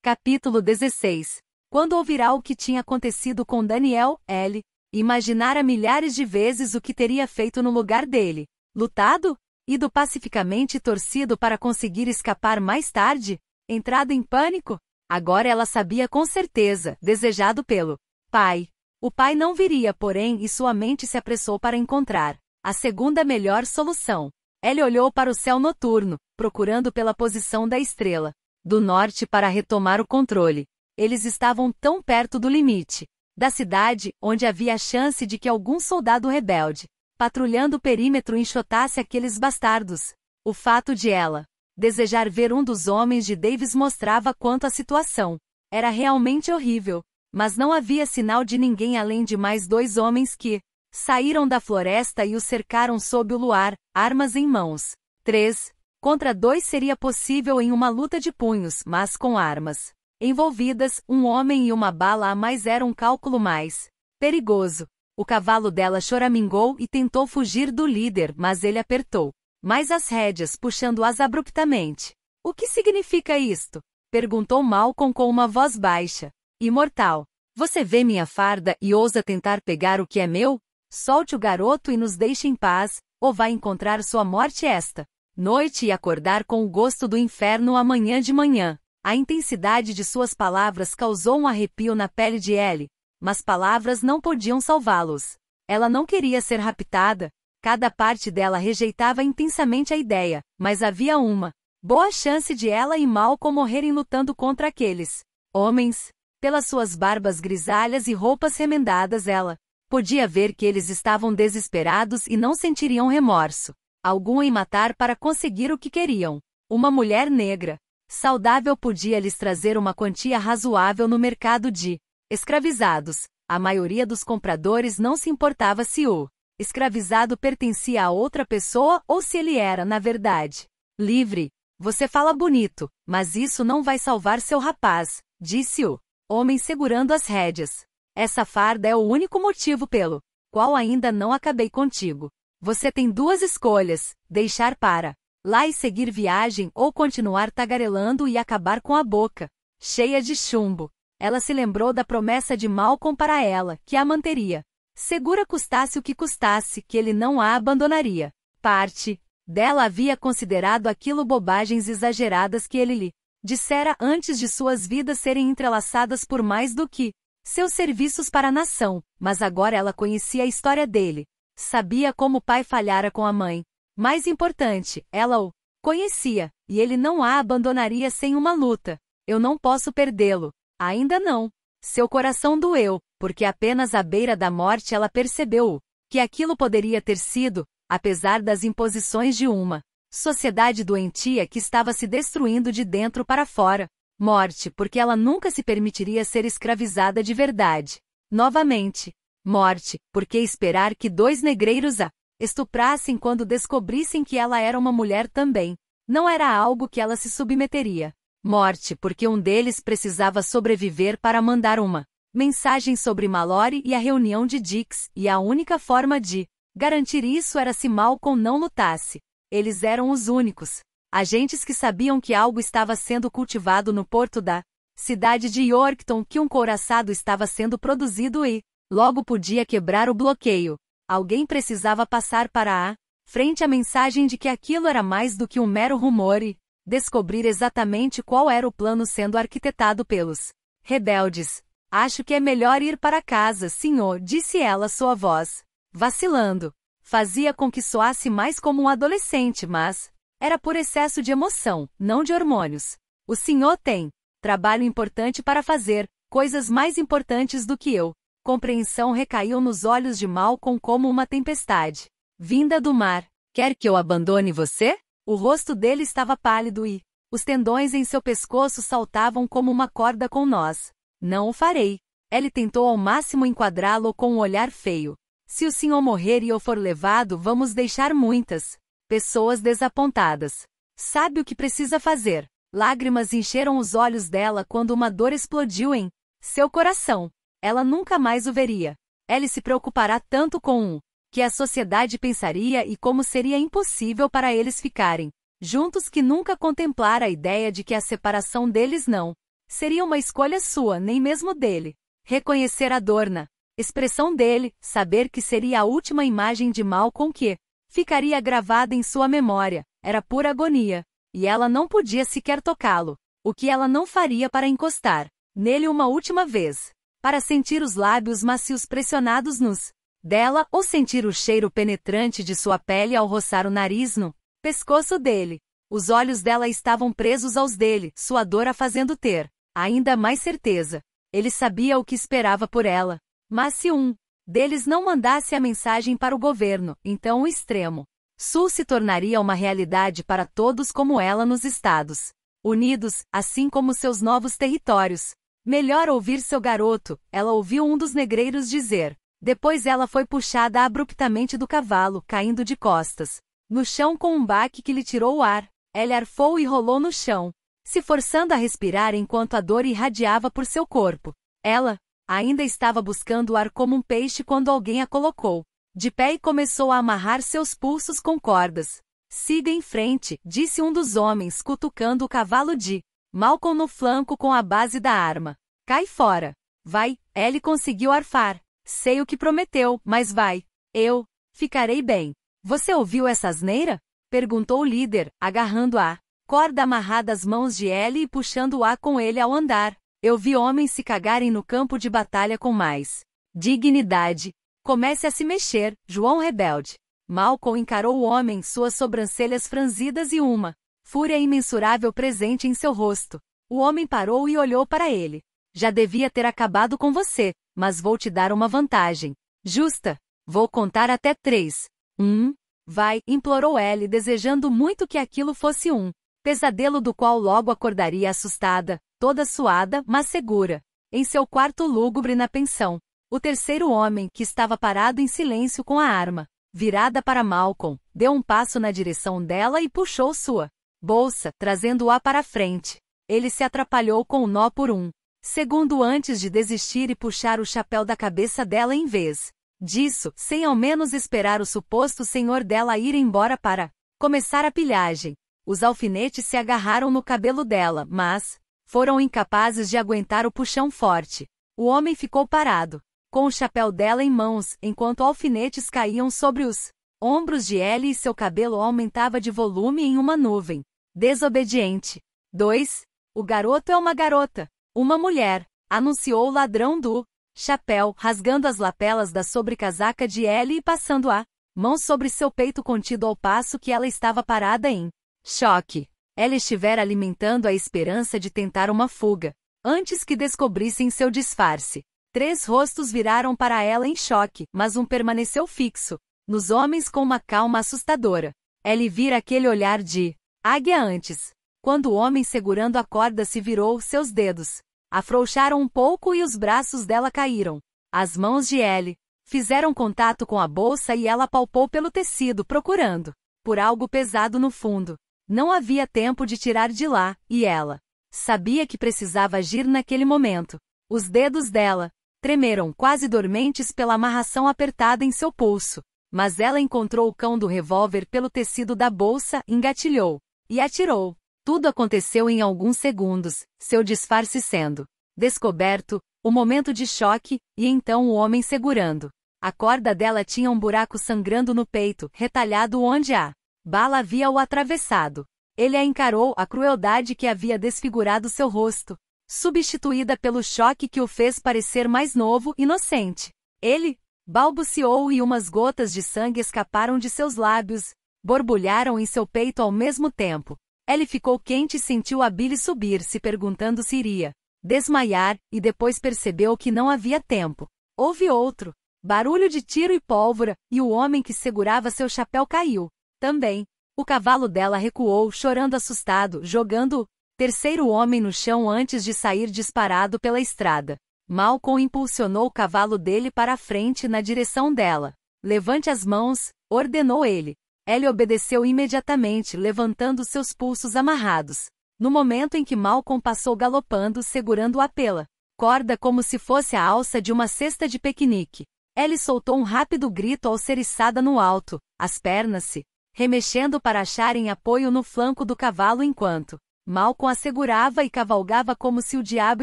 Capítulo 16. Quando ouvirá o que tinha acontecido com Daniel, L, imaginara milhares de vezes o que teria feito no lugar dele. Lutado? Ido pacificamente torcido para conseguir escapar mais tarde? Entrado em pânico? Agora ela sabia com certeza, desejado pelo pai. O pai não viria, porém, e sua mente se apressou para encontrar a segunda melhor solução. Ele olhou para o céu noturno, procurando pela posição da estrela do norte para retomar o controle. Eles estavam tão perto do limite da cidade, onde havia a chance de que algum soldado rebelde, patrulhando o perímetro, enxotasse aqueles bastardos. O fato de ela desejar ver um dos homens de Davis mostrava quanto a situação era realmente horrível, mas não havia sinal de ninguém além de mais dois homens que saíram da floresta e o cercaram sob o luar, armas em mãos. 3. Contra dois seria possível em uma luta de punhos, mas com armas envolvidas, um homem e uma bala a mais era um cálculo mais perigoso. O cavalo dela choramingou e tentou fugir do líder, mas ele apertou mais as rédeas, puxando-as abruptamente. O que significa isto? perguntou Malcolm com uma voz baixa. Imortal, você vê minha farda e ousa tentar pegar o que é meu? Solte o garoto e nos deixe em paz, ou vai encontrar sua morte esta noite e acordar com o gosto do inferno amanhã de manhã. A intensidade de suas palavras causou um arrepio na pele de Ellie, mas palavras não podiam salvá-los. Ela não queria ser raptada, cada parte dela rejeitava intensamente a ideia, mas havia uma boa chance de ela e Malcolm morrerem lutando contra aqueles homens. Pelas suas barbas grisalhas e roupas remendadas, ela podia ver que eles estavam desesperados e não sentiriam remorso algum em matar para conseguir o que queriam. Uma mulher negra, saudável podia lhes trazer uma quantia razoável no mercado de escravizados. A maioria dos compradores não se importava se o escravizado pertencia a outra pessoa ou se ele era, na verdade, livre. Você fala bonito, mas isso não vai salvar seu rapaz, disse o homem segurando as rédeas. Essa farda é o único motivo pelo qual ainda não acabei contigo. Você tem duas escolhas: deixar para lá e seguir viagem ou continuar tagarelando e acabar com a boca cheia de chumbo. Ela se lembrou da promessa de Malcolm para ela, que a manteria segura custasse o que custasse, que ele não a abandonaria. Parte dela havia considerado aquilo bobagens exageradas que ele lhe dissera antes de suas vidas serem entrelaçadas por mais do que seus serviços para a nação, mas agora ela conhecia a história dele, Sabia como o pai falhara com a mãe. Mais importante, ela o conhecia, e ele não a abandonaria sem uma luta. Eu não posso perdê-lo. Ainda não. Seu coração doeu, porque apenas à beira da morte ela percebeu que aquilo poderia ter sido, apesar das imposições de uma sociedade doentia que estava se destruindo de dentro para fora. Morte, porque ela nunca se permitiria ser escravizada de verdade. Novamente, Morte, porque esperar que dois negreiros a estuprassem quando descobrissem que ela era uma mulher também. Não era algo que ela se submeteria. Morte, porque um deles precisava sobreviver para mandar uma mensagem sobre Malory e a reunião de Dix, e a única forma de garantir isso era se Malcolm não lutasse. Eles eram os únicos agentes que sabiam que algo estava sendo cultivado no porto da cidade de Yorkton, que um couraçado estava sendo produzido e Logo podia quebrar o bloqueio. Alguém precisava passar para a frente a mensagem de que aquilo era mais do que um mero rumor e descobrir exatamente qual era o plano sendo arquitetado pelos rebeldes. Acho que é melhor ir para casa, senhor, disse ela sua voz, vacilando. Fazia com que soasse mais como um adolescente, mas era por excesso de emoção, não de hormônios. O senhor tem trabalho importante para fazer, coisas mais importantes do que eu compreensão recaiu nos olhos de Malcolm como uma tempestade. Vinda do mar. Quer que eu abandone você? O rosto dele estava pálido e os tendões em seu pescoço saltavam como uma corda com nós. Não o farei. Ele tentou ao máximo enquadrá-lo com um olhar feio. Se o senhor morrer e eu for levado, vamos deixar muitas pessoas desapontadas. Sabe o que precisa fazer. Lágrimas encheram os olhos dela quando uma dor explodiu em seu coração ela nunca mais o veria. Ele se preocupará tanto com o que a sociedade pensaria e como seria impossível para eles ficarem juntos que nunca contemplar a ideia de que a separação deles não seria uma escolha sua, nem mesmo dele. Reconhecer a dor na expressão dele, saber que seria a última imagem de mal com que ficaria gravada em sua memória, era pura agonia, e ela não podia sequer tocá-lo, o que ela não faria para encostar nele uma última vez para sentir os lábios macios pressionados nos dela ou sentir o cheiro penetrante de sua pele ao roçar o nariz no pescoço dele. Os olhos dela estavam presos aos dele, sua dor a fazendo ter ainda mais certeza. Ele sabia o que esperava por ela. Mas se um deles não mandasse a mensagem para o governo, então o extremo sul se tornaria uma realidade para todos como ela nos Estados Unidos, assim como seus novos territórios. Melhor ouvir seu garoto, ela ouviu um dos negreiros dizer. Depois ela foi puxada abruptamente do cavalo, caindo de costas. No chão com um baque que lhe tirou o ar. Ela arfou e rolou no chão, se forçando a respirar enquanto a dor irradiava por seu corpo. Ela ainda estava buscando o ar como um peixe quando alguém a colocou. De pé e começou a amarrar seus pulsos com cordas. Siga em frente, disse um dos homens, cutucando o cavalo de Malcolm no flanco com a base da arma. Cai fora. Vai, ele conseguiu arfar. Sei o que prometeu, mas vai. Eu. Ficarei bem. Você ouviu essa asneira? Perguntou o líder, agarrando a corda amarrada às mãos de Ellie e puxando-a com ele ao andar. Eu vi homens se cagarem no campo de batalha com mais dignidade. Comece a se mexer, João Rebelde. Malcolm encarou o homem, suas sobrancelhas franzidas e uma fúria imensurável presente em seu rosto. O homem parou e olhou para ele. Já devia ter acabado com você, mas vou te dar uma vantagem. Justa. Vou contar até três. Um. Vai, implorou ele, desejando muito que aquilo fosse um. Pesadelo do qual logo acordaria assustada, toda suada, mas segura. Em seu quarto lúgubre na pensão. O terceiro homem, que estava parado em silêncio com a arma, virada para Malcolm, deu um passo na direção dela e puxou sua bolsa, trazendo-a para frente. Ele se atrapalhou com o nó por um segundo antes de desistir e puxar o chapéu da cabeça dela em vez disso, sem ao menos esperar o suposto senhor dela ir embora para começar a pilhagem. Os alfinetes se agarraram no cabelo dela, mas foram incapazes de aguentar o puxão forte. O homem ficou parado, com o chapéu dela em mãos, enquanto alfinetes caíam sobre os ombros de Ellie e seu cabelo aumentava de volume em uma nuvem. Desobediente. 2. O garoto é uma garota. Uma mulher, anunciou o ladrão do chapéu, rasgando as lapelas da sobrecasaca de Ellie e passando a mão sobre seu peito contido ao passo que ela estava parada em choque. Ela estivera alimentando a esperança de tentar uma fuga, antes que descobrissem seu disfarce. Três rostos viraram para ela em choque, mas um permaneceu fixo, nos homens com uma calma assustadora. Ellie vira aquele olhar de Águia antes. Quando o homem segurando a corda se virou, seus dedos afrouxaram um pouco e os braços dela caíram. As mãos de L fizeram contato com a bolsa e ela palpou pelo tecido, procurando por algo pesado no fundo. Não havia tempo de tirar de lá, e ela sabia que precisava agir naquele momento. Os dedos dela tremeram quase dormentes pela amarração apertada em seu pulso, mas ela encontrou o cão do revólver pelo tecido da bolsa, engatilhou e atirou. Tudo aconteceu em alguns segundos, seu disfarce sendo descoberto, o momento de choque, e então o homem segurando. A corda dela tinha um buraco sangrando no peito, retalhado onde a bala havia o atravessado. Ele a encarou, a crueldade que havia desfigurado seu rosto, substituída pelo choque que o fez parecer mais novo, inocente. Ele balbuciou e umas gotas de sangue escaparam de seus lábios, borbulharam em seu peito ao mesmo tempo. Ele ficou quente e sentiu a bile subir, se perguntando se iria desmaiar, e depois percebeu que não havia tempo. Houve outro barulho de tiro e pólvora, e o homem que segurava seu chapéu caiu. Também. O cavalo dela recuou, chorando assustado, jogando o terceiro homem no chão antes de sair disparado pela estrada. Malcolm impulsionou o cavalo dele para a frente na direção dela. Levante as mãos, ordenou ele. Ellie obedeceu imediatamente, levantando seus pulsos amarrados. No momento em que Malcolm passou galopando, segurando a pela corda como se fosse a alça de uma cesta de piquenique. Ellie soltou um rápido grito ao ser içada no alto, as pernas se remexendo para acharem apoio no flanco do cavalo enquanto Malcolm a segurava e cavalgava como se o diabo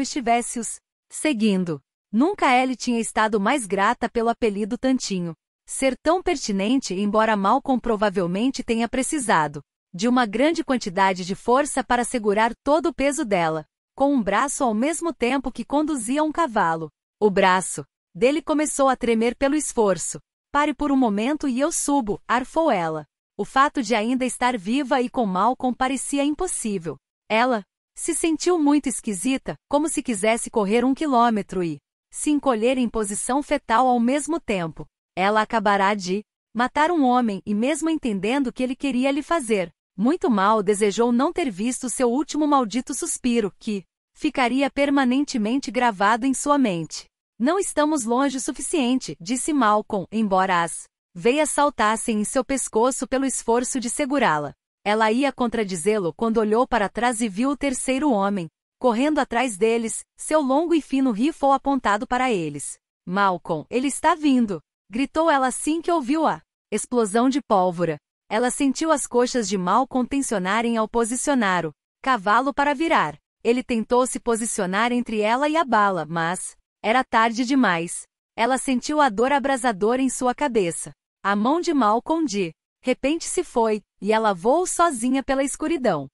estivesse os seguindo. Nunca Ellie tinha estado mais grata pelo apelido Tantinho ser tão pertinente, embora Malcolm provavelmente tenha precisado de uma grande quantidade de força para segurar todo o peso dela, com um braço ao mesmo tempo que conduzia um cavalo. O braço dele começou a tremer pelo esforço. Pare por um momento e eu subo, arfou ela. O fato de ainda estar viva e com Malcolm parecia impossível. Ela se sentiu muito esquisita, como se quisesse correr um quilômetro e se encolher em posição fetal ao mesmo tempo. Ela acabará de matar um homem e, mesmo entendendo o que ele queria lhe fazer, muito mal desejou não ter visto seu último maldito suspiro, que ficaria permanentemente gravado em sua mente. Não estamos longe o suficiente, disse Malcolm, embora as veias saltassem em seu pescoço pelo esforço de segurá-la. Ela ia contradizê-lo quando olhou para trás e viu o terceiro homem, correndo atrás deles, seu longo e fino rifle apontado para eles. Malcolm, ele está vindo. Gritou ela assim que ouviu a explosão de pólvora. Ela sentiu as coxas de mal contencionarem ao posicionar o cavalo para virar. Ele tentou se posicionar entre ela e a bala, mas era tarde demais. Ela sentiu a dor abrasadora em sua cabeça. A mão de Malcolm de repente se foi, e ela voou sozinha pela escuridão.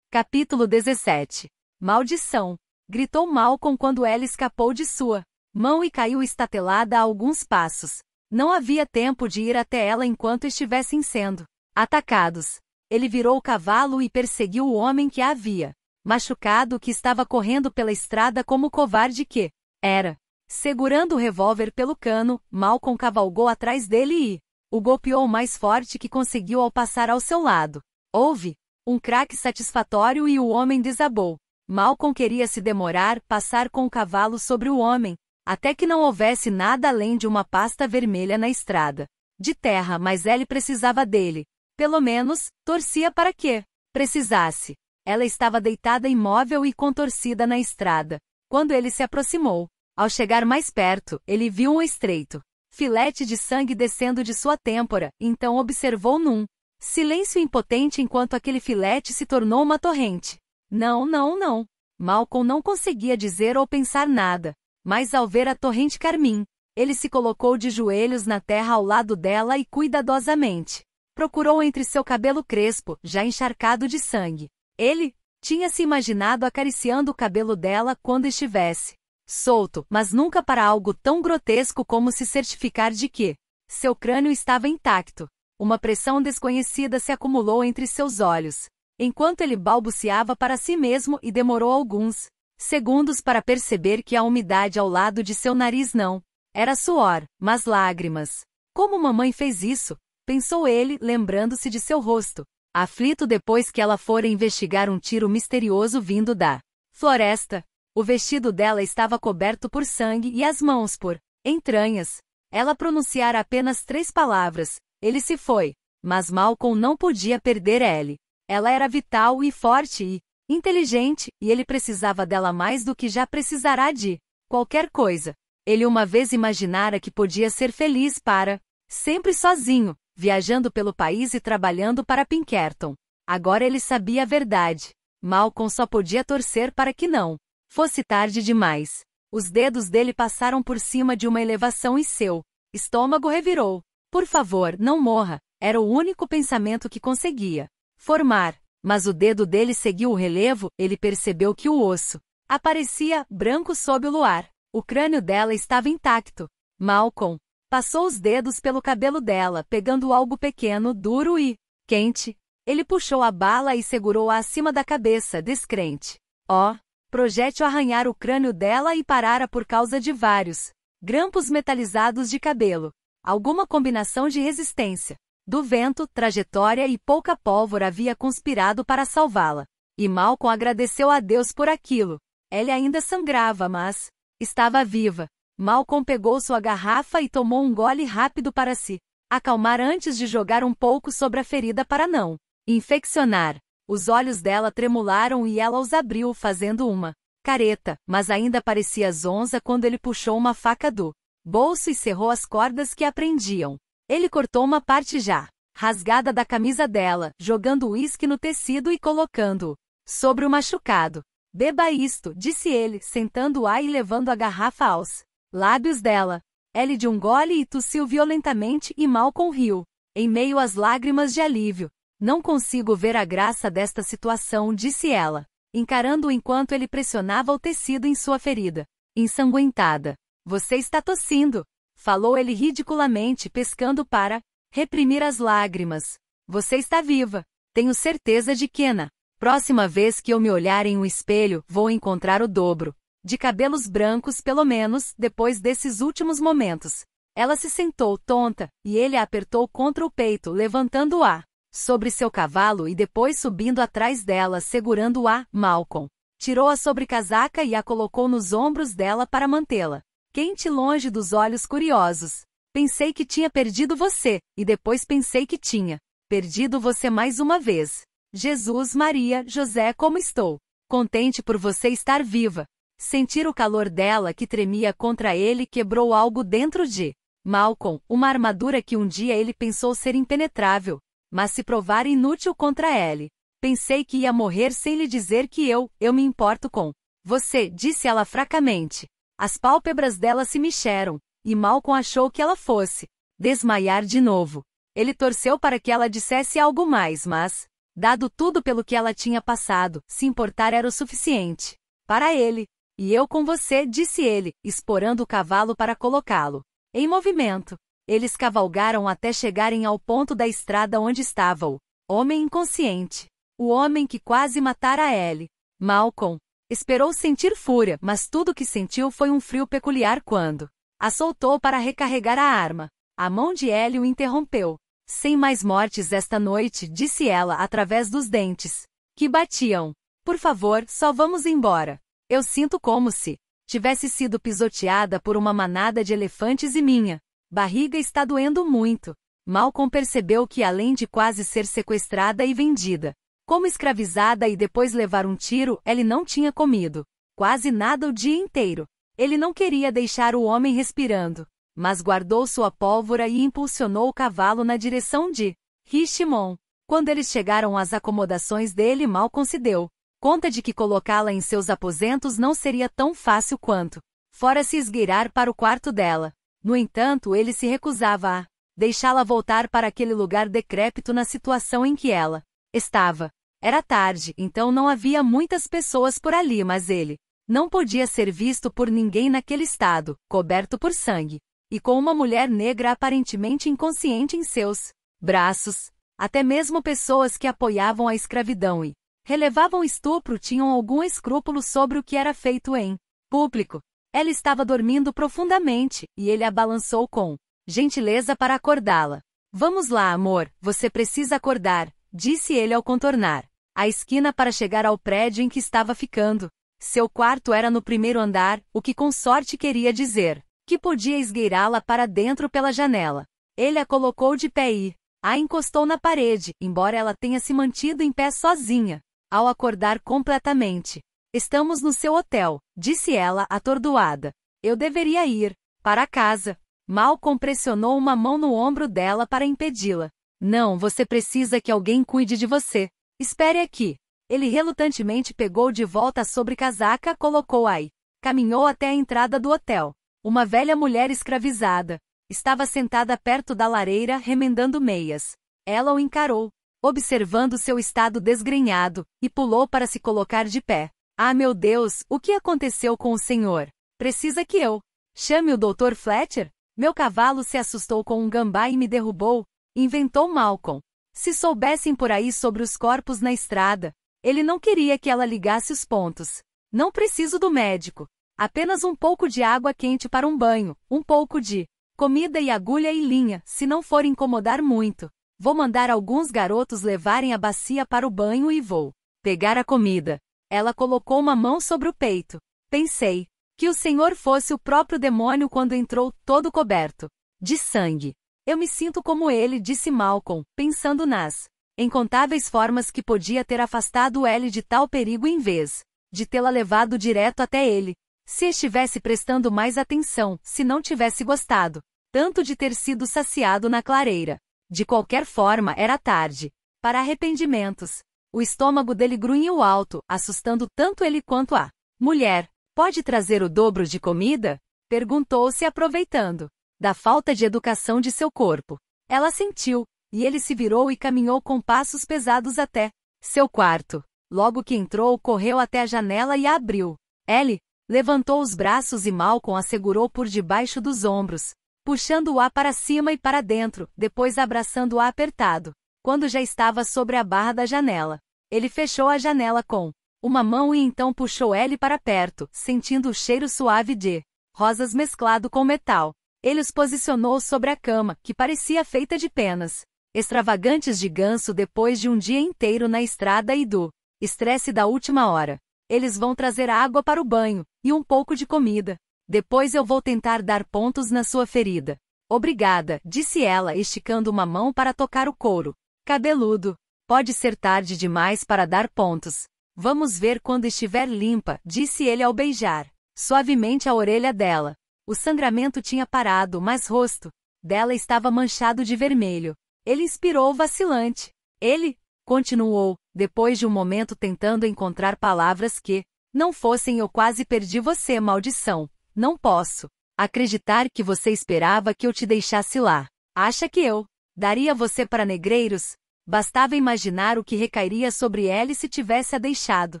Capítulo 17 Maldição! Gritou Malcolm quando ela escapou de sua mão e caiu estatelada a alguns passos. Não havia tempo de ir até ela enquanto estivessem sendo atacados. Ele virou o cavalo e perseguiu o homem que a havia machucado que estava correndo pela estrada como covarde que era. Segurando o revólver pelo cano, Malcolm cavalgou atrás dele e o golpeou mais forte que conseguiu ao passar ao seu lado. Houve um craque satisfatório e o homem desabou. Malcolm queria se demorar, passar com o cavalo sobre o homem, até que não houvesse nada além de uma pasta vermelha na estrada. De terra, mas ele precisava dele. Pelo menos, torcia para que precisasse. Ela estava deitada imóvel e contorcida na estrada. Quando ele se aproximou, ao chegar mais perto, ele viu um estreito filete de sangue descendo de sua têmpora, então observou num silêncio impotente enquanto aquele filete se tornou uma torrente. Não, não, não. Malcolm não conseguia dizer ou pensar nada. Mas ao ver a torrente carmim, ele se colocou de joelhos na terra ao lado dela e cuidadosamente procurou entre seu cabelo crespo, já encharcado de sangue. Ele tinha se imaginado acariciando o cabelo dela quando estivesse solto, mas nunca para algo tão grotesco como se certificar de que seu crânio estava intacto. Uma pressão desconhecida se acumulou entre seus olhos, enquanto ele balbuciava para si mesmo e demorou alguns segundos para perceber que a umidade ao lado de seu nariz não era suor, mas lágrimas. Como mamãe fez isso? pensou ele, lembrando-se de seu rosto, aflito depois que ela fora investigar um tiro misterioso vindo da floresta. O vestido dela estava coberto por sangue e as mãos por entranhas. Ela pronunciara apenas três palavras. Ele se foi, mas Malcolm não podia perder Ellie. Ela era vital e forte e inteligente, e ele precisava dela mais do que já precisará de qualquer coisa. Ele uma vez imaginara que podia ser feliz para sempre sozinho, viajando pelo país e trabalhando para Pinkerton. Agora ele sabia a verdade. Malcolm só podia torcer para que não fosse tarde demais. Os dedos dele passaram por cima de uma elevação e seu estômago revirou. Por favor, não morra, era o único pensamento que conseguia formar. Mas o dedo dele seguiu o relevo, ele percebeu que o osso aparecia branco sob o luar. O crânio dela estava intacto. Malcolm passou os dedos pelo cabelo dela, pegando algo pequeno, duro e quente. Ele puxou a bala e segurou-a acima da cabeça, descrente. Ó, oh, projétil arranhar o crânio dela e parara por causa de vários grampos metalizados de cabelo. Alguma combinação de resistência do vento, trajetória e pouca pólvora havia conspirado para salvá-la. E Malcolm agradeceu a Deus por aquilo. Ela ainda sangrava, mas estava viva. Malcolm pegou sua garrafa e tomou um gole rápido para se si. acalmar antes de jogar um pouco sobre a ferida para não infeccionar. Os olhos dela tremularam e ela os abriu, fazendo uma careta, mas ainda parecia zonza quando ele puxou uma faca do bolso e cerrou as cordas que a prendiam. Ele cortou uma parte já rasgada da camisa dela, jogando o uísque no tecido e colocando sobre o machucado. Beba isto, disse ele, sentando-a e levando a garrafa aos lábios dela. Ele de um gole e tossiu violentamente e mal conriu, em meio às lágrimas de alívio. Não consigo ver a graça desta situação, disse ela, encarando-o enquanto ele pressionava o tecido em sua ferida, ensanguentada. Você está tossindo falou ele ridiculamente, pescando para reprimir as lágrimas. Você está viva. Tenho certeza de que na próxima vez que eu me olhar em um espelho, vou encontrar o dobro de cabelos brancos, pelo menos, depois desses últimos momentos. Ela se sentou tonta, e ele a apertou contra o peito, levantando-a sobre seu cavalo e depois subindo atrás dela, segurando-a, Malcolm. Tirou a sobrecasaca e a colocou nos ombros dela para mantê-la quente longe dos olhos curiosos. Pensei que tinha perdido você, e depois pensei que tinha perdido você mais uma vez. Jesus, Maria, José, como estou? Contente por você estar viva. Sentir o calor dela que tremia contra ele quebrou algo dentro de Malcolm, uma armadura que um dia ele pensou ser impenetrável, mas se provar inútil contra ele. Pensei que ia morrer sem lhe dizer que eu, eu me importo com você, disse ela fracamente. As pálpebras dela se mexeram, e Malcolm achou que ela fosse desmaiar de novo. Ele torceu para que ela dissesse algo mais, mas, dado tudo pelo que ela tinha passado, se importar era o suficiente. Para ele. E eu com você, disse ele, esporando o cavalo para colocá-lo em movimento. Eles cavalgaram até chegarem ao ponto da estrada onde estava o homem inconsciente. O homem que quase matara ele, Malcolm, Esperou sentir fúria, mas tudo o que sentiu foi um frio peculiar quando a soltou para recarregar a arma. A mão de Hélio interrompeu. Sem mais mortes esta noite, disse ela através dos dentes. Que batiam. Por favor, só vamos embora. Eu sinto como se tivesse sido pisoteada por uma manada de elefantes e minha barriga está doendo muito. Malcolm percebeu que além de quase ser sequestrada e vendida, como escravizada e depois levar um tiro, ele não tinha comido. Quase nada o dia inteiro. Ele não queria deixar o homem respirando, mas guardou sua pólvora e impulsionou o cavalo na direção de Richimon. Quando eles chegaram às acomodações dele, mal concedeu. Conta de que colocá-la em seus aposentos não seria tão fácil quanto, fora se esgueirar para o quarto dela. No entanto, ele se recusava a deixá-la voltar para aquele lugar decrépito na situação em que ela Estava. Era tarde, então não havia muitas pessoas por ali, mas ele não podia ser visto por ninguém naquele estado, coberto por sangue, e com uma mulher negra aparentemente inconsciente em seus braços. Até mesmo pessoas que apoiavam a escravidão e relevavam estupro tinham algum escrúpulo sobre o que era feito em público. Ela estava dormindo profundamente, e ele a balançou com gentileza para acordá-la. Vamos lá, amor, você precisa acordar, disse ele ao contornar a esquina para chegar ao prédio em que estava ficando. Seu quarto era no primeiro andar, o que com sorte queria dizer que podia esgueirá-la para dentro pela janela. Ele a colocou de pé e a encostou na parede, embora ela tenha se mantido em pé sozinha. Ao acordar completamente, estamos no seu hotel, disse ela, atordoada. Eu deveria ir para casa. Malcolm pressionou uma mão no ombro dela para impedi-la. Não, você precisa que alguém cuide de você. Espere aqui. Ele relutantemente pegou de volta a sobrecasaca, colocou aí. Caminhou até a entrada do hotel. Uma velha mulher escravizada estava sentada perto da lareira, remendando meias. Ela o encarou, observando seu estado desgrenhado, e pulou para se colocar de pé. Ah, meu Deus, o que aconteceu com o senhor? Precisa que eu chame o Dr. Fletcher? Meu cavalo se assustou com um gambá e me derrubou, Inventou Malcolm. Se soubessem por aí sobre os corpos na estrada, ele não queria que ela ligasse os pontos. Não preciso do médico. Apenas um pouco de água quente para um banho, um pouco de comida e agulha e linha, se não for incomodar muito. Vou mandar alguns garotos levarem a bacia para o banho e vou pegar a comida. Ela colocou uma mão sobre o peito. Pensei que o senhor fosse o próprio demônio quando entrou todo coberto de sangue. Eu me sinto como ele, disse Malcolm, pensando nas incontáveis formas que podia ter afastado Ellie de tal perigo em vez de tê-la levado direto até ele. Se estivesse prestando mais atenção, se não tivesse gostado tanto de ter sido saciado na clareira. De qualquer forma, era tarde para arrependimentos. O estômago dele grunhiu alto, assustando tanto ele quanto a mulher. Pode trazer o dobro de comida? perguntou-se aproveitando da falta de educação de seu corpo. Ela sentiu, e ele se virou e caminhou com passos pesados até seu quarto. Logo que entrou, correu até a janela e a abriu. Ellie levantou os braços e Malcolm a segurou por debaixo dos ombros, puxando-a para cima e para dentro, depois abraçando-a apertado. Quando já estava sobre a barra da janela, ele fechou a janela com uma mão e então puxou Ellie para perto, sentindo o cheiro suave de rosas mesclado com metal. Ele os posicionou sobre a cama, que parecia feita de penas. Extravagantes de ganso depois de um dia inteiro na estrada e do estresse da última hora. Eles vão trazer água para o banho e um pouco de comida. Depois eu vou tentar dar pontos na sua ferida. Obrigada, disse ela, esticando uma mão para tocar o couro. Cabeludo. Pode ser tarde demais para dar pontos. Vamos ver quando estiver limpa, disse ele ao beijar suavemente a orelha dela. O sangramento tinha parado, mas rosto dela estava manchado de vermelho. Ele inspirou vacilante. Ele continuou, depois de um momento tentando encontrar palavras que não fossem eu quase perdi você, maldição. Não posso acreditar que você esperava que eu te deixasse lá. Acha que eu daria você para negreiros? Bastava imaginar o que recairia sobre ele se tivesse a deixado,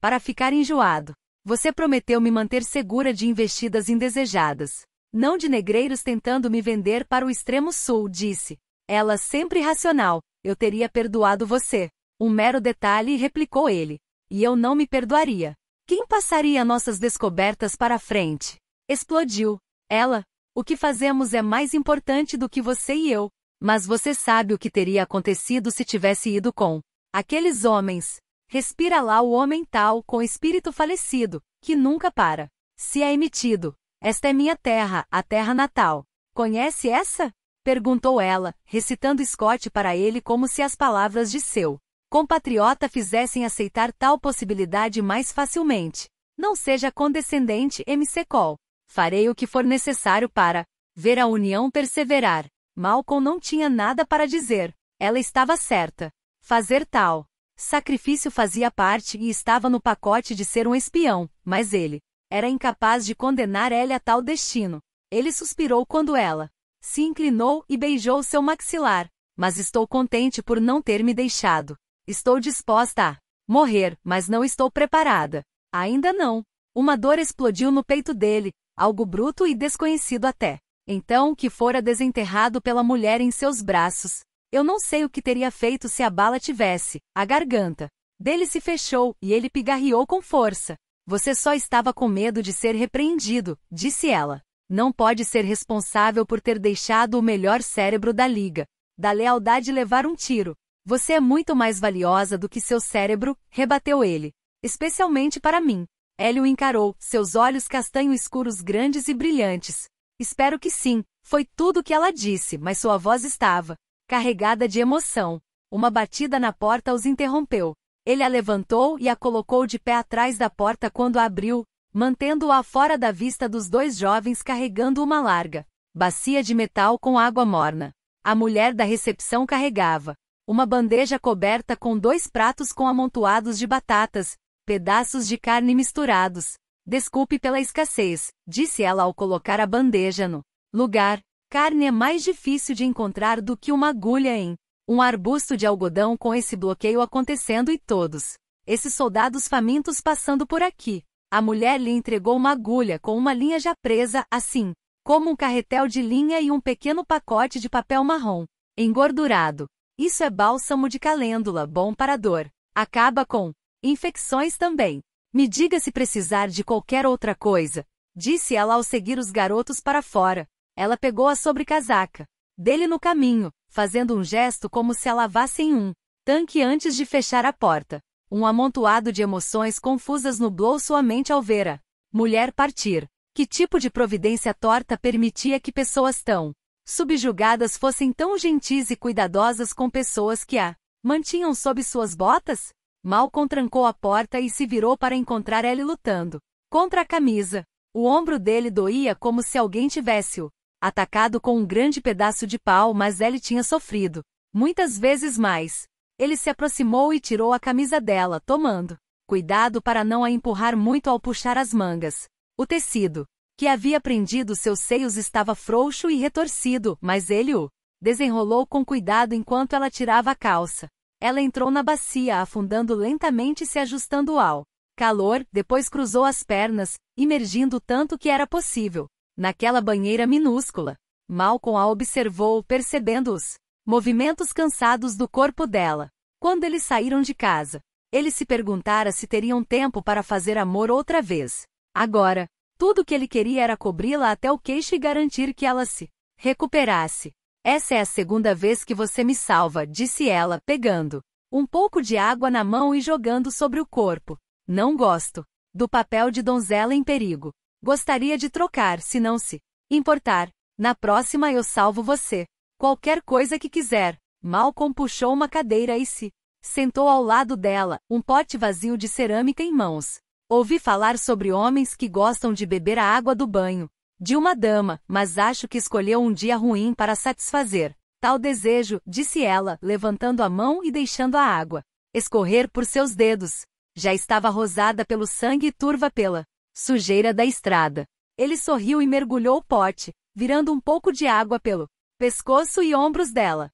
para ficar enjoado. Você prometeu me manter segura de investidas indesejadas. Não de negreiros tentando me vender para o extremo sul, disse. Ela sempre racional, eu teria perdoado você. Um mero detalhe, replicou ele. E eu não me perdoaria. Quem passaria nossas descobertas para frente? Explodiu. Ela, o que fazemos é mais importante do que você e eu. Mas você sabe o que teria acontecido se tivesse ido com aqueles homens. Respira lá o homem tal com espírito falecido, que nunca para. Se é emitido. Esta é minha terra, a terra natal. Conhece essa? Perguntou ela, recitando Scott para ele como se as palavras de seu compatriota fizessem aceitar tal possibilidade mais facilmente. Não seja condescendente, MC Cole. Farei o que for necessário para ver a união perseverar. Malcolm não tinha nada para dizer. Ela estava certa. Fazer tal Sacrifício fazia parte e estava no pacote de ser um espião, mas ele era incapaz de condenar ela a tal destino. Ele suspirou quando ela se inclinou e beijou seu maxilar. Mas estou contente por não ter me deixado. Estou disposta a morrer, mas não estou preparada. Ainda não. Uma dor explodiu no peito dele, algo bruto e desconhecido até. Então que fora desenterrado pela mulher em seus braços, eu não sei o que teria feito se a bala tivesse a garganta dele se fechou e ele pigarreou com força. Você só estava com medo de ser repreendido, disse ela. Não pode ser responsável por ter deixado o melhor cérebro da liga. Da lealdade levar um tiro. Você é muito mais valiosa do que seu cérebro, rebateu ele. Especialmente para mim. Hélio encarou, seus olhos castanhos escuros grandes e brilhantes. Espero que sim, foi tudo o que ela disse, mas sua voz estava carregada de emoção. Uma batida na porta os interrompeu. Ele a levantou e a colocou de pé atrás da porta quando a abriu, mantendo-a fora da vista dos dois jovens carregando uma larga bacia de metal com água morna. A mulher da recepção carregava uma bandeja coberta com dois pratos com amontoados de batatas, pedaços de carne misturados. Desculpe pela escassez, disse ela ao colocar a bandeja no lugar carne é mais difícil de encontrar do que uma agulha em um arbusto de algodão com esse bloqueio acontecendo e todos esses soldados famintos passando por aqui. A mulher lhe entregou uma agulha com uma linha já presa, assim como um carretel de linha e um pequeno pacote de papel marrom, engordurado. Isso é bálsamo de calêndula, bom para dor. Acaba com infecções também. Me diga se precisar de qualquer outra coisa, disse ela ao seguir os garotos para fora. Ela pegou a sobrecasaca dele no caminho, fazendo um gesto como se a lavassem um tanque antes de fechar a porta. Um amontoado de emoções confusas nublou sua mente ao ver a mulher partir. Que tipo de providência torta permitia que pessoas tão subjugadas fossem tão gentis e cuidadosas com pessoas que a mantinham sob suas botas? Malcolm trancou a porta e se virou para encontrar ele lutando contra a camisa. O ombro dele doía como se alguém tivesse-o atacado com um grande pedaço de pau, mas ele tinha sofrido. Muitas vezes mais. Ele se aproximou e tirou a camisa dela, tomando cuidado para não a empurrar muito ao puxar as mangas. O tecido, que havia prendido seus seios, estava frouxo e retorcido, mas ele o desenrolou com cuidado enquanto ela tirava a calça. Ela entrou na bacia, afundando lentamente e se ajustando ao calor, depois cruzou as pernas, imergindo tanto que era possível, naquela banheira minúscula. Malcolm a observou, percebendo os movimentos cansados do corpo dela. Quando eles saíram de casa, ele se perguntara se teriam tempo para fazer amor outra vez. Agora, tudo o que ele queria era cobri-la até o queixo e garantir que ela se recuperasse. Essa é a segunda vez que você me salva, disse ela, pegando um pouco de água na mão e jogando sobre o corpo. Não gosto do papel de donzela em perigo. Gostaria de trocar, se não se importar. Na próxima eu salvo você. Qualquer coisa que quiser. Malcolm puxou uma cadeira e se sentou ao lado dela, um pote vazio de cerâmica em mãos. Ouvi falar sobre homens que gostam de beber a água do banho de uma dama, mas acho que escolheu um dia ruim para satisfazer tal desejo, disse ela, levantando a mão e deixando a água escorrer por seus dedos. Já estava rosada pelo sangue e turva pela Sujeira da estrada. Ele sorriu e mergulhou o pote, virando um pouco de água pelo pescoço e ombros dela.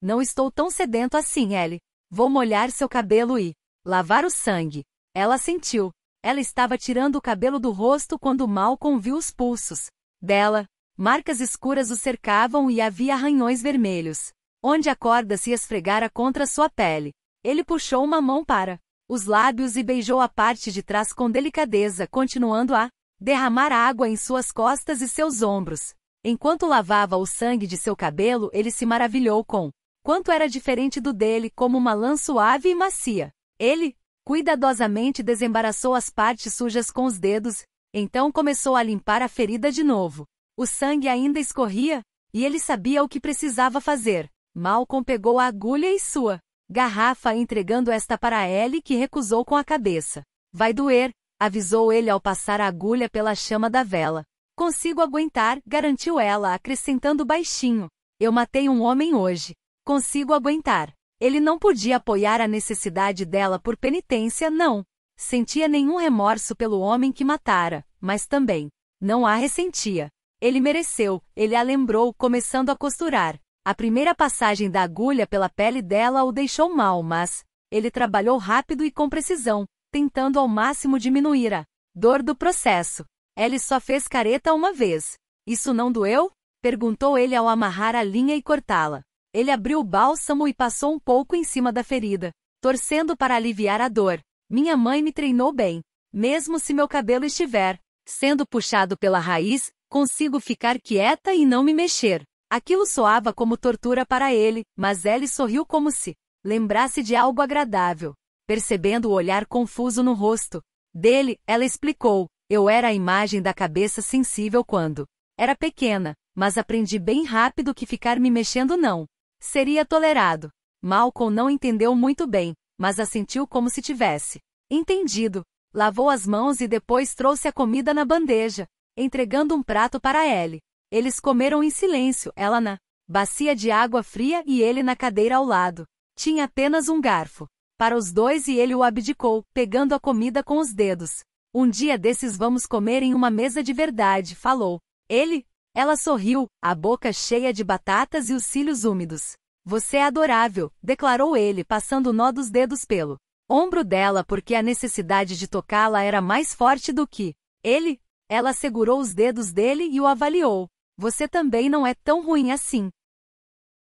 Não estou tão sedento assim, Ellie. Vou molhar seu cabelo e lavar o sangue. Ela sentiu. Ela estava tirando o cabelo do rosto quando Malcolm viu os pulsos dela. Marcas escuras o cercavam e havia arranhões vermelhos, onde a corda se esfregara contra sua pele. Ele puxou uma mão para os lábios e beijou a parte de trás com delicadeza, continuando a derramar água em suas costas e seus ombros. Enquanto lavava o sangue de seu cabelo, ele se maravilhou com quanto era diferente do dele, como uma lã suave e macia. Ele cuidadosamente desembaraçou as partes sujas com os dedos, então começou a limpar a ferida de novo. O sangue ainda escorria, e ele sabia o que precisava fazer. Malcolm pegou a agulha e sua Garrafa entregando esta para Ellie que recusou com a cabeça. Vai doer, avisou ele ao passar a agulha pela chama da vela. Consigo aguentar, garantiu ela, acrescentando baixinho. Eu matei um homem hoje. Consigo aguentar. Ele não podia apoiar a necessidade dela por penitência, não. Sentia nenhum remorso pelo homem que matara, mas também não a ressentia. Ele mereceu, ele a lembrou, começando a costurar. A primeira passagem da agulha pela pele dela o deixou mal, mas ele trabalhou rápido e com precisão, tentando ao máximo diminuir a dor do processo. Ellie só fez careta uma vez. Isso não doeu? perguntou ele ao amarrar a linha e cortá-la. Ele abriu o bálsamo e passou um pouco em cima da ferida, torcendo para aliviar a dor. Minha mãe me treinou bem. Mesmo se meu cabelo estiver sendo puxado pela raiz, consigo ficar quieta e não me mexer. Aquilo soava como tortura para ele, mas ele sorriu como se lembrasse de algo agradável. Percebendo o olhar confuso no rosto dele, ela explicou: Eu era a imagem da cabeça sensível quando era pequena, mas aprendi bem rápido que ficar me mexendo não seria tolerado. Malcolm não entendeu muito bem, mas assentiu como se tivesse entendido. Lavou as mãos e depois trouxe a comida na bandeja, entregando um prato para ele. Eles comeram em silêncio, ela na bacia de água fria e ele na cadeira ao lado. Tinha apenas um garfo. Para os dois e ele o abdicou, pegando a comida com os dedos. Um dia desses vamos comer em uma mesa de verdade, falou. Ele? Ela sorriu, a boca cheia de batatas e os cílios úmidos. Você é adorável, declarou ele, passando o nó dos dedos pelo ombro dela porque a necessidade de tocá-la era mais forte do que ele. Ela segurou os dedos dele e o avaliou. Você também não é tão ruim assim.